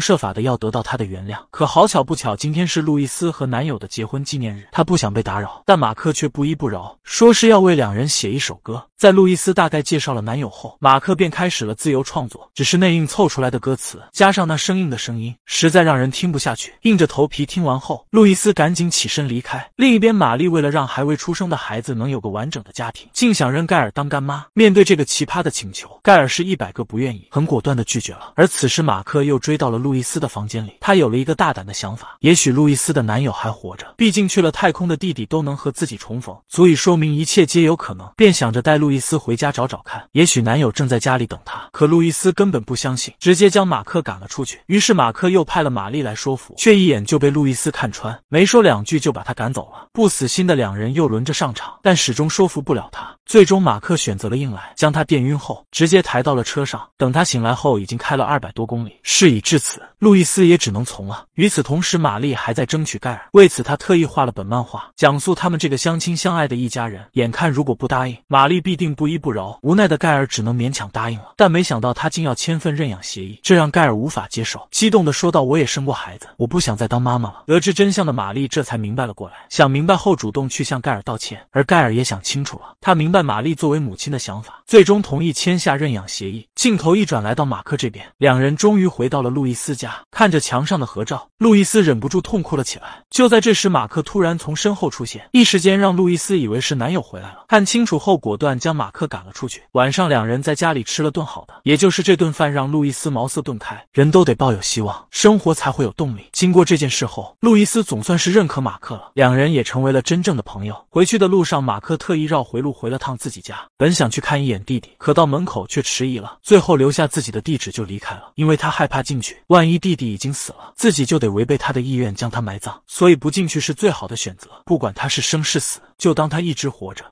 设法的要得到他的原谅。可好巧不巧，今天是路易斯和男友的结婚纪念日，他不想被打扰，但马克却不依不饶，说是要为两人写一首歌。在路易斯大概介绍了男友后，马克便开始了自由创作，只是内应凑出来的歌词，加上那生硬的声音，实在让人听不下去。硬着头皮听完后，路易斯赶紧起身离开。另一边，玛丽为了让还未出生的孩子能有个完整的家庭，竟想认盖尔当干妈。面对这个奇葩的请求，盖尔是一百个不。不愿意，很果断的拒绝了。而此时，马克又追到了路易斯的房间里，他有了一个大胆的想法：，也许路易斯的男友还活着，毕竟去了太空的弟弟都能和自己重逢，足以说明一切皆有可能。便想着带路易斯回家找找看，也许男友正在家里等他。可路易斯根本不相信，直接将马克赶了出去。于是，马克又派了玛丽来说服，却一眼就被路易斯看穿，没说两句就把他赶走了。不死心的两人又轮着上场，但始终说服不了他。最终，马克选择了硬来，将他电晕后，直接抬到了车上。等他醒来后，已经开了二百多公里。事已至此，路易斯也只能从了。与此同时，玛丽还在争取盖尔。为此，她特意画了本漫画，讲述他们这个相亲相爱的一家人。眼看如果不答应，玛丽必定不依不饶。无奈的盖尔只能勉强答应了。但没想到，他竟要签份认养协议，这让盖尔无法接受。激动的说道：“我也生过孩子，我不想再当妈妈了。”得知真相的玛丽这才明白了过来。想明白后，主动去向盖尔道歉。而盖尔也想清楚了，他明白玛丽作为母亲的想法，最终同意签下认养协议。竟。镜头一转，来到马克这边，两人终于回到了路易斯家。看着墙上的合照，路易斯忍不住痛哭了起来。就在这时，马克突然从身后出现，一时间让路易斯以为是男友回来了。看清楚后，果断将马克赶了出去。晚上，两人在家里吃了顿好的，也就是这顿饭让路易斯茅塞顿开，人都得抱有希望，生活才会有动力。经过这件事后，路易斯总算是认可马克了，两人也成为了真正的朋友。回去的路上，马克特意绕回路回了趟自己家，本想去看一眼弟弟，可到门口却迟疑了，最后。后留下自己的地址就离开了，因为他害怕进去，万一弟弟已经死了，自己就得违背他的意愿将他埋葬，所以不进去是最好的选择。不管他是生是死，就当他一直活着。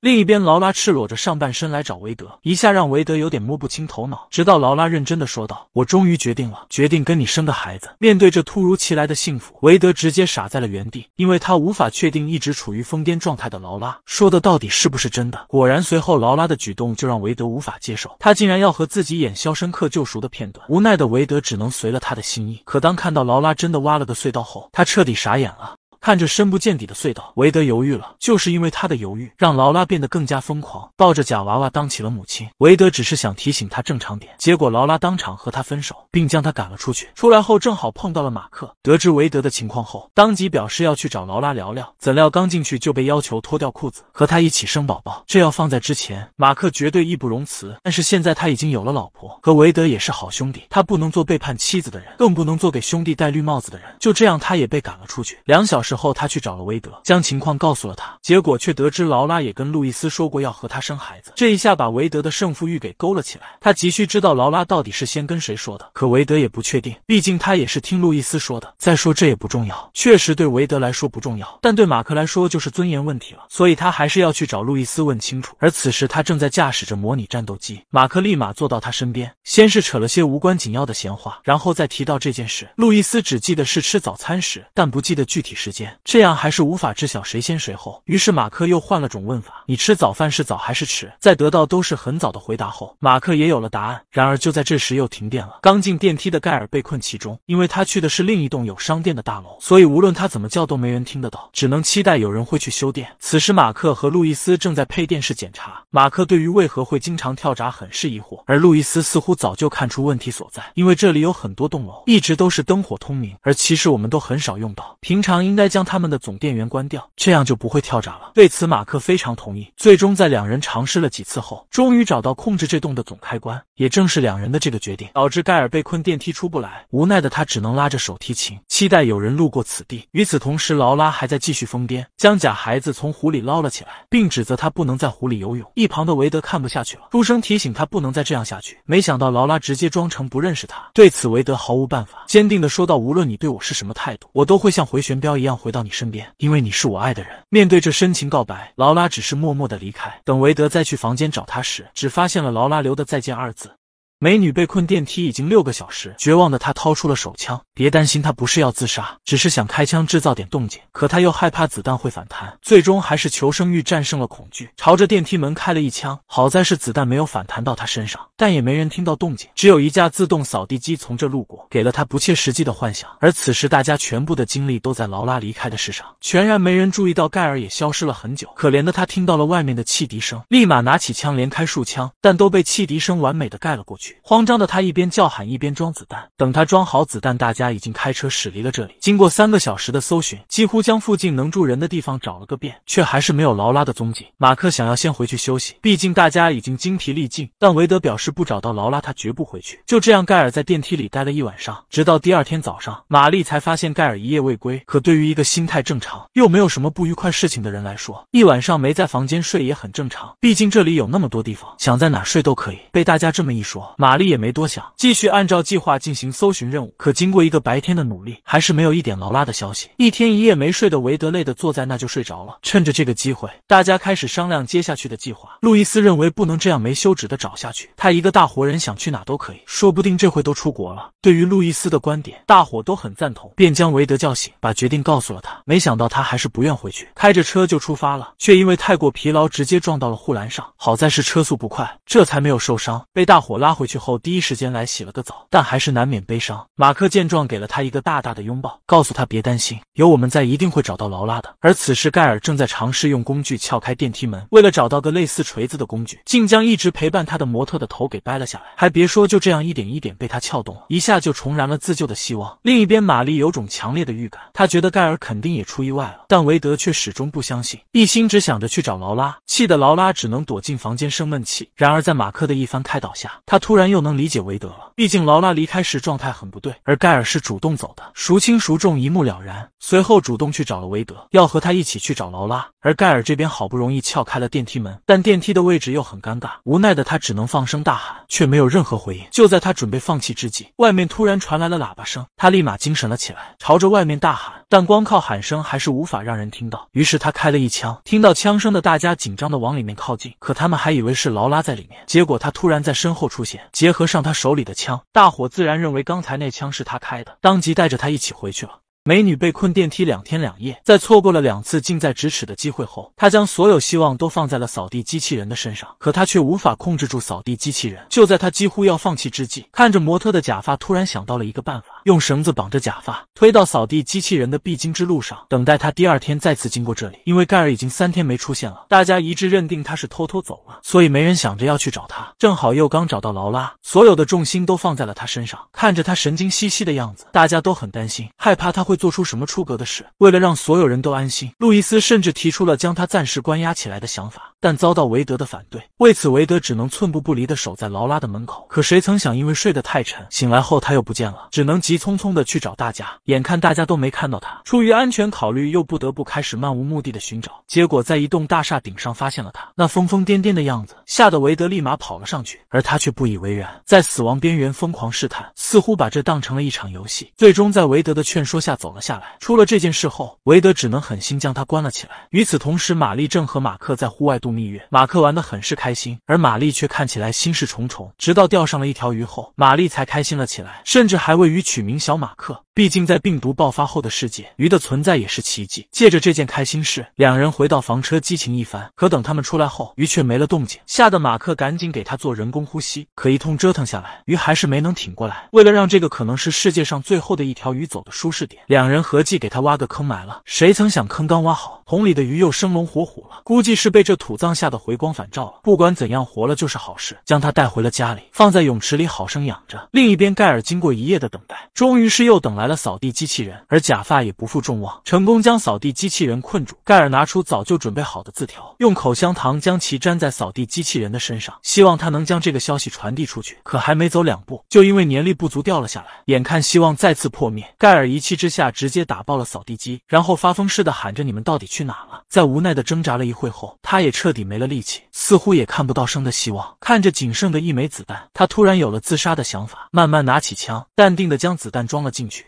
另一边，劳拉赤裸着上半身来找韦德，一下让韦德有点摸不清头脑。直到劳拉认真的说道：“我终于决定了，决定跟你生个孩子。”面对这突如其来的幸福，韦德直接傻在了原地，因为他无法确定一直处于疯癫状态的劳拉说的到底是不是真的。果然，随后劳拉的举动就让韦德无法接受，他竟然要和自己演《肖申克救赎》的片段。无奈的韦德只能随了他的心意。可当看到劳拉真的挖了个隧道后，他彻底傻眼了。看着深不见底的隧道，韦德犹豫了。就是因为他的犹豫，让劳拉变得更加疯狂，抱着假娃娃当起了母亲。韦德只是想提醒他正常点，结果劳拉当场和他分手，并将他赶了出去。出来后正好碰到了马克，得知韦德的情况后，当即表示要去找劳拉聊聊。怎料刚进去就被要求脱掉裤子和他一起生宝宝。这要放在之前，马克绝对义不容辞。但是现在他已经有了老婆，和韦德也是好兄弟，他不能做背叛妻子的人，更不能做给兄弟戴绿帽子的人。就这样，他也被赶了出去。两小时。之后他去找了韦德，将情况告诉了他，结果却得知劳拉也跟路易斯说过要和他生孩子。这一下把韦德的胜负欲给勾了起来，他急需知道劳拉到底是先跟谁说的。可韦德也不确定，毕竟他也是听路易斯说的。再说这也不重要，确实对韦德来说不重要，但对马克来说就是尊严问题了，所以他还是要去找路易斯问清楚。而此时他正在驾驶着模拟战斗机，马克立马坐到他身边，先是扯了些无关紧要的闲话，然后再提到这件事。路易斯只记得是吃早餐时，但不记得具体时间。这样还是无法知晓谁先谁后，于是马克又换了种问法：你吃早饭是早还是迟？在得到都是很早的回答后，马克也有了答案。然而就在这时又停电了，刚进电梯的盖尔被困其中，因为他去的是另一栋有商店的大楼，所以无论他怎么叫都没人听得到，只能期待有人会去修电。此时马克和路易斯正在配电室检查，马克对于为何会经常跳闸很是疑惑，而路易斯似乎早就看出问题所在，因为这里有很多栋楼一直都是灯火通明，而其实我们都很少用到，平常应该。将他们的总电源关掉，这样就不会跳闸了。对此，马克非常同意。最终，在两人尝试了几次后，终于找到控制这栋的总开关。也正是两人的这个决定，导致盖尔被困电梯出不来。无奈的他只能拉着手提琴，期待有人路过此地。与此同时，劳拉还在继续疯癫，将假孩子从湖里捞了起来，并指责他不能在湖里游泳。一旁的维德看不下去了，出声提醒他不能再这样下去。没想到劳拉直接装成不认识他，对此维德毫无办法，坚定的说道：“无论你对我是什么态度，我都会像回旋镖一样。”回到你身边，因为你是我爱的人。面对这深情告白，劳拉只是默默的离开。等韦德再去房间找她时，只发现了劳拉留的再见二字。美女被困电梯已经六个小时，绝望的她掏出了手枪。别担心，她不是要自杀，只是想开枪制造点动静。可她又害怕子弹会反弹，最终还是求生欲战胜了恐惧，朝着电梯门开了一枪。好在是子弹没有反弹到她身上，但也没人听到动静，只有一架自动扫地机从这路过，给了她不切实际的幻想。而此时大家全部的精力都在劳拉离开的事上，全然没人注意到盖尔也消失了很久。可怜的他听到了外面的汽笛声，立马拿起枪连开数枪，但都被汽笛声完美的盖了过去。慌张的他一边叫喊一边装子弹。等他装好子弹，大家已经开车驶离了这里。经过三个小时的搜寻，几乎将附近能住人的地方找了个遍，却还是没有劳拉的踪迹。马克想要先回去休息，毕竟大家已经精疲力尽。但韦德表示不找到劳拉他绝不回去。就这样，盖尔在电梯里待了一晚上，直到第二天早上，玛丽才发现盖尔一夜未归。可对于一个心态正常又没有什么不愉快事情的人来说，一晚上没在房间睡也很正常。毕竟这里有那么多地方，想在哪睡都可以。被大家这么一说。玛丽也没多想，继续按照计划进行搜寻任务。可经过一个白天的努力，还是没有一点劳拉的消息。一天一夜没睡的维德累得坐在那就睡着了。趁着这个机会，大家开始商量接下去的计划。路易斯认为不能这样没休止的找下去，他一个大活人想去哪都可以，说不定这回都出国了。对于路易斯的观点，大伙都很赞同，便将维德叫醒，把决定告诉了他。没想到他还是不愿回去，开着车就出发了，却因为太过疲劳，直接撞到了护栏上。好在是车速不快，这才没有受伤，被大伙拉回。去后第一时间来洗了个澡，但还是难免悲伤。马克见状，给了他一个大大的拥抱，告诉他别担心，有我们在，一定会找到劳拉的。而此时，盖尔正在尝试用工具撬开电梯门，为了找到个类似锤子的工具，竟将一直陪伴他的模特的头给掰了下来。还别说，就这样一点一点被他撬动了一下，就重燃了自救的希望。另一边，玛丽有种强烈的预感，她觉得盖尔肯定也出意外了，但韦德却始终不相信，一心只想着去找劳拉，气得劳拉只能躲进房间生闷气。然而，在马克的一番开导下，他突然。突然又能理解韦德了，毕竟劳拉离开时状态很不对，而盖尔是主动走的，孰轻孰重一目了然。随后主动去找了韦德，要和他一起去找劳拉。而盖尔这边好不容易撬开了电梯门，但电梯的位置又很尴尬，无奈的他只能放声大喊，却没有任何回应。就在他准备放弃之际，外面突然传来了喇叭声，他立马精神了起来，朝着外面大喊，但光靠喊声还是无法让人听到。于是他开了一枪，听到枪声的大家紧张的往里面靠近，可他们还以为是劳拉在里面，结果他突然在身后出现。结合上他手里的枪，大伙自然认为刚才那枪是他开的，当即带着他一起回去了。美女被困电梯两天两夜，在错过了两次近在咫尺的机会后，她将所有希望都放在了扫地机器人的身上，可她却无法控制住扫地机器人。就在她几乎要放弃之际，看着模特的假发，突然想到了一个办法。用绳子绑着假发，推到扫地机器人的必经之路上，等待他第二天再次经过这里。因为盖尔已经三天没出现了，大家一致认定他是偷偷走了，所以没人想着要去找他。正好又刚找到劳拉，所有的重心都放在了他身上。看着他神经兮兮的样子，大家都很担心，害怕他会做出什么出格的事。为了让所有人都安心，路易斯甚至提出了将他暂时关押起来的想法，但遭到韦德的反对。为此，韦德只能寸步不离的守在劳拉的门口。可谁曾想，因为睡得太沉，醒来后他又不见了，只能急。匆匆的去找大家，眼看大家都没看到他，出于安全考虑，又不得不开始漫无目的的寻找。结果在一栋大厦顶上发现了他，那疯疯癫癫的样子，吓得韦德立马跑了上去，而他却不以为然，在死亡边缘疯狂试探，似乎把这当成了一场游戏。最终在韦德的劝说下走了下来。出了这件事后，韦德只能狠心将他关了起来。与此同时，玛丽正和马克在户外度蜜月，马克玩的很是开心，而玛丽却看起来心事重重。直到钓上了一条鱼后，玛丽才开心了起来，甚至还为鱼取。取名小马克。毕竟在病毒爆发后的世界，鱼的存在也是奇迹。借着这件开心事，两人回到房车激情一番。可等他们出来后，鱼却没了动静，吓得马克赶紧给他做人工呼吸。可一通折腾下来，鱼还是没能挺过来。为了让这个可能是世界上最后的一条鱼走的舒适点，两人合计给他挖个坑埋了。谁曾想坑刚挖好，桶里的鱼又生龙活虎了，估计是被这土葬吓得回光返照了。不管怎样，活了就是好事，将他带回了家里，放在泳池里好生养着。另一边，盖尔经过一夜的等待，终于是又等来。了扫地机器人，而假发也不负众望，成功将扫地机器人困住。盖尔拿出早就准备好的字条，用口香糖将其粘在扫地机器人的身上，希望他能将这个消息传递出去。可还没走两步，就因为年力不足掉了下来。眼看希望再次破灭，盖尔一气之下直接打爆了扫地机，然后发疯似的喊着：“你们到底去哪了？”在无奈的挣扎了一会后，他也彻底没了力气，似乎也看不到生的希望。看着仅剩的一枚子弹，他突然有了自杀的想法，慢慢拿起枪，淡定的将子弹装了进去。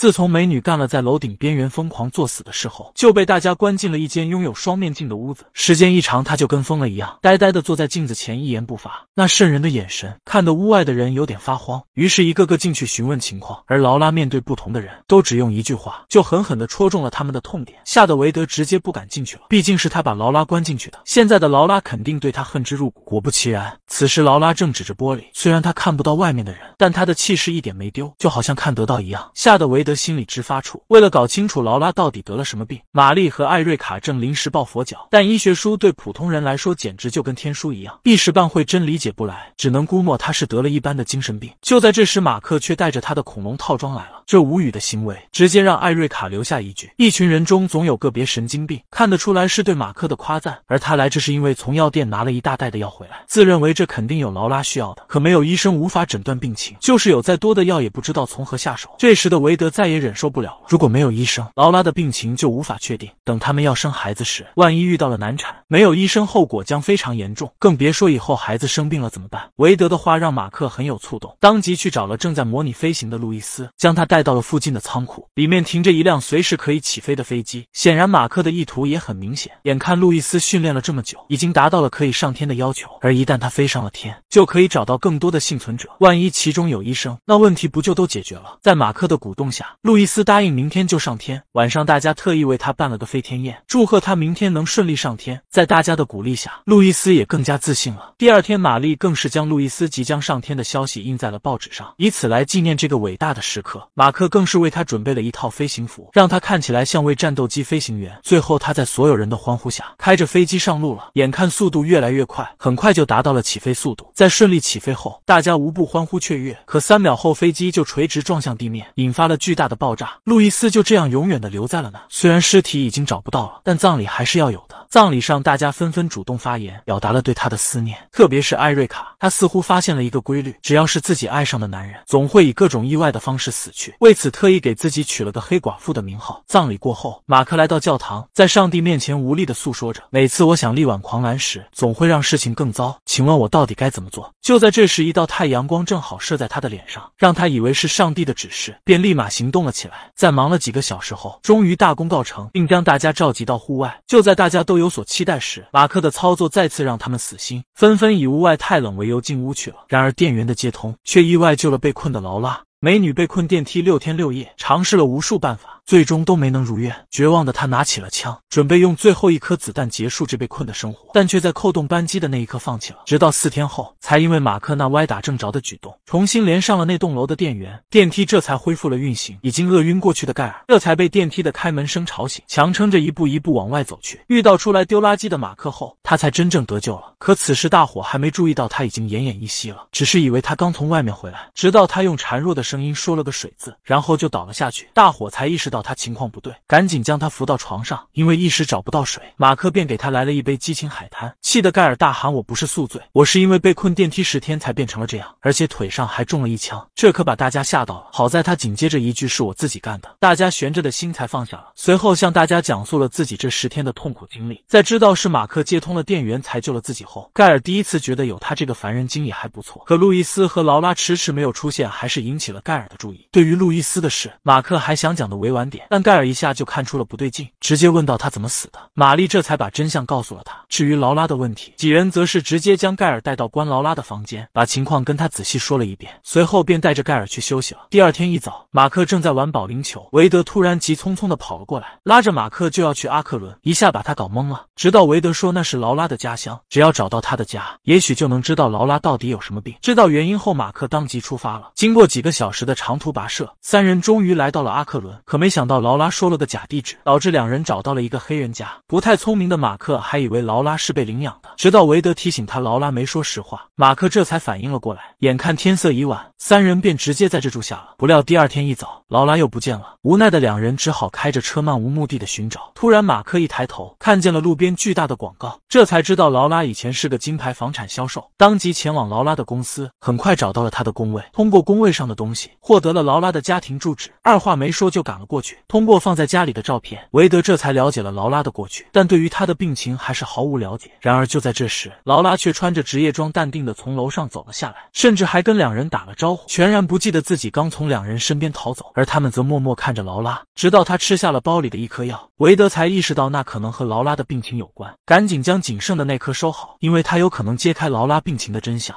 自从美女干了在楼顶边缘疯狂作死的事后，就被大家关进了一间拥有双面镜的屋子。时间一长，她就跟疯了一样，呆呆地坐在镜子前一言不发。那瘆人的眼神，看得屋外的人有点发慌。于是，一个个进去询问情况。而劳拉面对不同的人，都只用一句话，就狠狠地戳中了他们的痛点，吓得韦德直接不敢进去了。毕竟是他把劳拉关进去的，现在的劳拉肯定对他恨之入骨。果不其然，此时劳拉正指着玻璃，虽然他看不到外面的人，但他的气势一点没丢，就好像看得到一样，吓得韦德。心里直发怵。为了搞清楚劳拉到底得了什么病，玛丽和艾瑞卡正临时抱佛脚。但医学书对普通人来说，简直就跟天书一样，一时半会真理解不来，只能估摸他是得了一般的精神病。就在这时，马克却带着他的恐龙套装来了。这无语的行为直接让艾瑞卡留下一句：“一群人中总有个别神经病。”看得出来是对马克的夸赞。而他来这是因为从药店拿了一大袋的药回来，自认为这肯定有劳拉需要的。可没有医生无法诊断病情，就是有再多的药也不知道从何下手。这时的韦德再也忍受不了。了，如果没有医生，劳拉的病情就无法确定。等他们要生孩子时，万一遇到了难产，没有医生后果将非常严重。更别说以后孩子生病了怎么办？韦德的话让马克很有触动，当即去找了正在模拟飞行的路易斯，将他带。带到了附近的仓库，里面停着一辆随时可以起飞的飞机。显然，马克的意图也很明显。眼看路易斯训练了这么久，已经达到了可以上天的要求，而一旦他飞上了天，就可以找到更多的幸存者。万一其中有医生，那问题不就都解决了？在马克的鼓动下，路易斯答应明天就上天。晚上，大家特意为他办了个飞天宴，祝贺他明天能顺利上天。在大家的鼓励下，路易斯也更加自信了。第二天，玛丽更是将路易斯即将上天的消息印在了报纸上，以此来纪念这个伟大的时刻。马。马克更是为他准备了一套飞行服，让他看起来像位战斗机飞行员。最后，他在所有人的欢呼下，开着飞机上路了。眼看速度越来越快，很快就达到了起飞速度。在顺利起飞后，大家无不欢呼雀跃。可三秒后，飞机就垂直撞向地面，引发了巨大的爆炸。路易斯就这样永远的留在了那。虽然尸体已经找不到了，但葬礼还是要有的。葬礼上，大家纷纷主动发言，表达了对他的思念。特别是艾瑞卡，她似乎发现了一个规律：只要是自己爱上的男人，总会以各种意外的方式死去。为此，特意给自己取了个“黑寡妇”的名号。葬礼过后，马克来到教堂，在上帝面前无力的诉说着：“每次我想力挽狂澜时，总会让事情更糟。请问，我到底该怎么做？”就在这时，一道太阳光正好射在他的脸上，让他以为是上帝的指示，便立马行动了起来。在忙了几个小时后，终于大功告成，并将大家召集到户外。就在大家都有所期待时，马克的操作再次让他们死心，纷纷以屋外太冷为由进屋去了。然而，店员的接通却意外救了被困的劳拉。美女被困电梯六天六夜，尝试了无数办法。最终都没能如愿，绝望的他拿起了枪，准备用最后一颗子弹结束这被困的生活，但却在扣动扳机的那一刻放弃了。直到四天后，才因为马克那歪打正着的举动，重新连上了那栋楼的电源，电梯这才恢复了运行。已经饿晕过去的盖尔，这才被电梯的开门声吵醒，强撑着一步一步往外走去。遇到出来丢垃圾的马克后，他才真正得救了。可此时大伙还没注意到他已经奄奄一息了，只是以为他刚从外面回来。直到他用孱弱的声音说了个“水”字，然后就倒了下去，大伙才意识到。他情况不对，赶紧将他扶到床上。因为一时找不到水，马克便给他来了一杯激情海滩。气得盖尔大喊：“我不是宿醉，我是因为被困电梯十天才变成了这样，而且腿上还中了一枪。”这可把大家吓到了。好在他紧接着一句：“是我自己干的。”大家悬着的心才放下了。随后向大家讲述了自己这十天的痛苦经历。在知道是马克接通了电源才救了自己后，盖尔第一次觉得有他这个凡人精也还不错。可路易斯和劳拉迟迟没有出现，还是引起了盖尔的注意。对于路易斯的事，马克还想讲的委婉。但盖尔一下就看出了不对劲，直接问到他怎么死的，玛丽这才把真相告诉了他。至于劳拉的问题，几人则是直接将盖尔带到关劳拉的房间，把情况跟他仔细说了一遍，随后便带着盖尔去休息了。第二天一早，马克正在玩保龄球，韦德突然急匆匆的跑了过来，拉着马克就要去阿克伦，一下把他搞懵了。直到韦德说那是劳拉的家乡，只要找到他的家，也许就能知道劳拉到底有什么病。知道原因后，马克当即出发了。经过几个小时的长途跋涉，三人终于来到了阿克伦，可没。没想到劳拉说了个假地址，导致两人找到了一个黑人家。不太聪明的马克还以为劳拉是被领养的，直到维德提醒他劳拉没说实话，马克这才反应了过来。眼看天色已晚，三人便直接在这住下了。不料第二天一早，劳拉又不见了，无奈的两人只好开着车漫无目的的寻找。突然，马克一抬头看见了路边巨大的广告，这才知道劳拉以前是个金牌房产销售，当即前往劳拉的公司，很快找到了他的工位。通过工位上的东西，获得了劳拉的家庭住址，二话没说就赶了过。通过放在家里的照片，韦德这才了解了劳拉的过去，但对于她的病情还是毫无了解。然而就在这时，劳拉却穿着职业装，淡定的从楼上走了下来，甚至还跟两人打了招呼，全然不记得自己刚从两人身边逃走。而他们则默默看着劳拉，直到他吃下了包里的一颗药，韦德才意识到那可能和劳拉的病情有关，赶紧将仅剩的那颗收好，因为他有可能揭开劳拉病情的真相。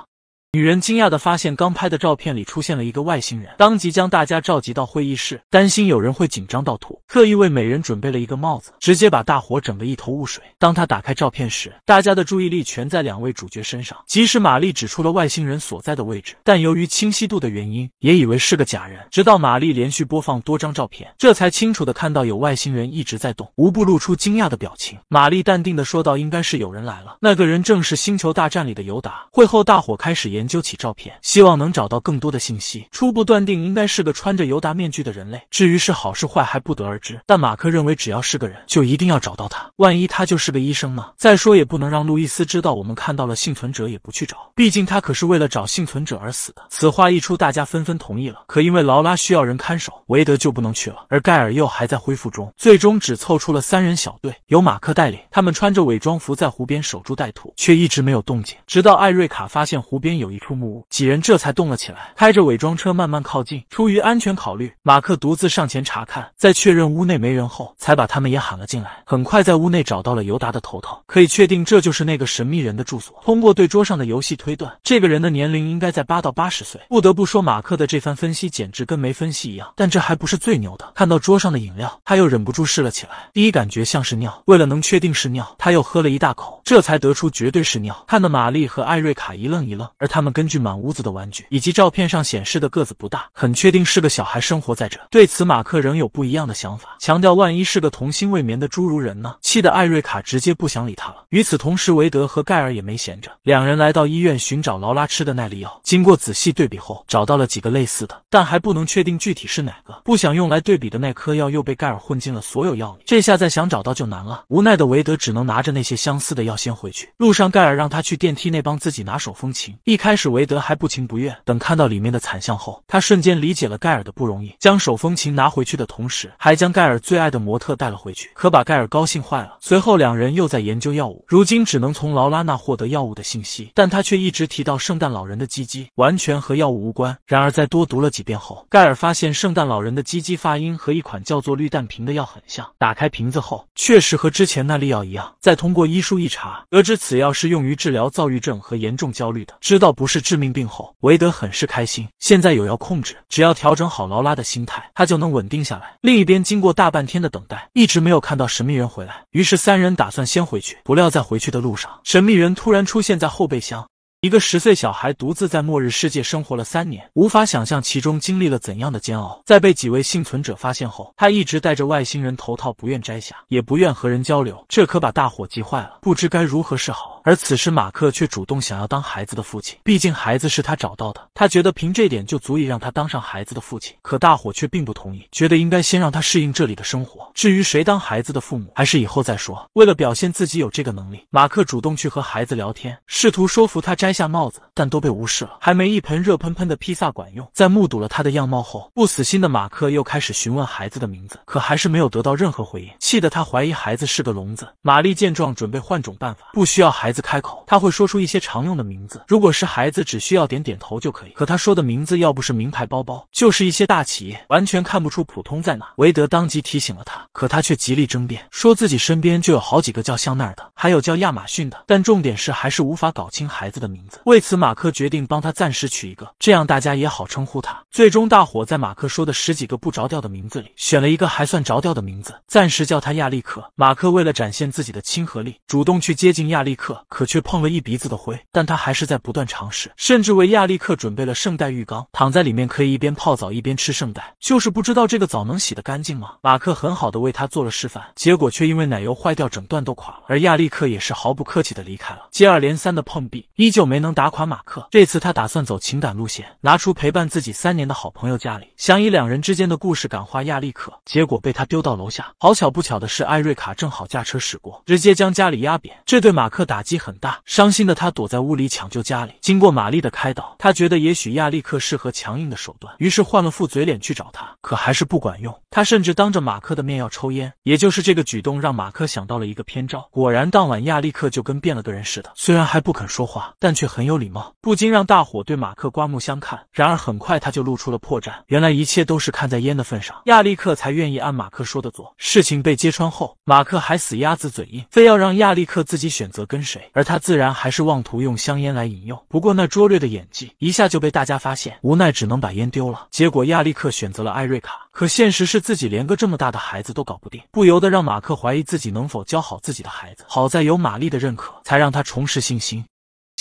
女人惊讶地发现，刚拍的照片里出现了一个外星人，当即将大家召集到会议室，担心有人会紧张到吐，特意为每人准备了一个帽子，直接把大伙整得一头雾水。当他打开照片时，大家的注意力全在两位主角身上，即使玛丽指出了外星人所在的位置，但由于清晰度的原因，也以为是个假人。直到玛丽连续播放多张照片，这才清楚地看到有外星人一直在动，无不露出惊讶的表情。玛丽淡定地说道：“应该是有人来了，那个人正是《星球大战》里的尤达。”会后，大伙开始研。研究起照片，希望能找到更多的信息。初步断定应该是个穿着尤达面具的人类，至于是好是坏还不得而知。但马克认为，只要是个人，就一定要找到他。万一他就是个医生呢？再说也不能让路易斯知道我们看到了幸存者也不去找，毕竟他可是为了找幸存者而死的。此话一出，大家纷纷同意了。可因为劳拉需要人看守，韦德就不能去了，而盖尔又还在恢复中，最终只凑出了三人小队，由马克带领。他们穿着伪装服在湖边守株待兔，却一直没有动静。直到艾瑞卡发现湖边有。一处木屋，几人这才动了起来，开着伪装车慢慢靠近。出于安全考虑，马克独自上前查看，在确认屋内没人后，才把他们也喊了进来。很快，在屋内找到了尤达的头套，可以确定这就是那个神秘人的住所。通过对桌上的游戏推断，这个人的年龄应该在八到八十岁。不得不说，马克的这番分析简直跟没分析一样。但这还不是最牛的，看到桌上的饮料，他又忍不住试了起来。第一感觉像是尿，为了能确定是尿，他又喝了一大口，这才得出绝对是尿。看得玛丽和艾瑞卡一愣一愣，而他。他们根据满屋子的玩具以及照片上显示的个子不大，很确定是个小孩生活在这。对此，马克仍有不一样的想法，强调万一是个童心未眠的侏儒人呢？气得艾瑞卡直接不想理他了。与此同时，维德和盖尔也没闲着，两人来到医院寻找劳拉吃的那粒药。经过仔细对比后，找到了几个类似的，但还不能确定具体是哪个。不想用来对比的那颗药又被盖尔混进了所有药里，这下再想找到就难了。无奈的维德只能拿着那些相似的药先回去。路上，盖尔让他去电梯那帮自己拿手风琴，一开。开始，韦德还不情不愿。等看到里面的惨象后，他瞬间理解了盖尔的不容易。将手风琴拿回去的同时，还将盖尔最爱的模特带了回去，可把盖尔高兴坏了。随后，两人又在研究药物，如今只能从劳拉那获得药物的信息，但他却一直提到圣诞老人的鸡鸡，完全和药物无关。然而，在多读了几遍后，盖尔发现圣诞老人的鸡鸡发音和一款叫做氯氮平的药很像。打开瓶子后，确实和之前那粒药一样。再通过医书一查，得知此药是用于治疗躁郁症和严重焦虑的。知道。不是致命病后，韦德很是开心。现在有药控制，只要调整好劳拉的心态，他就能稳定下来。另一边，经过大半天的等待，一直没有看到神秘人回来，于是三人打算先回去。不料在回去的路上，神秘人突然出现在后备箱。一个十岁小孩独自在末日世界生活了三年，无法想象其中经历了怎样的煎熬。在被几位幸存者发现后，他一直戴着外星人头套，不愿摘下，也不愿和人交流。这可把大伙急坏了，不知该如何是好。而此时，马克却主动想要当孩子的父亲。毕竟孩子是他找到的，他觉得凭这点就足以让他当上孩子的父亲。可大伙却并不同意，觉得应该先让他适应这里的生活。至于谁当孩子的父母，还是以后再说。为了表现自己有这个能力，马克主动去和孩子聊天，试图说服他摘下帽子，但都被无视了。还没一盆热喷喷的披萨管用。在目睹了他的样貌后，不死心的马克又开始询问孩子的名字，可还是没有得到任何回应，气得他怀疑孩子是个聋子。玛丽见状，准备换种办法，不需要孩。子开口，他会说出一些常用的名字。如果是孩子，只需要点点头就可以。可他说的名字，要不是名牌包包，就是一些大企业，完全看不出普通在哪。韦德当即提醒了他，可他却极力争辩，说自己身边就有好几个叫香奈儿的，还有叫亚马逊的。但重点是，还是无法搞清孩子的名字。为此，马克决定帮他暂时取一个，这样大家也好称呼他。最终，大伙在马克说的十几个不着调的名字里，选了一个还算着调的名字，暂时叫他亚历克。马克为了展现自己的亲和力，主动去接近亚历克。可却碰了一鼻子的灰，但他还是在不断尝试，甚至为亚历克准备了圣代浴缸，躺在里面可以一边泡澡一边吃圣代。就是不知道这个澡能洗得干净吗？马克很好的为他做了示范，结果却因为奶油坏掉，整段都垮了。而亚历克也是毫不客气的离开了。接二连三的碰壁，依旧没能打垮马克。这次他打算走情感路线，拿出陪伴自己三年的好朋友家里，想以两人之间的故事感化亚历克，结果被他丢到楼下。好巧不巧的是，艾瑞卡正好驾车驶过，直接将家里压扁。这对马克打击很。很大，伤心的他躲在屋里抢救家里。经过玛丽的开导，他觉得也许亚历克适合强硬的手段，于是换了副嘴脸去找他，可还是不管用。他甚至当着马克的面要抽烟，也就是这个举动让马克想到了一个偏招。果然，当晚亚历克就跟变了个人似的，虽然还不肯说话，但却很有礼貌，不禁让大伙对马克刮目相看。然而很快他就露出了破绽，原来一切都是看在烟的份上，亚历克才愿意按马克说的做。事情被揭穿后，马克还死鸭子嘴硬，非要让亚历克自己选择跟谁。而他自然还是妄图用香烟来引诱，不过那拙劣的演技一下就被大家发现，无奈只能把烟丢了。结果亚历克选择了艾瑞卡，可现实是自己连个这么大的孩子都搞不定，不由得让马克怀疑自己能否教好自己的孩子。好在有玛丽的认可，才让他重拾信心。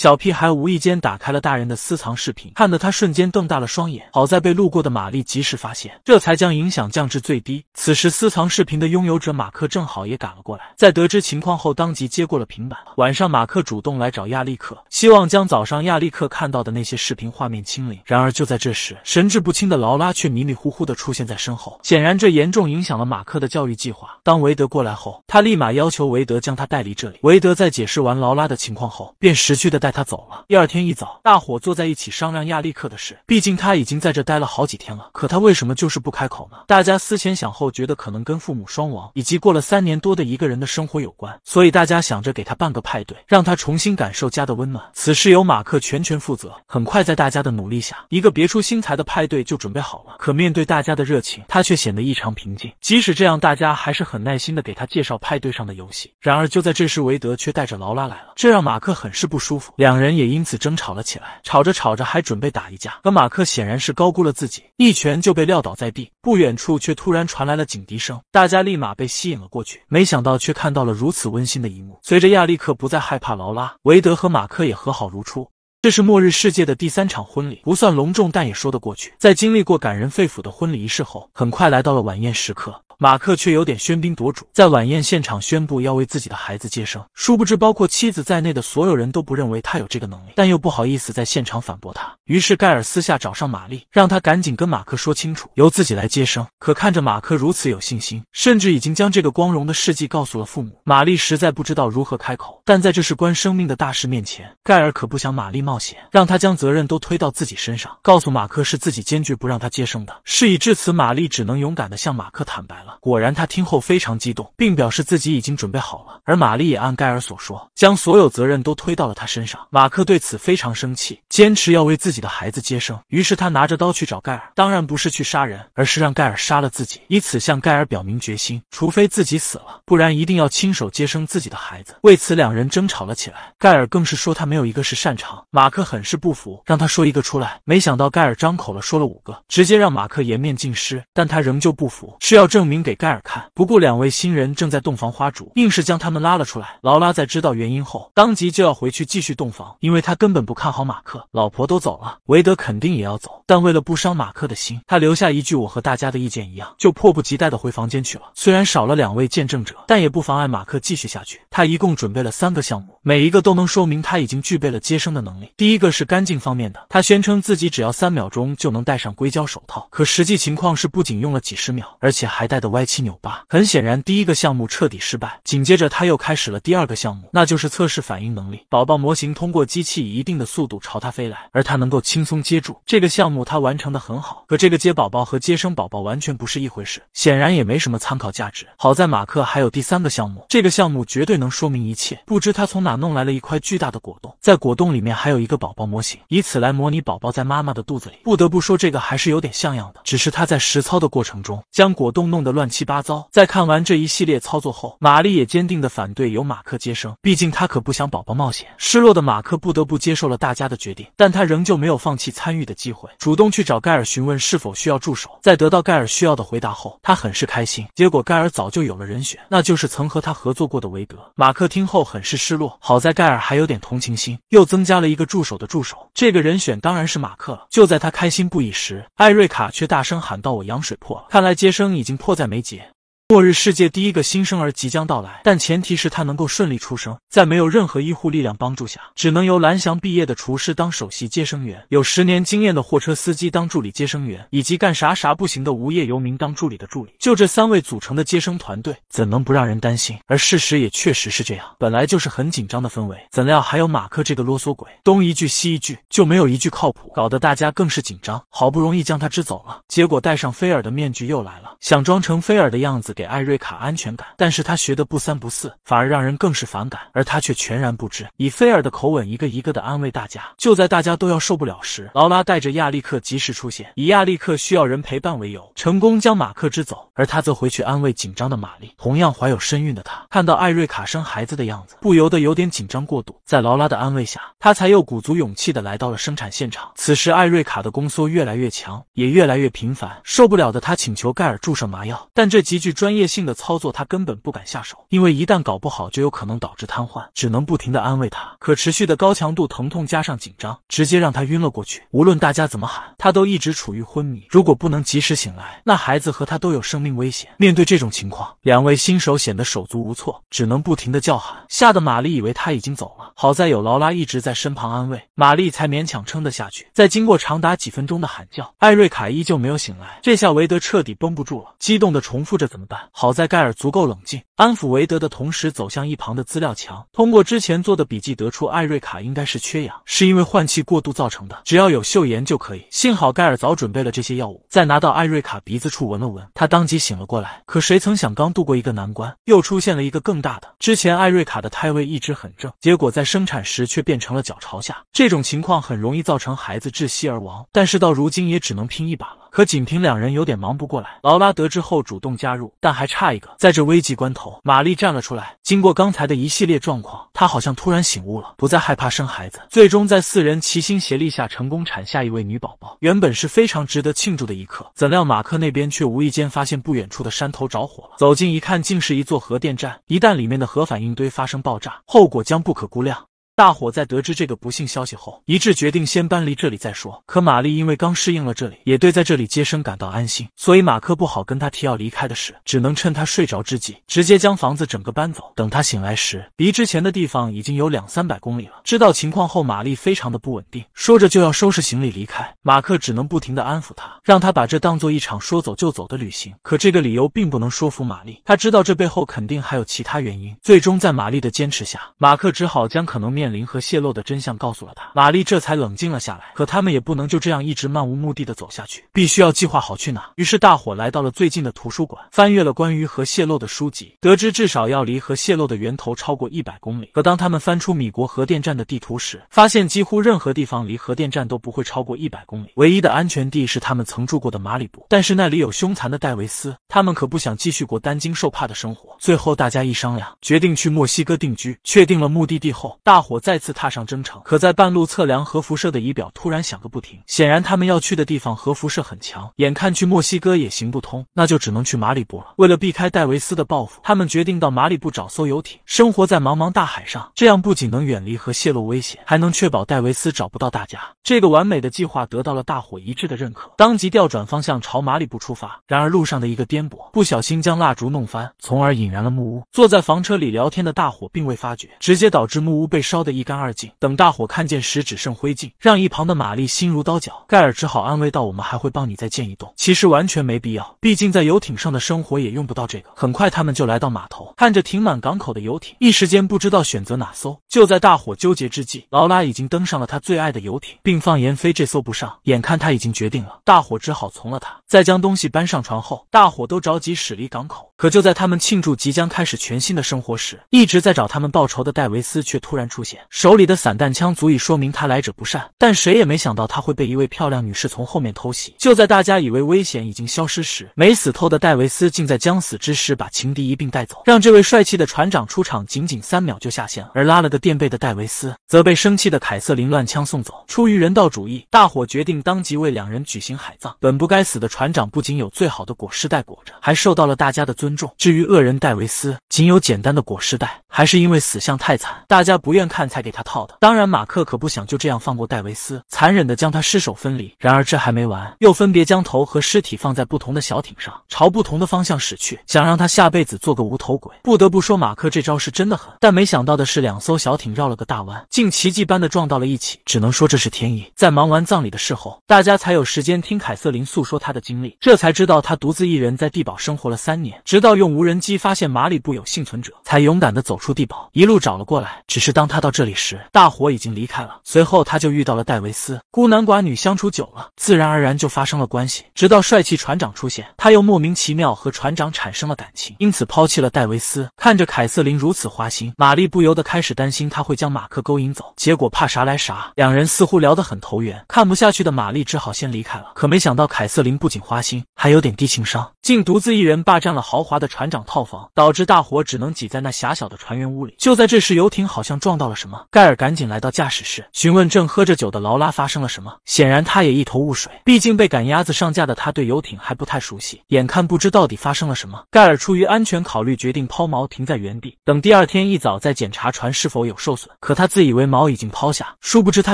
小屁孩无意间打开了大人的私藏视频，看得他瞬间瞪大了双眼。好在被路过的玛丽及时发现，这才将影响降至最低。此时私藏视频的拥有者马克正好也赶了过来，在得知情况后，当即接过了平板。晚上，马克主动来找亚历克，希望将早上亚历克看到的那些视频画面清零。然而就在这时，神志不清的劳拉却迷迷糊糊的出现在身后，显然这严重影响了马克的教育计划。当韦德过来后，他立马要求韦德将他带离这里。韦德在解释完劳拉的情况后，便识趣的带。他走了。第二天一早，大伙坐在一起商量亚历克的事，毕竟他已经在这待了好几天了。可他为什么就是不开口呢？大家思前想后，觉得可能跟父母双亡以及过了三年多的一个人的生活有关。所以大家想着给他办个派对，让他重新感受家的温暖。此事由马克全权负责。很快，在大家的努力下，一个别出心裁的派对就准备好了。可面对大家的热情，他却显得异常平静。即使这样，大家还是很耐心的给他介绍派对上的游戏。然而，就在这时，韦德却带着劳拉来了，这让马克很是不舒服。两人也因此争吵了起来，吵着吵着还准备打一架，可马克显然是高估了自己，一拳就被撂倒在地。不远处却突然传来了警笛声，大家立马被吸引了过去，没想到却看到了如此温馨的一幕。随着亚历克不再害怕，劳拉、韦德和马克也和好如初。这是末日世界的第三场婚礼，不算隆重，但也说得过去。在经历过感人肺腑的婚礼仪式后，很快来到了晚宴时刻。马克却有点喧宾夺主，在晚宴现场宣布要为自己的孩子接生，殊不知包括妻子在内的所有人都不认为他有这个能力，但又不好意思在现场反驳他。于是盖尔私下找上玛丽，让他赶紧跟马克说清楚，由自己来接生。可看着马克如此有信心，甚至已经将这个光荣的事迹告诉了父母，玛丽实在不知道如何开口。但在这事关生命的大事面前，盖尔可不想玛丽冒险，让他将责任都推到自己身上，告诉马克是自己坚决不让他接生的。事已至此，玛丽只能勇敢地向马克坦白了。果然，他听后非常激动，并表示自己已经准备好了。而玛丽也按盖尔所说，将所有责任都推到了他身上。马克对此非常生气，坚持要为自己的孩子接生。于是他拿着刀去找盖尔，当然不是去杀人，而是让盖尔杀了自己，以此向盖尔表明决心。除非自己死了，不然一定要亲手接生自己的孩子。为此，两人争吵了起来。盖尔更是说他没有一个是擅长。马克很是不服，让他说一个出来。没想到盖尔张口了，说了五个，直接让马克颜面尽失。但他仍旧不服，是要证明。给盖尔看，不顾两位新人正在洞房花烛，硬是将他们拉了出来。劳拉在知道原因后，当即就要回去继续洞房，因为他根本不看好马克。老婆都走了，韦德肯定也要走，但为了不伤马克的心，他留下一句“我和大家的意见一样”，就迫不及待的回房间去了。虽然少了两位见证者，但也不妨碍马克继续下去。他一共准备了三个项目，每一个都能说明他已经具备了接生的能力。第一个是干净方面的，他宣称自己只要三秒钟就能戴上硅胶手套，可实际情况是不仅用了几十秒，而且还戴。的歪七扭八，很显然第一个项目彻底失败。紧接着他又开始了第二个项目，那就是测试反应能力。宝宝模型通过机器以一定的速度朝他飞来，而他能够轻松接住。这个项目他完成的很好，可这个接宝宝和接生宝宝完全不是一回事，显然也没什么参考价值。好在马克还有第三个项目，这个项目绝对能说明一切。不知他从哪弄来了一块巨大的果冻，在果冻里面还有一个宝宝模型，以此来模拟宝宝在妈妈的肚子里。不得不说，这个还是有点像样的，只是他在实操的过程中将果冻弄得。乱七八糟。在看完这一系列操作后，玛丽也坚定地反对由马克接生，毕竟她可不想宝宝冒险。失落的马克不得不接受了大家的决定，但他仍旧没有放弃参与的机会，主动去找盖尔询问是否需要助手。在得到盖尔需要的回答后，他很是开心。结果盖尔早就有了人选，那就是曾和他合作过的维德。马克听后很是失落。好在盖尔还有点同情心，又增加了一个助手的助手。这个人选当然是马克了。就在他开心不已时，艾瑞卡却大声喊道：“我羊水破了，看来接生已经迫在。”但没结。末日世界第一个新生儿即将到来，但前提是他能够顺利出生。在没有任何医护力量帮助下，只能由蓝翔毕业的厨师当首席接生员，有十年经验的货车司机当助理接生员，以及干啥啥不行的无业游民当助理的助理。就这三位组成的接生团队，怎能不让人担心？而事实也确实是这样，本来就是很紧张的氛围，怎料还有马克这个啰嗦鬼，东一句西一句，就没有一句靠谱，搞得大家更是紧张。好不容易将他支走了，结果戴上菲尔的面具又来了，想装成菲尔的样子给。给艾瑞卡安全感，但是他学的不三不四，反而让人更是反感，而他却全然不知。以菲尔的口吻，一个一个的安慰大家。就在大家都要受不了时，劳拉带着亚历克及时出现，以亚历克需要人陪伴为由，成功将马克支走，而他则回去安慰紧张的玛丽。同样怀有身孕的她，看到艾瑞卡生孩子的样子，不由得有点紧张过度。在劳拉的安慰下，她才又鼓足勇气的来到了生产现场。此时艾瑞卡的宫缩越来越强，也越来越频繁，受不了的她请求盖尔注射麻药，但这极具专。业性的操作，他根本不敢下手，因为一旦搞不好，就有可能导致瘫痪，只能不停的安慰他。可持续的高强度疼痛加上紧张，直接让他晕了过去。无论大家怎么喊，他都一直处于昏迷。如果不能及时醒来，那孩子和他都有生命危险。面对这种情况，两位新手显得手足无措，只能不停的叫喊，吓得玛丽以为他已经走了。好在有劳拉一直在身旁安慰，玛丽才勉强撑得下去。在经过长达几分钟的喊叫，艾瑞卡依旧没有醒来。这下韦德彻底绷不住了，激动的重复着怎么。好在盖尔足够冷静，安抚韦德的同时，走向一旁的资料墙，通过之前做的笔记得出艾瑞卡应该是缺氧，是因为换气过度造成的。只要有嗅盐就可以。幸好盖尔早准备了这些药物，再拿到艾瑞卡鼻子处闻了闻，他当即醒了过来。可谁曾想，刚度过一个难关，又出现了一个更大的。之前艾瑞卡的胎位一直很正，结果在生产时却变成了脚朝下，这种情况很容易造成孩子窒息而亡。但是到如今也只能拼一把了。可仅凭两人有点忙不过来，劳拉得知后主动加入，但还差一个。在这危急关头，玛丽站了出来。经过刚才的一系列状况，她好像突然醒悟了，不再害怕生孩子。最终，在四人齐心协力下，成功产下一位女宝宝。原本是非常值得庆祝的一刻，怎料马克那边却无意间发现不远处的山头着火了。走近一看，竟是一座核电站。一旦里面的核反应堆发生爆炸，后果将不可估量。大伙在得知这个不幸消息后，一致决定先搬离这里再说。可玛丽因为刚适应了这里，也对在这里接生感到安心，所以马克不好跟她提要离开的事，只能趁她睡着之际，直接将房子整个搬走。等她醒来时，离之前的地方已经有两三百公里了。知道情况后，玛丽非常的不稳定，说着就要收拾行李离开，马克只能不停的安抚她，让她把这当做一场说走就走的旅行。可这个理由并不能说服玛丽，他知道这背后肯定还有其他原因。最终在玛丽的坚持下，马克只好将可能面面临核泄漏的真相告诉了他，玛丽这才冷静了下来。可他们也不能就这样一直漫无目的的走下去，必须要计划好去哪。于是大伙来到了最近的图书馆，翻阅了关于核泄漏的书籍，得知至少要离核泄漏的源头超过一百公里。可当他们翻出米国核电站的地图时，发现几乎任何地方离核电站都不会超过一百公里。唯一的安全地是他们曾住过的马里布，但是那里有凶残的戴维斯，他们可不想继续过担惊受怕的生活。最后大家一商量，决定去墨西哥定居。确定了目的地后，大伙。我再次踏上征程，可在半路测量核辐射的仪表突然响个不停，显然他们要去的地方核辐射很强。眼看去墨西哥也行不通，那就只能去马里布了。为了避开戴维斯的报复，他们决定到马里布找艘游艇，生活在茫茫大海上，这样不仅能远离核泄漏危险，还能确保戴维斯找不到大家。这个完美的计划得到了大伙一致的认可，当即调转方向朝马里布出发。然而路上的一个颠簸，不小心将蜡烛弄翻，从而引燃了木屋。坐在房车里聊天的大伙并未发觉，直接导致木屋被烧。的一干二净，等大伙看见时只剩灰烬，让一旁的玛丽心如刀绞。盖尔只好安慰道：“我们还会帮你再建一栋，其实完全没必要，毕竟在游艇上的生活也用不到这个。”很快，他们就来到码头，看着停满港口的游艇，一时间不知道选择哪艘。就在大伙纠结之际，劳拉已经登上了他最爱的游艇，并放言：“非这艘不上。”眼看他已经决定了，大伙只好从了他。在将东西搬上船后，大伙都着急驶离港口。可就在他们庆祝即将开始全新的生活时，一直在找他们报仇的戴维斯却突然出现，手里的散弹枪足以说明他来者不善。但谁也没想到他会被一位漂亮女士从后面偷袭。就在大家以为危险已经消失时，没死透的戴维斯竟在将死之时把情敌一并带走，让这位帅气的船长出场仅仅三秒就下线了。而拉了个垫背的戴维斯则被生气的凯瑟琳乱枪送走。出于人道主义，大伙决定当即为两人举行海葬。本不该死的船长不仅有最好的裹尸袋裹着，还受到了大家的尊。至于恶人戴维斯，仅有简单的裹尸袋。还是因为死相太惨，大家不愿看才给他套的。当然，马克可不想就这样放过戴维斯，残忍的将他尸首分离。然而这还没完，又分别将头和尸体放在不同的小艇上，朝不同的方向驶去，想让他下辈子做个无头鬼。不得不说，马克这招是真的狠。但没想到的是，两艘小艇绕了个大弯，竟奇迹般的撞到了一起。只能说这是天意。在忙完葬礼的事后，大家才有时间听凯瑟琳诉说她的经历，这才知道她独自一人在地堡生活了三年，直到用无人机发现马里布有幸存者，才勇敢的走。出地堡，一路找了过来。只是当他到这里时，大伙已经离开了。随后他就遇到了戴维斯，孤男寡女相处久了，自然而然就发生了关系。直到帅气船长出现，他又莫名其妙和船长产生了感情，因此抛弃了戴维斯。看着凯瑟琳如此花心，玛丽不由得开始担心他会将马克勾引走。结果怕啥来啥，两人似乎聊得很投缘，看不下去的玛丽只好先离开了。可没想到凯瑟琳不仅花心，还有点低情商。竟独自一人霸占了豪华的船长套房，导致大伙只能挤在那狭小的船员屋里。就在这时，游艇好像撞到了什么，盖尔赶紧来到驾驶室，询问正喝着酒的劳拉发生了什么。显然，他也一头雾水，毕竟被赶鸭子上架的他，对游艇还不太熟悉。眼看不知到底发生了什么，盖尔出于安全考虑，决定抛锚停在原地，等第二天一早再检查船是否有受损。可他自以为锚已经抛下，殊不知他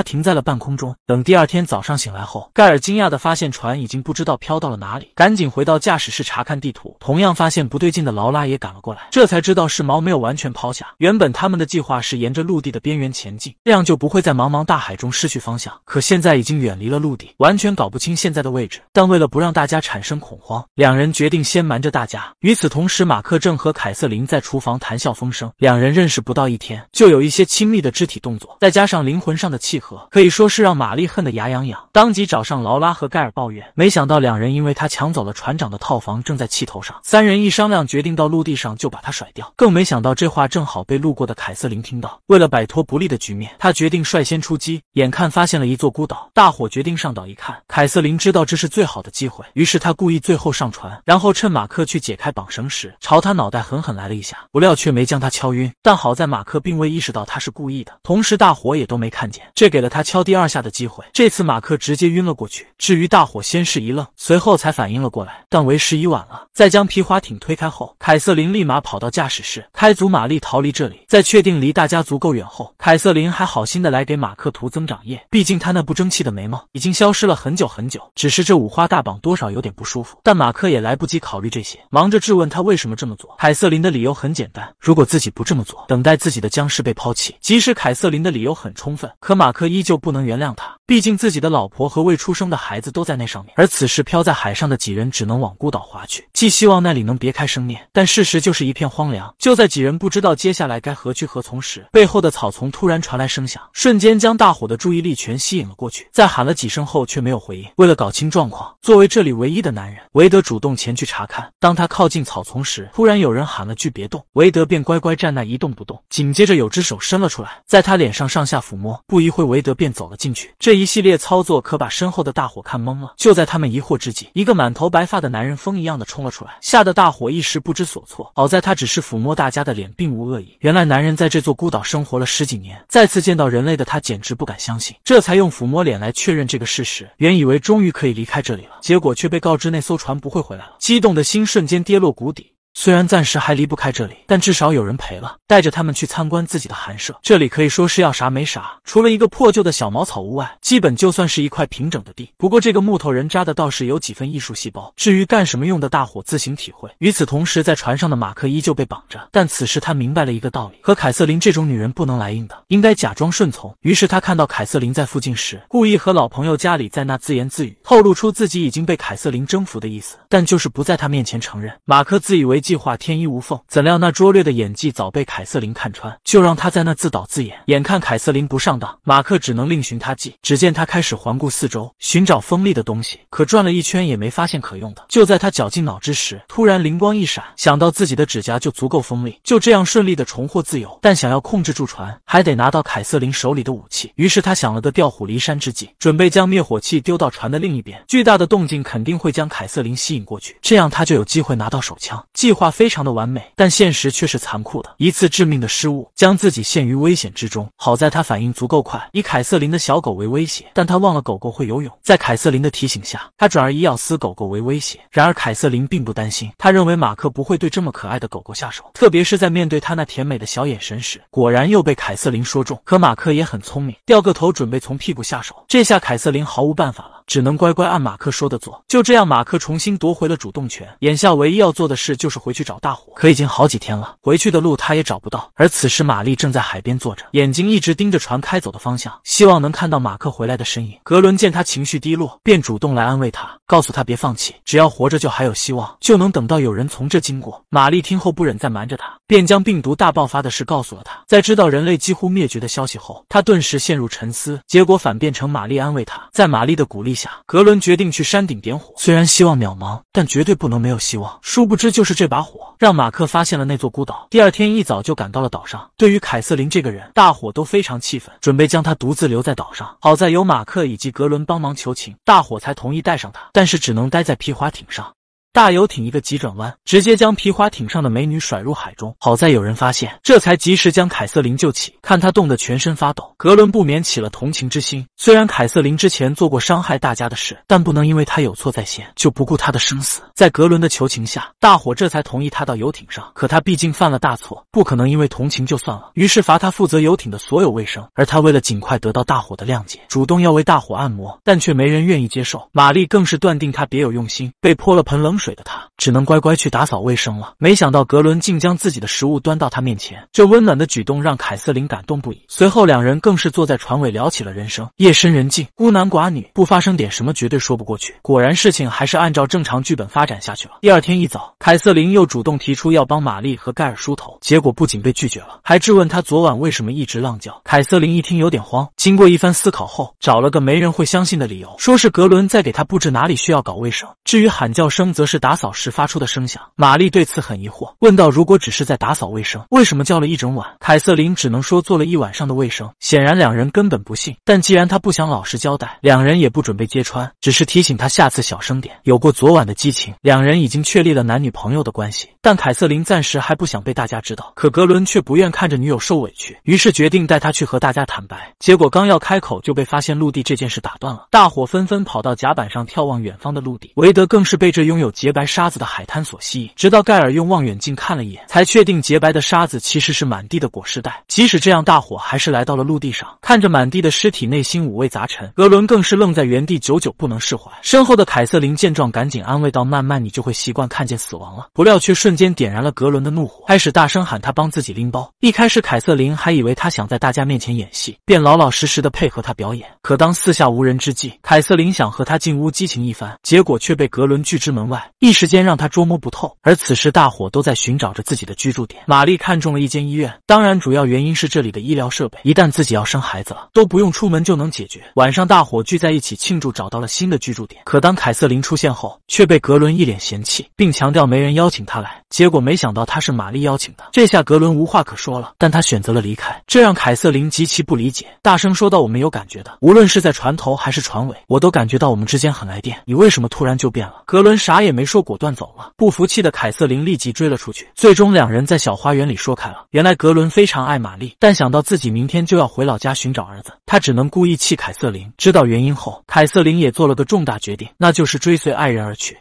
停在了半空中。等第二天早上醒来后，盖尔惊讶地发现船已经不知道飘到了哪里，赶紧回到驾驶室。查看地图，同样发现不对劲的劳拉也赶了过来，这才知道是毛没有完全抛下。原本他们的计划是沿着陆地的边缘前进，这样就不会在茫茫大海中失去方向。可现在已经远离了陆地，完全搞不清现在的位置。但为了不让大家产生恐慌，两人决定先瞒着大家。与此同时，马克正和凯瑟琳在厨房谈笑风生。两人认识不到一天，就有一些亲密的肢体动作，再加上灵魂上的契合，可以说是让玛丽恨得牙痒痒。当即找上劳拉和盖尔抱怨，没想到两人因为他抢走了船长的套房。正在气头上，三人一商量，决定到陆地上就把他甩掉。更没想到，这话正好被路过的凯瑟琳听到。为了摆脱不利的局面，他决定率先出击。眼看发现了一座孤岛，大伙决定上岛一看。凯瑟琳知道这是最好的机会，于是他故意最后上船，然后趁马克去解开绑绳时，朝他脑袋狠狠来了一下。不料却没将他敲晕，但好在马克并未意识到他是故意的，同时大伙也都没看见，这给了他敲第二下的机会。这次马克直接晕了过去。至于大伙，先是一愣，随后才反应了过来，但为师。已晚了，在将皮划艇推开后，凯瑟琳立马跑到驾驶室，开足马力逃离这里。在确定离大家足够远后，凯瑟琳还好心的来给马克涂增长液，毕竟他那不争气的眉毛已经消失了很久很久。只是这五花大绑多少有点不舒服，但马克也来不及考虑这些，忙着质问他为什么这么做。凯瑟琳的理由很简单，如果自己不这么做，等待自己的将是被抛弃。即使凯瑟琳的理由很充分，可马克依旧不能原谅他，毕竟自己的老婆和未出生的孩子都在那上面。而此时飘在海上的几人只能往孤岛。划去，寄希望那里能别开生面，但事实就是一片荒凉。就在几人不知道接下来该何去何从时，背后的草丛突然传来声响，瞬间将大伙的注意力全吸引了过去。在喊了几声后，却没有回应。为了搞清状况，作为这里唯一的男人，韦德主动前去查看。当他靠近草丛时，突然有人喊了句“别动”，韦德便乖乖站那一动不动。紧接着有只手伸了出来，在他脸上上下抚摸。不一会，韦德便走了进去。这一系列操作可把身后的大伙看懵了。就在他们疑惑之际，一个满头白发的男人封。一样的冲了出来，吓得大伙一时不知所措。好在他只是抚摸大家的脸，并无恶意。原来男人在这座孤岛生活了十几年，再次见到人类的他简直不敢相信，这才用抚摸脸来确认这个事实。原以为终于可以离开这里了，结果却被告知那艘船不会回来了，激动的心瞬间跌落谷底。虽然暂时还离不开这里，但至少有人陪了。带着他们去参观自己的寒舍，这里可以说是要啥没啥，除了一个破旧的小茅草屋外，基本就算是一块平整的地。不过这个木头人扎的倒是有几分艺术细胞，至于干什么用的，大伙自行体会。与此同时，在船上的马克依旧被绑着，但此时他明白了一个道理：和凯瑟琳这种女人不能来硬的，应该假装顺从。于是他看到凯瑟琳在附近时，故意和老朋友家里在那自言自语，透露出自己已经被凯瑟琳征服的意思，但就是不在他面前承认。马克自以为。计划天衣无缝，怎料那拙劣的演技早被凯瑟琳看穿，就让他在那自导自演。眼看凯瑟琳不上当，马克只能另寻他计。只见他开始环顾四周，寻找锋利的东西，可转了一圈也没发现可用的。就在他绞尽脑汁时，突然灵光一闪，想到自己的指甲就足够锋利，就这样顺利的重获自由。但想要控制住船，还得拿到凯瑟琳手里的武器。于是他想了个调虎离山之计，准备将灭火器丢到船的另一边，巨大的动静肯定会将凯瑟琳吸引过去，这样他就有机会拿到手枪。计划非常的完美，但现实却是残酷的。一次致命的失误将自己陷于危险之中。好在他反应足够快，以凯瑟琳的小狗为威胁，但他忘了狗狗会游泳。在凯瑟琳的提醒下，他转而以咬死狗狗为威胁。然而凯瑟琳并不担心，他认为马克不会对这么可爱的狗狗下手，特别是在面对他那甜美的小眼神时。果然又被凯瑟琳说中。可马克也很聪明，掉个头准备从屁股下手。这下凯瑟琳毫无办法了。只能乖乖按马克说的做。就这样，马克重新夺回了主动权。眼下唯一要做的事就是回去找大伙。可已经好几天了，回去的路他也找不到。而此时，玛丽正在海边坐着，眼睛一直盯着船开走的方向，希望能看到马克回来的身影。格伦见他情绪低落，便主动来安慰他，告诉他别放弃，只要活着就还有希望，就能等到有人从这经过。玛丽听后不忍再瞒着他，便将病毒大爆发的事告诉了他。在知道人类几乎灭绝的消息后，他顿时陷入沉思，结果反变成玛丽安慰他。在玛丽的鼓励。格伦决定去山顶点火，虽然希望渺茫，但绝对不能没有希望。殊不知，就是这把火让马克发现了那座孤岛。第二天一早就赶到了岛上。对于凯瑟琳这个人，大伙都非常气愤，准备将她独自留在岛上。好在有马克以及格伦帮忙求情，大伙才同意带上她，但是只能待在皮划艇上。大游艇一个急转弯，直接将皮划艇上的美女甩入海中。好在有人发现，这才及时将凯瑟琳救起。看她冻得全身发抖，格伦不免起了同情之心。虽然凯瑟琳之前做过伤害大家的事，但不能因为她有错在先就不顾她的生死。在格伦的求情下，大伙这才同意他到游艇上。可他毕竟犯了大错，不可能因为同情就算了。于是罚他负责游艇的所有卫生，而他为了尽快得到大伙的谅解，主动要为大伙按摩，但却没人愿意接受。玛丽更是断定他别有用心，被泼了盆冷。水的他只能乖乖去打扫卫生了。没想到格伦竟将自己的食物端到他面前，这温暖的举动让凯瑟琳感动不已。随后两人更是坐在船尾聊起了人生。夜深人静，孤男寡女不发生点什么绝对说不过去。果然事情还是按照正常剧本发展下去了。第二天一早，凯瑟琳又主动提出要帮玛丽和盖尔梳头，结果不仅被拒绝了，还质问他昨晚为什么一直浪叫。凯瑟琳一听有点慌，经过一番思考后，找了个没人会相信的理由，说是格伦在给他布置哪里需要搞卫生。至于喊叫声，则是。是打扫时发出的声响，玛丽对此很疑惑，问道：“如果只是在打扫卫生，为什么叫了一整晚？”凯瑟琳只能说做了一晚上的卫生，显然两人根本不信。但既然他不想老实交代，两人也不准备揭穿，只是提醒他下次小声点。有过昨晚的激情，两人已经确立了男女朋友的关系。但凯瑟琳暂时还不想被大家知道，可格伦却不愿看着女友受委屈，于是决定带她去和大家坦白。结果刚要开口，就被发现陆地这件事打断了。大伙纷纷跑到甲板上眺望远方的陆地，韦德更是被这拥有洁白沙子的海滩所吸引。直到盖尔用望远镜看了一眼，才确定洁白的沙子其实是满地的裹尸袋。即使这样，大伙还是来到了陆地上，看着满地的尸体，内心五味杂陈。格伦更是愣在原地，久久不能释怀。身后的凯瑟琳见状，赶紧安慰道：“慢慢你就会习惯看见死亡了。”不料却瞬。瞬间点燃了格伦的怒火，开始大声喊他帮自己拎包。一开始，凯瑟琳还以为他想在大家面前演戏，便老老实实的配合他表演。可当四下无人之际，凯瑟琳想和他进屋激情一番，结果却被格伦拒之门外，一时间让他捉摸不透。而此时，大伙都在寻找着自己的居住点。玛丽看中了一间医院，当然，主要原因是这里的医疗设备，一旦自己要生孩子了，都不用出门就能解决。晚上，大伙聚在一起庆祝找到了新的居住点。可当凯瑟琳出现后，却被格伦一脸嫌弃，并强调没人邀请他来。结果没想到他是玛丽邀请的，这下格伦无话可说了，但他选择了离开，这让凯瑟琳极其不理解，大声说道：“我没有感觉的，无论是在船头还是船尾，我都感觉到我们之间很来电，你为什么突然就变了？”格伦啥也没说，果断走了。不服气的凯瑟琳立即追了出去，最终两人在小花园里说开了。原来格伦非常爱玛丽，但想到自己明天就要回老家寻找儿子，他只能故意气凯瑟琳。知道原因后，凯瑟琳也做了个重大决定，那就是追随爱人而去。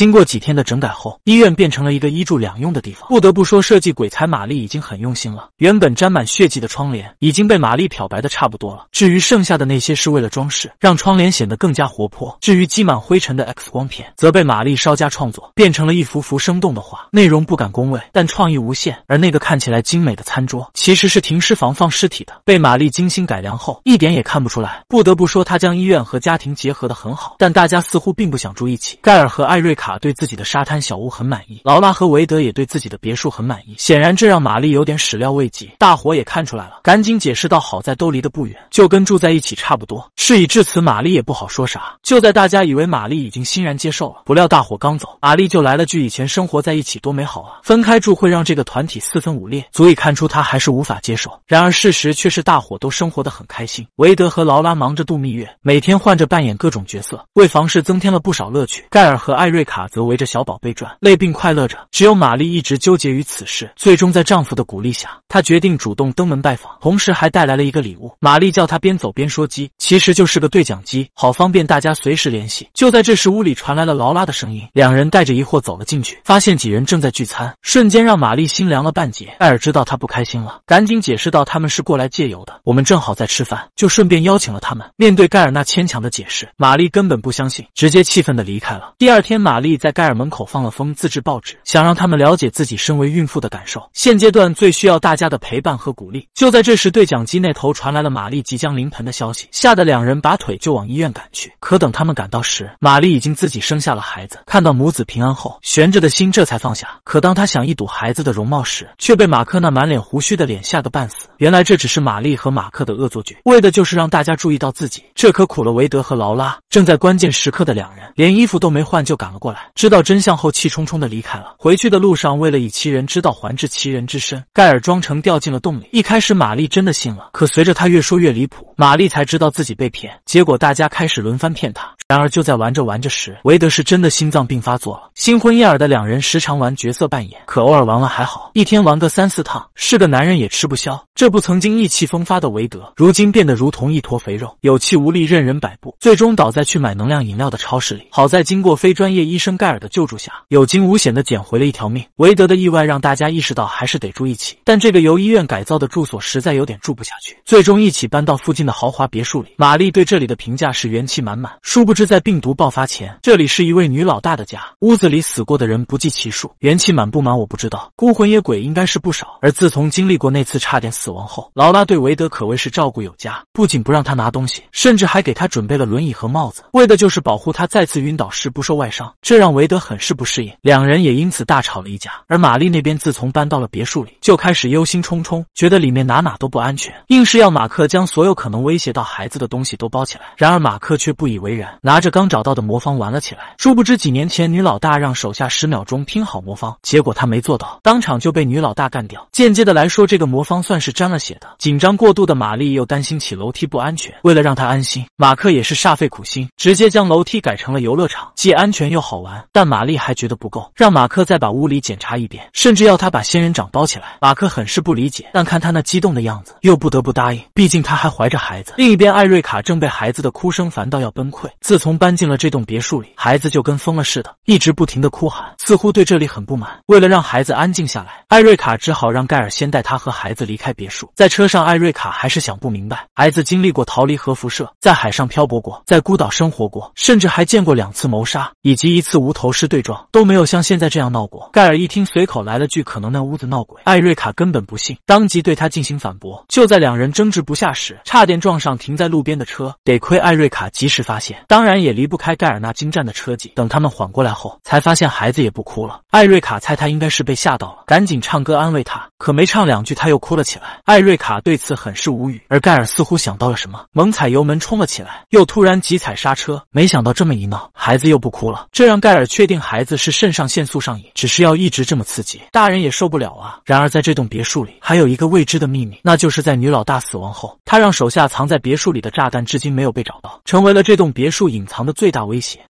经过几天的整改后，医院变成了一个医住两用的地方。不得不说，设计鬼才玛丽已经很用心了。原本沾满血迹的窗帘已经被玛丽漂白的差不多了，至于剩下的那些，是为了装饰，让窗帘显得更加活泼。至于积满灰尘的 X 光片，则被玛丽稍加创作，变成了一幅幅生动的画。内容不敢恭维，但创意无限。而那个看起来精美的餐桌，其实是停尸房放尸体的，被玛丽精心改良后，一点也看不出来。不得不说，她将医院和家庭结合的很好。但大家似乎并不想住一起。盖尔和艾瑞卡。对自己的沙滩小屋很满意，劳拉和维德也对自己的别墅很满意。显然，这让玛丽有点始料未及。大伙也看出来了，赶紧解释道：“好在都离得不远，就跟住在一起差不多。”事已至此，玛丽也不好说啥。就在大家以为玛丽已经欣然接受了，不料大伙刚走，玛丽就来了句：“以前生活在一起多美好啊！分开住会让这个团体四分五裂。”足以看出她还是无法接受。然而事实却是，大伙都生活得很开心。维德和劳拉忙着度蜜月，每天换着扮演各种角色，为房事增添了不少乐趣。盖尔和艾瑞。克。卡则围着小宝贝转，累并快乐着。只有玛丽一直纠结于此事，最终在丈夫的鼓励下，她决定主动登门拜访，同时还带来了一个礼物。玛丽叫她边走边说机，其实就是个对讲机，好方便大家随时联系。就在这时，屋里传来了劳拉的声音，两人带着疑惑走了进去，发现几人正在聚餐，瞬间让玛丽心凉了半截。艾尔知道她不开心了，赶紧解释到：“他们是过来借油的，我们正好在吃饭，就顺便邀请了他们。”面对盖尔那牵强的解释，玛丽根本不相信，直接气愤的离开了。第二天，玛玛丽在盖尔门口放了封自制报纸，想让他们了解自己身为孕妇的感受。现阶段最需要大家的陪伴和鼓励。就在这时，对讲机那头传来了玛丽即将临盆的消息，吓得两人拔腿就往医院赶去。可等他们赶到时，玛丽已经自己生下了孩子。看到母子平安后，悬着的心这才放下。可当他想一睹孩子的容貌时，却被马克那满脸胡须的脸吓得半死。原来这只是玛丽和马克的恶作剧，为的就是让大家注意到自己。这可苦了维德和劳拉，正在关键时刻的两人连衣服都没换就赶了过来。知道真相后，气冲冲的离开了。回去的路上，为了以其人之道还治其人之身，盖尔装成掉进了洞里。一开始，玛丽真的信了，可随着他越说越离谱，玛丽才知道自己被骗。结果，大家开始轮番骗他。然而就在玩着玩着时，韦德是真的心脏病发作了。新婚燕尔的两人时常玩角色扮演，可偶尔玩了还好，一天玩个三四趟，是个男人也吃不消。这不，曾经意气风发的韦德，如今变得如同一坨肥肉，有气无力，任人摆布，最终倒在去买能量饮料的超市里。好在经过非专业医生盖尔的救助下，有惊无险的捡回了一条命。韦德的意外让大家意识到，还是得住一起。但这个由医院改造的住所实在有点住不下去，最终一起搬到附近的豪华别墅里。玛丽对这里的评价是元气满满，殊不知。是在病毒爆发前，这里是一位女老大的家，屋子里死过的人不计其数，元气满不满我不知道，孤魂野鬼应该是不少。而自从经历过那次差点死亡后，劳拉对维德可谓是照顾有加，不仅不让他拿东西，甚至还给他准备了轮椅和帽子，为的就是保护他再次晕倒时不受外伤，这让维德很是不适应，两人也因此大吵了一架。而玛丽那边自从搬到了别墅里，就开始忧心忡忡，觉得里面哪哪都不安全，硬是要马克将所有可能威胁到孩子的东西都包起来，然而马克却不以为然。拿着刚找到的魔方玩了起来，殊不知几年前女老大让手下十秒钟拼好魔方，结果他没做到，当场就被女老大干掉。间接的来说，这个魔方算是沾了血的。紧张过度的玛丽又担心起楼梯不安全，为了让她安心，马克也是煞费苦心，直接将楼梯改成了游乐场，既安全又好玩。但玛丽还觉得不够，让马克再把屋里检查一遍，甚至要他把仙人掌包起来。马克很是不理解，但看他那激动的样子，又不得不答应，毕竟他还怀着孩子。另一边，艾瑞卡正被孩子的哭声烦到要崩溃，自。从搬进了这栋别墅里，孩子就跟疯了似的，一直不停的哭喊，似乎对这里很不满。为了让孩子安静下来，艾瑞卡只好让盖尔先带他和孩子离开别墅。在车上，艾瑞卡还是想不明白，孩子经历过逃离核辐射，在海上漂泊过，在孤岛生活过，甚至还见过两次谋杀以及一次无头尸对撞，都没有像现在这样闹过。盖尔一听，随口来了句：“可能那屋子闹鬼。”艾瑞卡根本不信，当即对他进行反驳。就在两人争执不下时，差点撞上停在路边的车，得亏艾瑞卡及时发现。当当然也离不开盖尔那精湛的车技。等他们缓过来后，才发现孩子也不哭了。艾瑞卡猜他应该是被吓到了，赶紧唱歌安慰他。可没唱两句，他又哭了起来。艾瑞卡对此很是无语。而盖尔似乎想到了什么，猛踩油门冲了起来，又突然急踩刹车。没想到这么一闹，孩子又不哭了。这让盖尔确定孩子是肾上腺素上瘾，只是要一直这么刺激，大人也受不了啊。然而在这栋别墅里，还有一个未知的秘密，那就是在女老大死亡后，他让手下藏在别墅里的炸弹至今没有被找到，成为了这栋别墅。隐藏的最大威胁。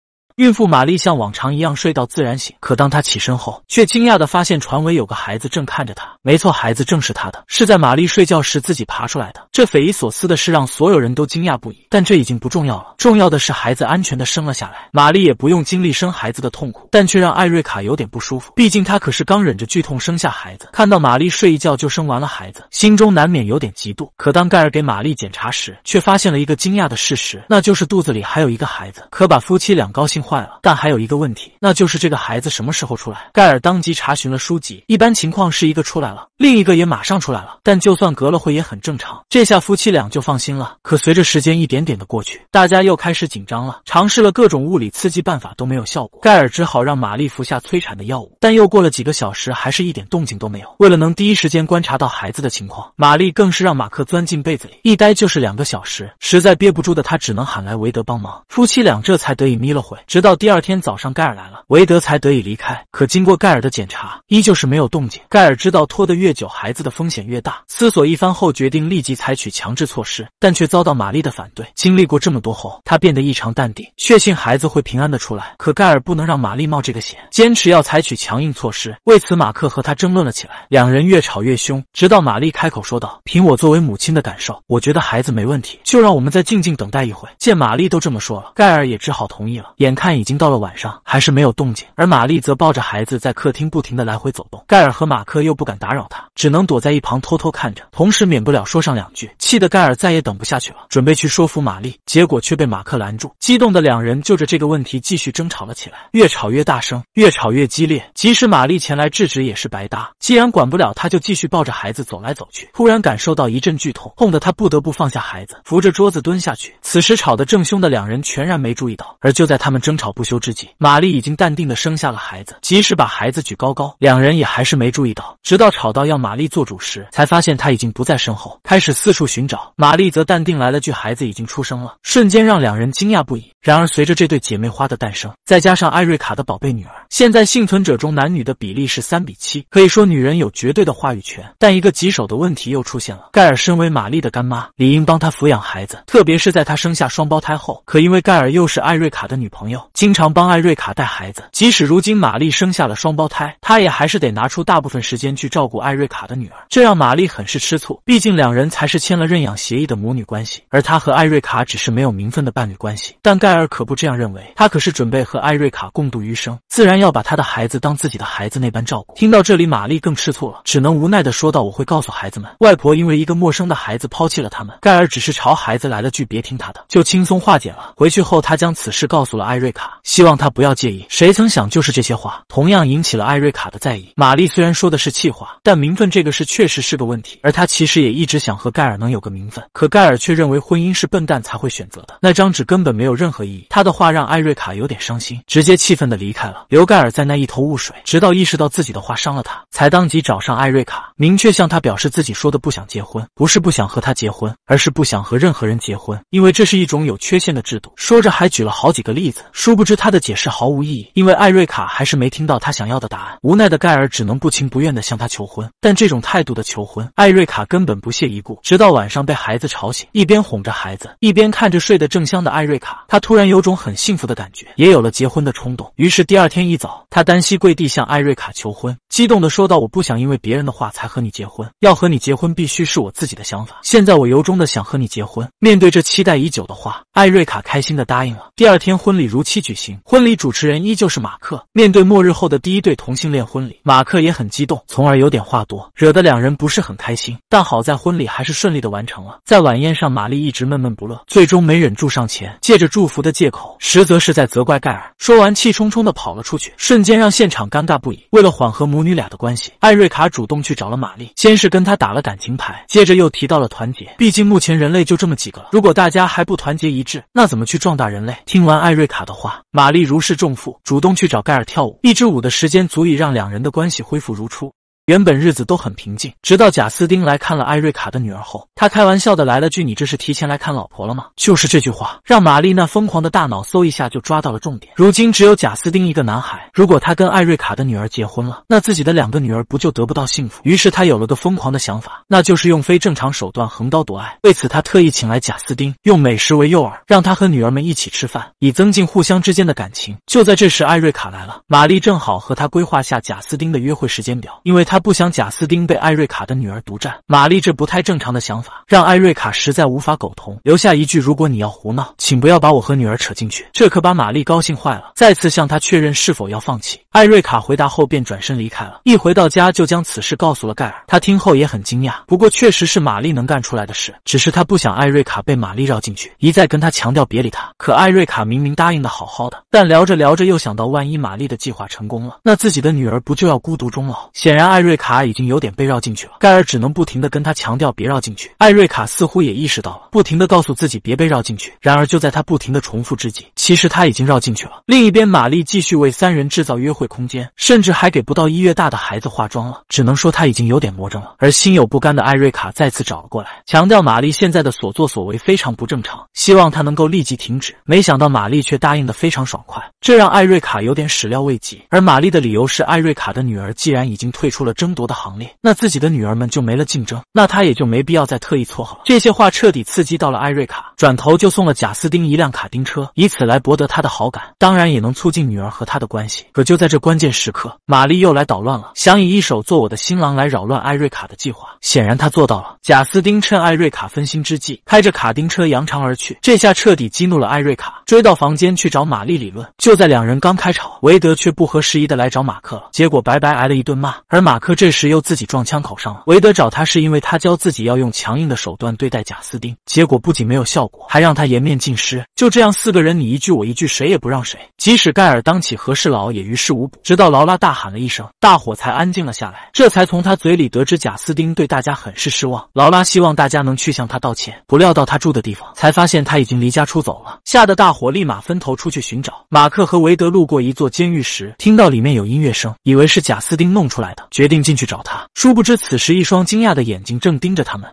孕妇玛丽像往常一样睡到自然醒，可当她起身后，却惊讶的发现船尾有个孩子正看着她。没错，孩子正是她的，是在玛丽睡觉时自己爬出来的。这匪夷所思的事让所有人都惊讶不已，但这已经不重要了。重要的是孩子安全的生了下来，玛丽也不用经历生孩子的痛苦，但却让艾瑞卡有点不舒服。毕竟她可是刚忍着剧痛生下孩子，看到玛丽睡一觉就生完了孩子，心中难免有点嫉妒。可当盖尔给玛丽检查时，却发现了一个惊讶的事实，那就是肚子里还有一个孩子。可把夫妻俩高兴。坏了，但还有一个问题，那就是这个孩子什么时候出来？盖尔当即查询了书籍，一般情况是一个出来了，另一个也马上出来了。但就算隔了会也很正常，这下夫妻俩就放心了。可随着时间一点点的过去，大家又开始紧张了，尝试了各种物理刺激办法都没有效果，盖尔只好让玛丽服下催产的药物。但又过了几个小时，还是一点动静都没有。为了能第一时间观察到孩子的情况，玛丽更是让马克钻进被子里一待就是两个小时，实在憋不住的他只能喊来维德帮忙，夫妻俩这才得以眯了会。直到第二天早上，盖尔来了，韦德才得以离开。可经过盖尔的检查，依旧是没有动静。盖尔知道拖得越久，孩子的风险越大。思索一番后，决定立即采取强制措施，但却遭到玛丽的反对。经历过这么多后，他变得异常淡定，确信孩子会平安的出来。可盖尔不能让玛丽冒这个险，坚持要采取强硬措施。为此，马克和他争论了起来，两人越吵越凶，直到玛丽开口说道：“凭我作为母亲的感受，我觉得孩子没问题，就让我们再静静等待一会。”见玛丽都这么说了，盖尔也只好同意了。眼看。看已经到了晚上，还是没有动静。而玛丽则抱着孩子在客厅不停的来回走动，盖尔和马克又不敢打扰她，只能躲在一旁偷偷看着，同时免不了说上两句。气得盖尔再也等不下去了，准备去说服玛丽，结果却被马克拦住。激动的两人就着这个问题继续争吵了起来，越吵越大声，越吵越激烈。即使玛丽前来制止也是白搭，既然管不了，他就继续抱着孩子走来走去。突然感受到一阵剧痛，痛得他不得不放下孩子，扶着桌子蹲下去。此时吵得正凶的两人全然没注意到，而就在他们正争吵不休之际，玛丽已经淡定的生下了孩子。即使把孩子举高高，两人也还是没注意到。直到吵到要玛丽做主时，才发现她已经不在身后，开始四处寻找。玛丽则淡定来了句：“孩子已经出生了。”瞬间让两人惊讶不已。然而，随着这对姐妹花的诞生，再加上艾瑞卡的宝贝女儿，现在幸存者中男女的比例是三比七，可以说女人有绝对的话语权。但一个棘手的问题又出现了：盖尔身为玛丽的干妈，理应帮她抚养孩子，特别是在她生下双胞胎后。可因为盖尔又是艾瑞卡的女朋友。经常帮艾瑞卡带孩子，即使如今玛丽生下了双胞胎，她也还是得拿出大部分时间去照顾艾瑞卡的女儿，这让玛丽很是吃醋。毕竟两人才是签了认养协议的母女关系，而她和艾瑞卡只是没有名分的伴侣关系。但盖尔可不这样认为，他可是准备和艾瑞卡共度余生，自然要把他的孩子当自己的孩子那般照顾。听到这里，玛丽更吃醋了，只能无奈的说道：“我会告诉孩子们，外婆因为一个陌生的孩子抛弃了他们。”盖尔只是朝孩子来了句“别听他的”，就轻松化解了。回去后，他将此事告诉了艾瑞。卡希望他不要介意。谁曾想，就是这些话，同样引起了艾瑞卡的在意。玛丽虽然说的是气话，但名分这个事确实是个问题。而她其实也一直想和盖尔能有个名分，可盖尔却认为婚姻是笨蛋才会选择的。那张纸根本没有任何意义。他的话让艾瑞卡有点伤心，直接气愤的离开了。刘盖尔在那一头雾水，直到意识到自己的话伤了他，才当即找上艾瑞卡，明确向他表示自己说的不想结婚，不是不想和他结婚，而是不想和任何人结婚，因为这是一种有缺陷的制度。说着还举了好几个例子。殊不知他的解释毫无意义，因为艾瑞卡还是没听到他想要的答案。无奈的盖尔只能不情不愿的向她求婚，但这种态度的求婚，艾瑞卡根本不屑一顾。直到晚上被孩子吵醒，一边哄着孩子，一边看着睡得正香的艾瑞卡，他突然有种很幸福的感觉，也有了结婚的冲动。于是第二天一早，他单膝跪地向艾瑞卡求婚，激动的说道：“我不想因为别人的话才和你结婚，要和你结婚必须是我自己的想法。现在我由衷的想和你结婚。”面对这期待已久的话，艾瑞卡开心的答应了。第二天婚礼如期。期举行婚礼，主持人依旧是马克。面对末日后的第一对同性恋婚礼，马克也很激动，从而有点话多，惹得两人不是很开心。但好在婚礼还是顺利的完成了。在晚宴上，玛丽一直闷闷不乐，最终没忍住上前，借着祝福的借口，实则是在责怪盖尔。说完，气冲冲的跑了出去，瞬间让现场尴尬不已。为了缓和母女俩的关系，艾瑞卡主动去找了玛丽，先是跟她打了感情牌，接着又提到了团结。毕竟目前人类就这么几个了，如果大家还不团结一致，那怎么去壮大人类？听完艾瑞卡的。玛丽如释重负，主动去找盖尔跳舞。一支舞的时间，足以让两人的关系恢复如初。原本日子都很平静，直到贾斯丁来看了艾瑞卡的女儿后，他开玩笑的来了句：“你这是提前来看老婆了吗？”就是这句话，让玛丽那疯狂的大脑嗖一下就抓到了重点。如今只有贾斯丁一个男孩，如果他跟艾瑞卡的女儿结婚了，那自己的两个女儿不就得不到幸福？于是他有了个疯狂的想法，那就是用非正常手段横刀夺爱。为此，他特意请来贾斯丁，用美食为诱饵，让他和女儿们一起吃饭，以增进互相之间的感情。就在这时，艾瑞卡来了，玛丽正好和他规划下贾斯丁的约会时间表，因为他。他不想贾斯丁被艾瑞卡的女儿独占，玛丽这不太正常的想法让艾瑞卡实在无法苟同，留下一句：“如果你要胡闹，请不要把我和女儿扯进去。”这可把玛丽高兴坏了，再次向他确认是否要放弃。艾瑞卡回答后便转身离开了。一回到家就将此事告诉了盖尔，他听后也很惊讶，不过确实是玛丽能干出来的事。只是他不想艾瑞卡被玛丽绕进去，一再跟他强调别理他。可艾瑞卡明明答应的好好的，但聊着聊着又想到，万一玛丽的计划成功了，那自己的女儿不就要孤独终老？显然艾瑞卡已经有点被绕进去了，盖尔只能不停的跟他强调别绕进去。艾瑞卡似乎也意识到了，不停的告诉自己别被绕进去。然而就在他不停的重复之际，其实他已经绕进去了。另一边，玛丽继续为三人制造约会。会空间，甚至还给不到一月大的孩子化妆了，只能说他已经有点魔怔了。而心有不甘的艾瑞卡再次找了过来，强调玛丽现在的所作所为非常不正常，希望她能够立即停止。没想到玛丽却答应的非常爽快，这让艾瑞卡有点始料未及。而玛丽的理由是，艾瑞卡的女儿既然已经退出了争夺的行列，那自己的女儿们就没了竞争，那她也就没必要再特意撮合了。这些话彻底刺激到了艾瑞卡，转头就送了贾斯汀一辆卡丁车，以此来博得他的好感，当然也能促进女儿和他的关系。可就在这关键时刻，玛丽又来捣乱了，想以一手做我的新郎来扰乱艾瑞卡的计划。显然她做到了。贾斯丁趁艾瑞卡分心之际，开着卡丁车扬长而去。这下彻底激怒了艾瑞卡，追到房间去找玛丽理论。就在两人刚开吵，韦德却不合时宜的来找马克了，结果白白挨了一顿骂。而马克这时又自己撞枪口上了。韦德找他是因为他教自己要用强硬的手段对待贾斯丁，结果不仅没有效果，还让他颜面尽失。就这样，四个人你一句我一句，谁也不让谁。即使盖尔当起和事佬，也于事无。直到劳拉大喊了一声，大伙才安静了下来。这才从他嘴里得知，贾斯丁对大家很是失望。劳拉希望大家能去向他道歉。不料到他住的地方，才发现他已经离家出走了，吓得大伙立马分头出去寻找。马克和维德路过一座监狱时，听到里面有音乐声，以为是贾斯丁弄出来的，决定进去找他。殊不知，此时一双惊讶的眼睛正盯着他们。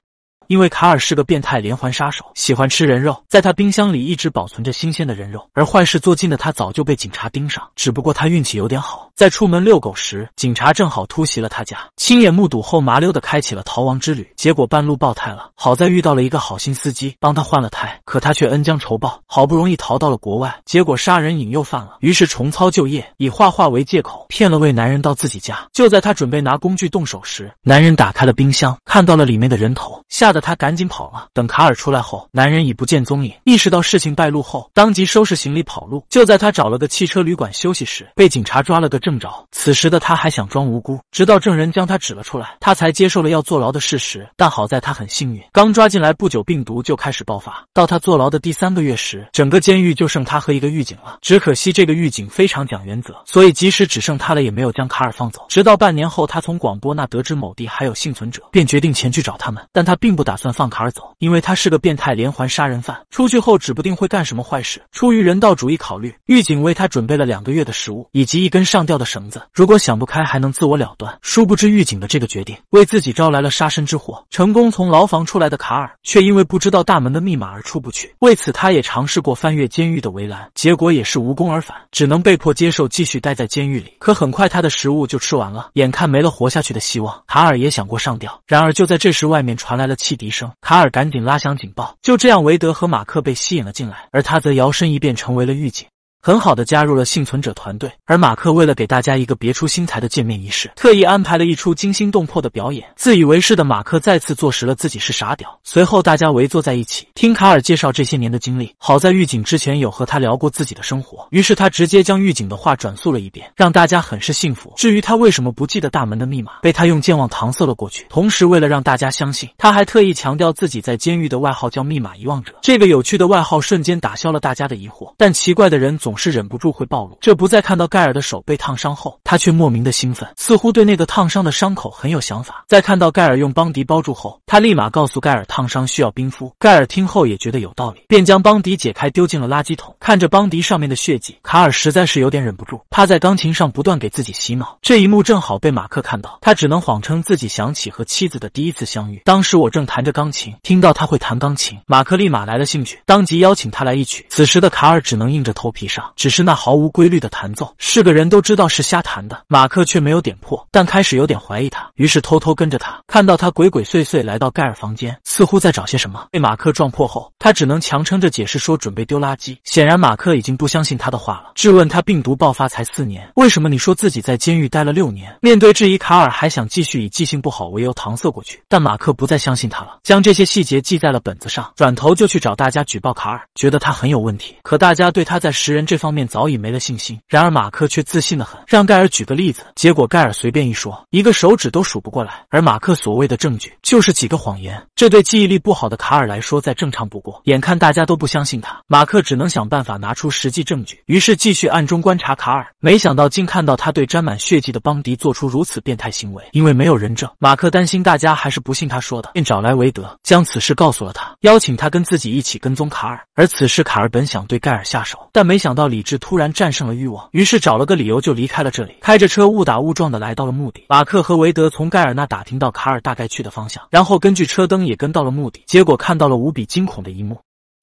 因为卡尔是个变态连环杀手，喜欢吃人肉，在他冰箱里一直保存着新鲜的人肉。而坏事做尽的他早就被警察盯上，只不过他运气有点好，在出门遛狗时，警察正好突袭了他家，亲眼目睹后麻溜的开启了逃亡之旅。结果半路爆胎了，好在遇到了一个好心司机，帮他换了胎。可他却恩将仇报，好不容易逃到了国外，结果杀人瘾又犯了，于是重操旧业，以画画为借口骗了位男人到自己家。就在他准备拿工具动手时，男人打开了冰箱，看到了里面的人头，吓得。他赶紧跑了。等卡尔出来后，男人已不见踪影。意识到事情败露后，当即收拾行李跑路。就在他找了个汽车旅馆休息时，被警察抓了个正着。此时的他还想装无辜，直到证人将他指了出来，他才接受了要坐牢的事实。但好在他很幸运，刚抓进来不久，病毒就开始爆发。到他坐牢的第三个月时，整个监狱就剩他和一个狱警了。只可惜这个狱警非常讲原则，所以即使只剩他了，也没有将卡尔放走。直到半年后，他从广播那得知某地还有幸存者，便决定前去找他们。但他并不。打算放卡尔走，因为他是个变态连环杀人犯，出去后指不定会干什么坏事。出于人道主义考虑，狱警为他准备了两个月的食物以及一根上吊的绳子，如果想不开还能自我了断。殊不知狱警的这个决定为自己招来了杀身之祸。成功从牢房出来的卡尔，却因为不知道大门的密码而出不去。为此，他也尝试过翻越监狱的围栏，结果也是无功而返，只能被迫接受继续待在监狱里。可很快他的食物就吃完了，眼看没了活下去的希望，卡尔也想过上吊。然而就在这时，外面传来了汽。笛声，卡尔赶紧拉响警报。就这样，韦德和马克被吸引了进来，而他则摇身一变成为了狱警。很好的加入了幸存者团队，而马克为了给大家一个别出心裁的见面仪式，特意安排了一出惊心动魄的表演。自以为是的马克再次坐实了自己是傻屌。随后大家围坐在一起，听卡尔介绍这些年的经历。好在狱警之前有和他聊过自己的生活，于是他直接将狱警的话转述了一遍，让大家很是信服。至于他为什么不记得大门的密码，被他用健忘搪塞了过去。同时为了让大家相信，他还特意强调自己在监狱的外号叫“密码遗忘者”。这个有趣的外号瞬间打消了大家的疑惑。但奇怪的人总。总是忍不住会暴露。这不再看到盖尔的手被烫伤后，他却莫名的兴奋，似乎对那个烫伤的伤口很有想法。在看到盖尔用邦迪包住后，他立马告诉盖尔烫伤需要冰敷。盖尔听后也觉得有道理，便将邦迪解开丢进了垃圾桶。看着邦迪上面的血迹，卡尔实在是有点忍不住，趴在钢琴上不断给自己洗脑。这一幕正好被马克看到，他只能谎称自己想起和妻子的第一次相遇。当时我正弹着钢琴，听到他会弹钢琴，马克立马来了兴趣，当即邀请他来一曲。此时的卡尔只能硬着头皮上。只是那毫无规律的弹奏，是个人都知道是瞎弹的。马克却没有点破，但开始有点怀疑他，于是偷偷跟着他，看到他鬼鬼祟祟来到盖尔房间，似乎在找些什么。被马克撞破后，他只能强撑着解释说准备丢垃圾。显然马克已经不相信他的话了，质问他病毒爆发才四年，为什么你说自己在监狱待了六年？面对质疑，卡尔还想继续以记性不好为由搪塞过去，但马克不再相信他了，将这些细节记在了本子上，转头就去找大家举报卡尔，觉得他很有问题。可大家对他在食人。这方面早已没了信心，然而马克却自信的很，让盖尔举个例子。结果盖尔随便一说，一个手指都数不过来。而马克所谓的证据就是几个谎言，这对记忆力不好的卡尔来说再正常不过。眼看大家都不相信他，马克只能想办法拿出实际证据。于是继续暗中观察卡尔，没想到竟看到他对沾满血迹的邦迪做出如此变态行为。因为没有人证，马克担心大家还是不信他说的，便找来维德，将此事告诉了他，邀请他跟自己一起跟踪卡尔。而此时卡尔本想对盖尔下手，但没想。到理智突然战胜了欲望，于是找了个理由就离开了这里，开着车误打误撞的来到了墓地。马克和韦德从盖尔那打听到卡尔大概去的方向，然后根据车灯也跟到了墓地，结果看到了无比惊恐的一幕。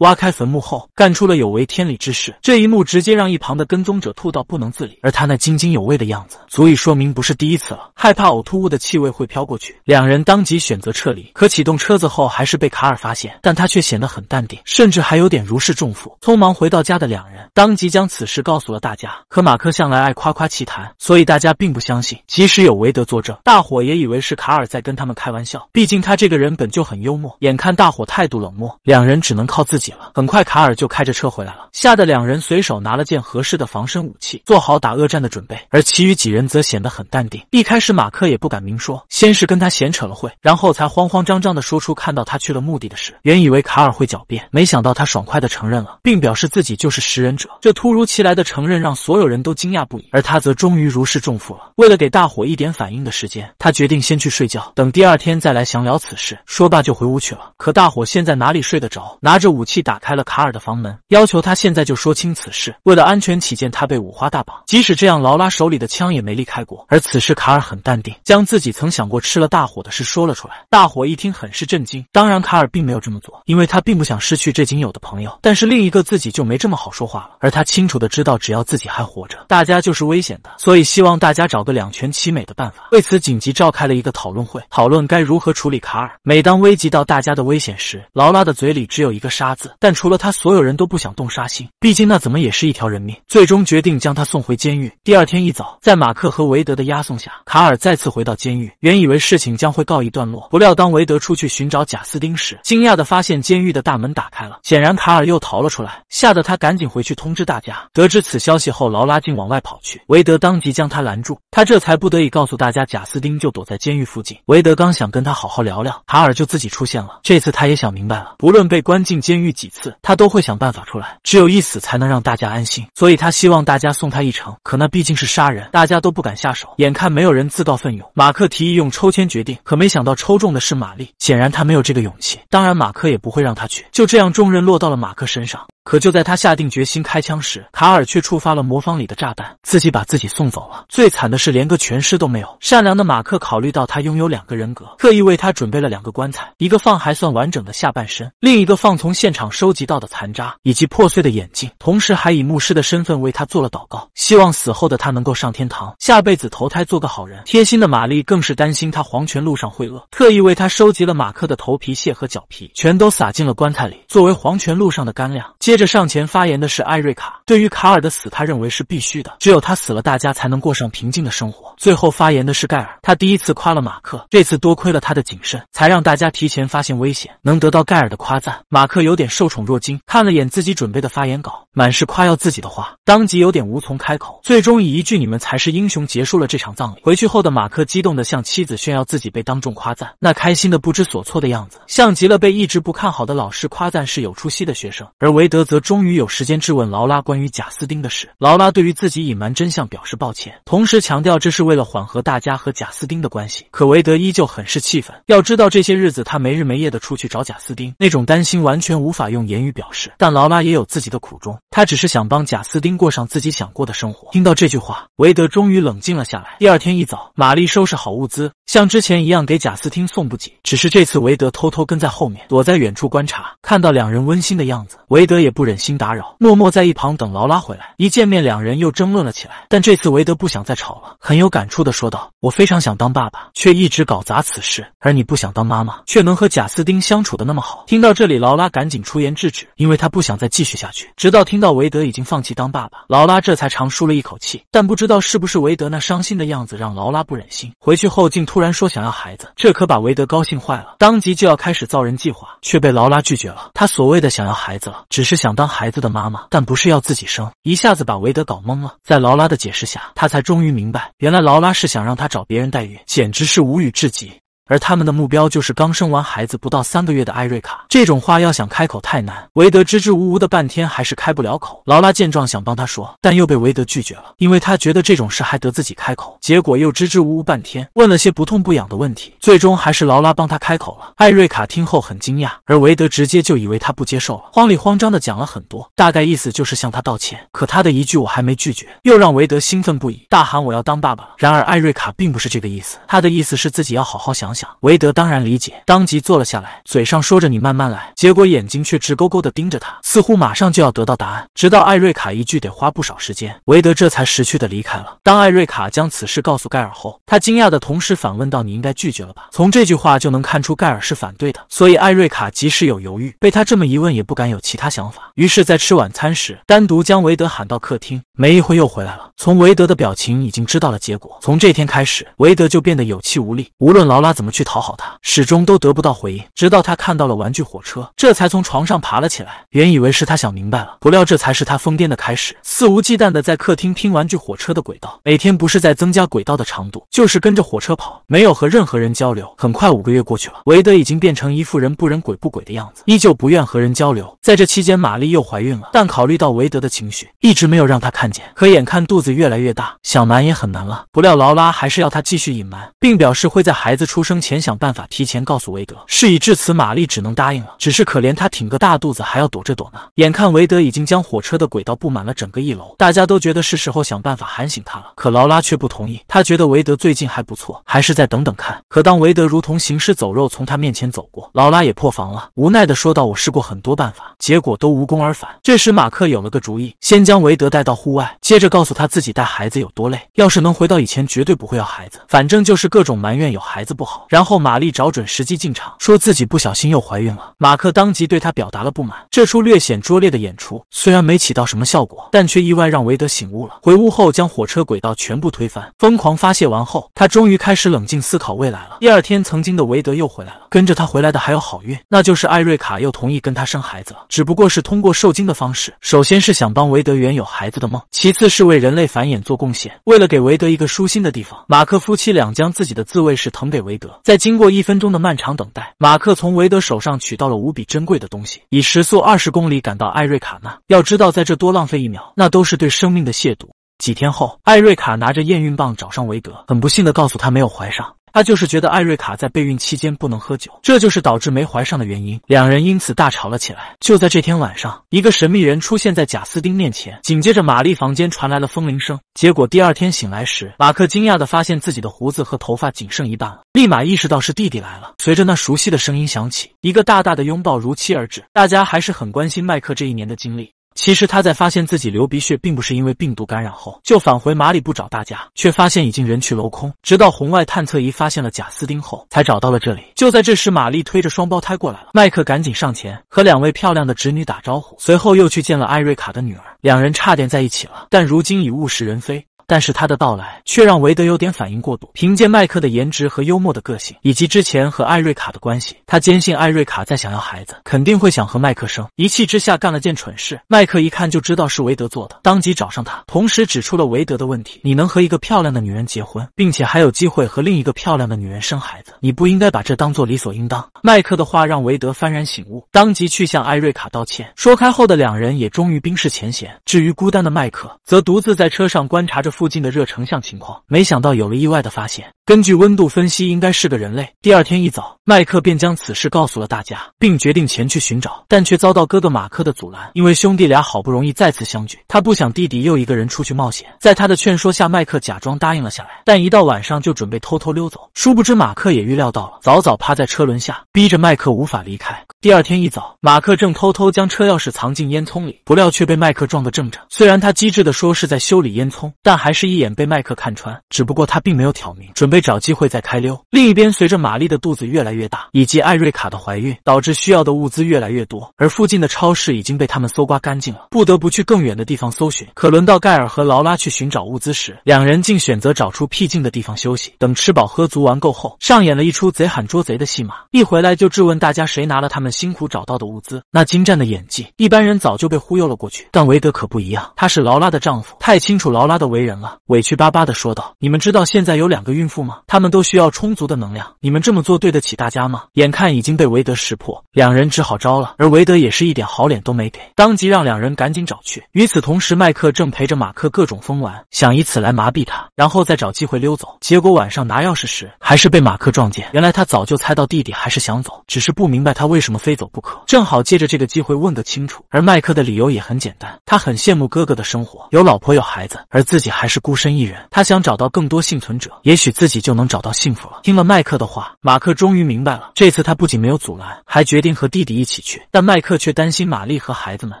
挖开坟墓后，干出了有违天理之事。这一幕直接让一旁的跟踪者吐到不能自理，而他那津津有味的样子，足以说明不是第一次了。害怕呕吐物的气味会飘过去，两人当即选择撤离。可启动车子后，还是被卡尔发现，但他却显得很淡定，甚至还有点如释重负。匆忙回到家的两人，当即将此事告诉了大家。可马克向来爱夸夸其谈，所以大家并不相信，即使有韦德作证，大伙也以为是卡尔在跟他们开玩笑。毕竟他这个人本就很幽默。眼看大伙态度冷漠，两人只能靠自己。很快，卡尔就开着车回来了，吓得两人随手拿了件合适的防身武器，做好打恶战的准备。而其余几人则显得很淡定。一开始，马克也不敢明说，先是跟他闲扯了会，然后才慌慌张张的说出看到他去了墓地的事。原以为卡尔会狡辩，没想到他爽快的承认了，并表示自己就是食人者。这突如其来的承认让所有人都惊讶不已，而他则终于如释重负了。为了给大伙一点反应的时间，他决定先去睡觉，等第二天再来详聊此事。说罢就回屋去了。可大伙现在哪里睡得着？拿着武器。打开了卡尔的房门，要求他现在就说清此事。为了安全起见，他被五花大绑。即使这样，劳拉手里的枪也没离开过。而此时，卡尔很淡定，将自己曾想过吃了大伙的事说了出来。大伙一听，很是震惊。当然，卡尔并没有这么做，因为他并不想失去这仅有的朋友。但是另一个自己就没这么好说话了。而他清楚的知道，只要自己还活着，大家就是危险的。所以希望大家找个两全其美的办法。为此，紧急召开了一个讨论会，讨论该如何处理卡尔。每当危及到大家的危险时，劳拉的嘴里只有一个杀字。但除了他，所有人都不想动杀心，毕竟那怎么也是一条人命。最终决定将他送回监狱。第二天一早，在马克和韦德的押送下，卡尔再次回到监狱。原以为事情将会告一段落，不料当韦德出去寻找贾斯丁时，惊讶的发现监狱的大门打开了，显然卡尔又逃了出来，吓得他赶紧回去通知大家。得知此消息后，劳拉竟往外跑去，韦德当即将他拦住，他这才不得已告诉大家，贾斯丁就躲在监狱附近。韦德刚想跟他好好聊聊，卡尔就自己出现了。这次他也想明白了，不论被关进监狱。几次他都会想办法出来，只有一死才能让大家安心，所以他希望大家送他一程。可那毕竟是杀人，大家都不敢下手。眼看没有人自告奋勇，马克提议用抽签决定，可没想到抽中的是玛丽。显然他没有这个勇气，当然马克也不会让他去。就这样，重任落到了马克身上。可就在他下定决心开枪时，卡尔却触发了魔方里的炸弹，自己把自己送走了。最惨的是，连个全尸都没有。善良的马克考虑到他拥有两个人格，特意为他准备了两个棺材，一个放还算完整的下半身，另一个放从现场收集到的残渣以及破碎的眼镜，同时还以牧师的身份为他做了祷告，希望死后的他能够上天堂，下辈子投胎做个好人。贴心的玛丽更是担心他黄泉路上会饿，特意为他收集了马克的头皮屑和脚皮，全都撒进了棺材里，作为黄泉路上的干粮。接着。这上前发言的是艾瑞卡，对于卡尔的死，他认为是必须的，只有他死了，大家才能过上平静的生活。最后发言的是盖尔，他第一次夸了马克，这次多亏了他的谨慎，才让大家提前发现危险。能得到盖尔的夸赞，马克有点受宠若惊，看了眼自己准备的发言稿。满是夸耀自己的话，当即有点无从开口，最终以一句“你们才是英雄”结束了这场葬礼。回去后的马克激动地向妻子炫耀自己被当众夸赞，那开心的不知所措的样子，像极了被一直不看好的老师夸赞是有出息的学生。而维德则终于有时间质问劳拉关于贾斯汀的事。劳拉对于自己隐瞒真相表示抱歉，同时强调这是为了缓和大家和贾斯汀的关系。可维德依旧很是气愤，要知道这些日子他没日没夜的出去找贾斯汀，那种担心完全无法用言语表示。但劳拉也有自己的苦衷。他只是想帮贾斯汀过上自己想过的生活。听到这句话，韦德终于冷静了下来。第二天一早，玛丽收拾好物资，像之前一样给贾斯汀送补给。只是这次，韦德偷偷跟在后面，躲在远处观察。看到两人温馨的样子，韦德也不忍心打扰，默默在一旁等劳拉回来。一见面，两人又争论了起来。但这次，韦德不想再吵了，很有感触的说道：“我非常想当爸爸，却一直搞砸此事；而你不想当妈妈，却能和贾斯汀相处的那么好。”听到这里，劳拉赶紧出言制止，因为她不想再继续下去。直到听。到韦德已经放弃当爸爸，劳拉这才长舒了一口气。但不知道是不是韦德那伤心的样子让劳拉不忍心，回去后竟突然说想要孩子，这可把韦德高兴坏了，当即就要开始造人计划，却被劳拉拒绝了。他所谓的想要孩子了，只是想当孩子的妈妈，但不是要自己生。一下子把韦德搞懵了，在劳拉的解释下，他才终于明白，原来劳拉是想让他找别人代孕，简直是无语至极。而他们的目标就是刚生完孩子不到三个月的艾瑞卡。这种话要想开口太难，维德支支吾吾的半天还是开不了口。劳拉见状想帮他说，但又被维德拒绝了，因为他觉得这种事还得自己开口。结果又支支吾吾半天，问了些不痛不痒的问题，最终还是劳拉帮他开口了。艾瑞卡听后很惊讶，而维德直接就以为他不接受了，慌里慌张的讲了很多，大概意思就是向他道歉。可他的一句“我还没拒绝”，又让维德兴奋不已，大喊我要当爸爸了。然而艾瑞卡并不是这个意思，他的意思是自己要好好想想。韦德当然理解，当即坐了下来，嘴上说着“你慢慢来”，结果眼睛却直勾勾地盯着他，似乎马上就要得到答案。直到艾瑞卡一句“得花不少时间”，韦德这才识趣地离开了。当艾瑞卡将此事告诉盖尔后，他惊讶的同时反问道：“你应该拒绝了吧？”从这句话就能看出盖尔是反对的，所以艾瑞卡即使有犹豫，被他这么一问也不敢有其他想法。于是，在吃晚餐时，单独将韦德喊到客厅，没一会又回来了。从韦德的表情已经知道了结果。从这天开始，韦德就变得有气无力，无论劳拉怎么。去讨好他，始终都得不到回应。直到他看到了玩具火车，这才从床上爬了起来。原以为是他想明白了，不料这才是他疯癫的开始。肆无忌惮的在客厅拼玩具火车的轨道，每天不是在增加轨道的长度，就是跟着火车跑，没有和任何人交流。很快五个月过去了，维德已经变成一副人不人鬼不鬼的样子，依旧不愿和人交流。在这期间，玛丽又怀孕了，但考虑到维德的情绪，一直没有让他看见。可眼看肚子越来越大，想瞒也很难了。不料劳拉还是要他继续隐瞒，并表示会在孩子出生。前想办法提前告诉韦德，事已至此，玛丽只能答应了。只是可怜她挺个大肚子，还要躲着躲呢。眼看韦德已经将火车的轨道布满了整个一楼，大家都觉得是时候想办法喊醒他了。可劳拉却不同意，她觉得韦德最近还不错，还是再等等看。可当韦德如同行尸走肉从他面前走过，劳拉也破防了，无奈的说道：“我试过很多办法，结果都无功而返。”这时，马克有了个主意，先将韦德带到户外，接着告诉他自己带孩子有多累，要是能回到以前，绝对不会要孩子。反正就是各种埋怨有孩子不好。然后玛丽找准时机进场，说自己不小心又怀孕了。马克当即对他表达了不满。这出略显拙劣的演出虽然没起到什么效果，但却意外让韦德醒悟了。回屋后，将火车轨道全部推翻，疯狂发泄完后，他终于开始冷静思考未来了。第二天，曾经的韦德又回来了，跟着他回来的还有好运，那就是艾瑞卡又同意跟他生孩子了，只不过是通过受精的方式。首先是想帮韦德圆有孩子的梦，其次是为人类繁衍做贡献。为了给韦德一个舒心的地方，马克夫妻俩将自己的自慰室腾给韦德。在经过一分钟的漫长等待，马克从韦德手上取到了无比珍贵的东西，以时速二十公里赶到艾瑞卡那。要知道，在这多浪费一秒，那都是对生命的亵渎。几天后，艾瑞卡拿着验孕棒找上韦德，很不幸的告诉他没有怀上。他就是觉得艾瑞卡在备孕期间不能喝酒，这就是导致没怀上的原因。两人因此大吵了起来。就在这天晚上，一个神秘人出现在贾斯丁面前，紧接着玛丽房间传来了风铃声。结果第二天醒来时，马克惊讶的发现自己的胡子和头发仅剩一半了，立马意识到是弟弟来了。随着那熟悉的声音响起，一个大大的拥抱如期而至。大家还是很关心麦克这一年的经历。其实他在发现自己流鼻血并不是因为病毒感染后，就返回马里布找大家，却发现已经人去楼空。直到红外探测仪发现了贾斯丁后，才找到了这里。就在这时，玛丽推着双胞胎过来了，麦克赶紧上前和两位漂亮的侄女打招呼，随后又去见了艾瑞卡的女儿，两人差点在一起了，但如今已物是人非。但是他的到来却让韦德有点反应过度。凭借麦克的颜值和幽默的个性，以及之前和艾瑞卡的关系，他坚信艾瑞卡在想要孩子，肯定会想和麦克生。一气之下干了件蠢事。麦克一看就知道是韦德做的，当即找上他，同时指出了韦德的问题：“你能和一个漂亮的女人结婚，并且还有机会和另一个漂亮的女人生孩子，你不应该把这当做理所应当。”麦克的话让韦德幡然醒悟，当即去向艾瑞卡道歉。说开后的两人也终于冰释前嫌。至于孤单的麦克，则独自在车上观察着。附近的热成像情况，没想到有了意外的发现。根据温度分析，应该是个人类。第二天一早，麦克便将此事告诉了大家，并决定前去寻找，但却遭到哥哥马克的阻拦。因为兄弟俩好不容易再次相聚，他不想弟弟又一个人出去冒险。在他的劝说下，麦克假装答应了下来，但一到晚上就准备偷偷溜走。殊不知马克也预料到了，早早趴在车轮下，逼着麦克无法离开。第二天一早，马克正偷偷将车钥匙藏进烟囱里，不料却被麦克撞个正着。虽然他机智地说是在修理烟囱，但还。还是一眼被麦克看穿，只不过他并没有挑明，准备找机会再开溜。另一边，随着玛丽的肚子越来越大，以及艾瑞卡的怀孕，导致需要的物资越来越多，而附近的超市已经被他们搜刮干净了，不得不去更远的地方搜寻。可轮到盖尔和劳拉去寻找物资时，两人竟选择找出僻静的地方休息。等吃饱喝足、玩够后，上演了一出贼喊捉贼的戏码。一回来就质问大家谁拿了他们辛苦找到的物资。那精湛的演技，一般人早就被忽悠了过去，但韦德可不一样，他是劳拉的丈夫，太清楚劳拉的为人。委屈巴巴的说道：“你们知道现在有两个孕妇吗？他们都需要充足的能量。你们这么做对得起大家吗？”眼看已经被韦德识破，两人只好招了。而韦德也是一点好脸都没给，当即让两人赶紧找去。与此同时，麦克正陪着马克各种疯玩，想以此来麻痹他，然后再找机会溜走。结果晚上拿钥匙时，还是被马克撞见。原来他早就猜到弟弟还是想走，只是不明白他为什么非走不可。正好借着这个机会问个清楚。而麦克的理由也很简单，他很羡慕哥哥的生活，有老婆有孩子，而自己还……还是孤身一人，他想找到更多幸存者，也许自己就能找到幸福了。听了麦克的话，马克终于明白了，这次他不仅没有阻拦，还决定和弟弟一起去。但麦克却担心玛丽和孩子们，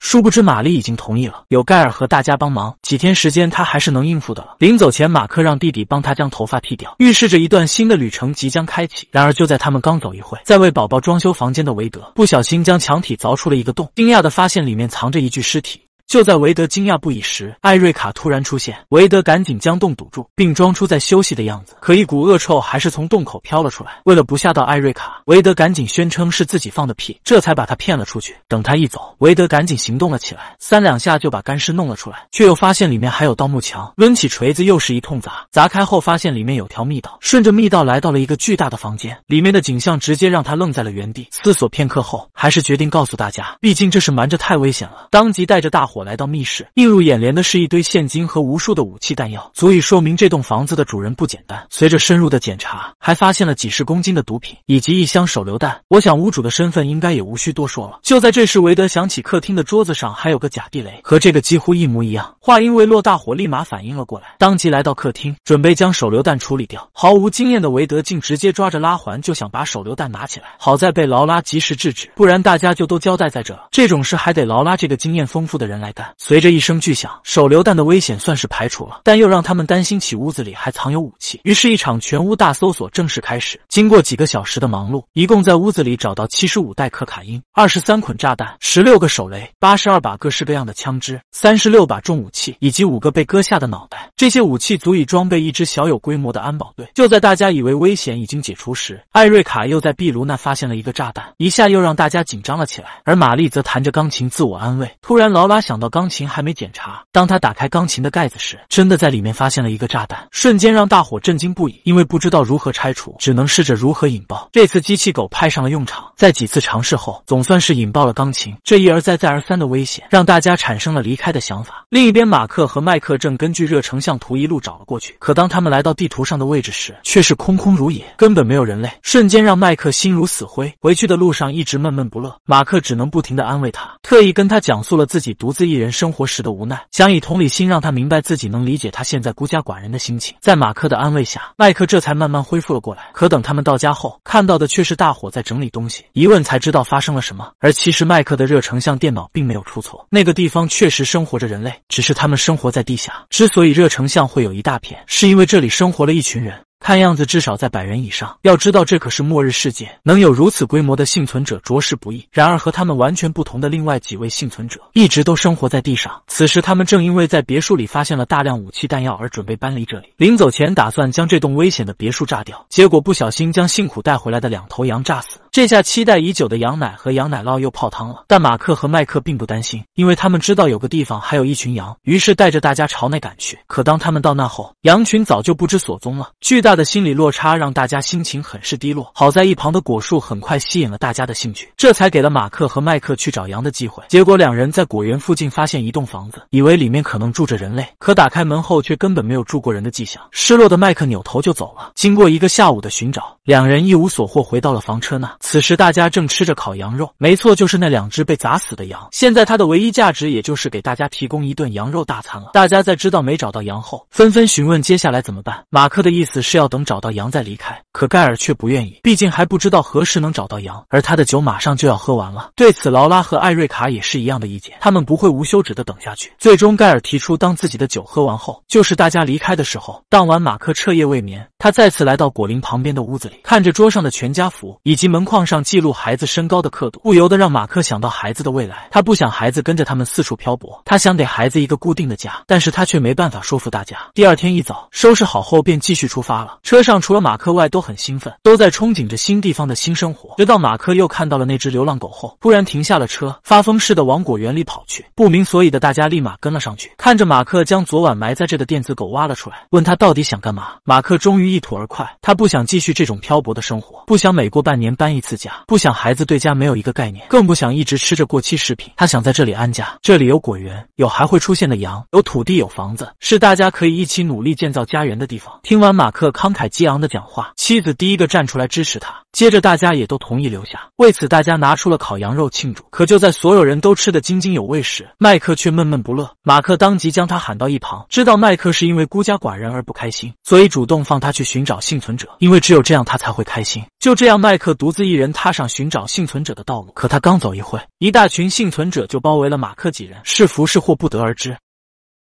殊不知玛丽已经同意了，有盖尔和大家帮忙，几天时间他还是能应付的了。临走前，马克让弟弟帮他将头发剃掉，预示着一段新的旅程即将开启。然而，就在他们刚走一会，在为宝宝装修房间的维德不小心将墙体凿出了一个洞，惊讶的发现里面藏着一具尸体。就在韦德惊讶不已时，艾瑞卡突然出现。韦德赶紧将洞堵住，并装出在休息的样子。可一股恶臭还是从洞口飘了出来。为了不吓到艾瑞卡，韦德赶紧宣称是自己放的屁，这才把他骗了出去。等他一走，韦德赶紧行动了起来，三两下就把干尸弄了出来，却又发现里面还有道木墙。抡起锤子又是一通砸，砸开后发现里面有条密道。顺着密道来到了一个巨大的房间，里面的景象直接让他愣在了原地。思索片刻后，还是决定告诉大家，毕竟这是瞒着太危险了。当即带着大伙。我来到密室，映入眼帘的是一堆现金和无数的武器弹药，足以说明这栋房子的主人不简单。随着深入的检查，还发现了几十公斤的毒品以及一箱手榴弹。我想屋主的身份应该也无需多说了。就在这时，韦德想起客厅的桌子上还有个假地雷，和这个几乎一模一样。话音未落，大伙立马反应了过来，当即来到客厅，准备将手榴弹处理掉。毫无经验的韦德竟直接抓着拉环就想把手榴弹拿起来，好在被劳拉及时制止，不然大家就都交代在这了。这种事还得劳拉这个经验丰富的人来。随着一声巨响，手榴弹的危险算是排除了，但又让他们担心起屋子里还藏有武器。于是，一场全屋大搜索正式开始。经过几个小时的忙碌，一共在屋子里找到七十五袋可卡因、二十三捆炸弹、十六个手雷、八十二把各式各样的枪支、三十六把重武器以及五个被割下的脑袋。这些武器足以装备一支小有规模的安保队。就在大家以为危险已经解除时，艾瑞卡又在壁炉那发现了一个炸弹，一下又让大家紧张了起来。而玛丽则弹着钢琴自我安慰。突然，劳拉想。到钢琴还没检查，当他打开钢琴的盖子时，真的在里面发现了一个炸弹，瞬间让大伙震惊不已。因为不知道如何拆除，只能试着如何引爆。这次机器狗派上了用场，在几次尝试后，总算是引爆了钢琴。这一而再再而三的危险，让大家产生了离开的想法。另一边，马克和麦克正根据热成像图一路找了过去，可当他们来到地图上的位置时，却是空空如也，根本没有人类，瞬间让麦克心如死灰。回去的路上一直闷闷不乐，马克只能不停的安慰他，特意跟他讲述了自己独自。一人生活时的无奈，想以同理心让他明白自己能理解他现在孤家寡人的心情。在马克的安慰下，麦克这才慢慢恢复了过来。可等他们到家后，看到的却是大伙在整理东西，一问才知道发生了什么。而其实麦克的热成像电脑并没有出错，那个地方确实生活着人类，只是他们生活在地下。之所以热成像会有一大片，是因为这里生活了一群人。看样子至少在百人以上。要知道，这可是末日世界，能有如此规模的幸存者着实不易。然而，和他们完全不同的另外几位幸存者一直都生活在地上。此时，他们正因为在别墅里发现了大量武器弹药而准备搬离这里。临走前，打算将这栋危险的别墅炸掉，结果不小心将辛苦带回来的两头羊炸死。这下，期待已久的羊奶和羊奶酪又泡汤了。但马克和麦克并不担心，因为他们知道有个地方还有一群羊，于是带着大家朝那赶去。可当他们到那后，羊群早就不知所踪了。巨大。的心理落差让大家心情很是低落。好在一旁的果树很快吸引了大家的兴趣，这才给了马克和麦克去找羊的机会。结果两人在果园附近发现一栋房子，以为里面可能住着人类，可打开门后却根本没有住过人的迹象。失落的麦克扭头就走了。经过一个下午的寻找，两人一无所获，回到了房车那。此时大家正吃着烤羊肉，没错，就是那两只被砸死的羊。现在它的唯一价值也就是给大家提供一顿羊肉大餐了。大家在知道没找到羊后，纷纷询问接下来怎么办。马克的意思是要。等找到羊再离开，可盖尔却不愿意，毕竟还不知道何时能找到羊，而他的酒马上就要喝完了。对此，劳拉和艾瑞卡也是一样的意见，他们不会无休止的等下去。最终，盖尔提出，当自己的酒喝完后，就是大家离开的时候。当晚，马克彻夜未眠，他再次来到果林旁边的屋子里，看着桌上的全家福以及门框上记录孩子身高的刻度，不由得让马克想到孩子的未来。他不想孩子跟着他们四处漂泊，他想给孩子一个固定的家，但是他却没办法说服大家。第二天一早，收拾好后便继续出发了。车上除了马克外都很兴奋，都在憧憬着新地方的新生活。直到马克又看到了那只流浪狗后，突然停下了车，发疯似的往果园里跑去。不明所以的大家立马跟了上去，看着马克将昨晚埋在这的电子狗挖了出来，问他到底想干嘛。马克终于一吐而快，他不想继续这种漂泊的生活，不想每过半年搬一次家，不想孩子对家没有一个概念，更不想一直吃着过期食品。他想在这里安家，这里有果园，有还会出现的羊，有土地，有房子，是大家可以一起努力建造家园的地方。听完马克。慷慨激昂的讲话，妻子第一个站出来支持他，接着大家也都同意留下。为此，大家拿出了烤羊肉庆祝。可就在所有人都吃得津津有味时，麦克却闷闷不乐。马克当即将他喊到一旁，知道麦克是因为孤家寡人而不开心，所以主动放他去寻找幸存者，因为只有这样他才会开心。就这样，麦克独自一人踏上寻找幸存者的道路。可他刚走一会，一大群幸存者就包围了马克几人，是福是祸不得而知。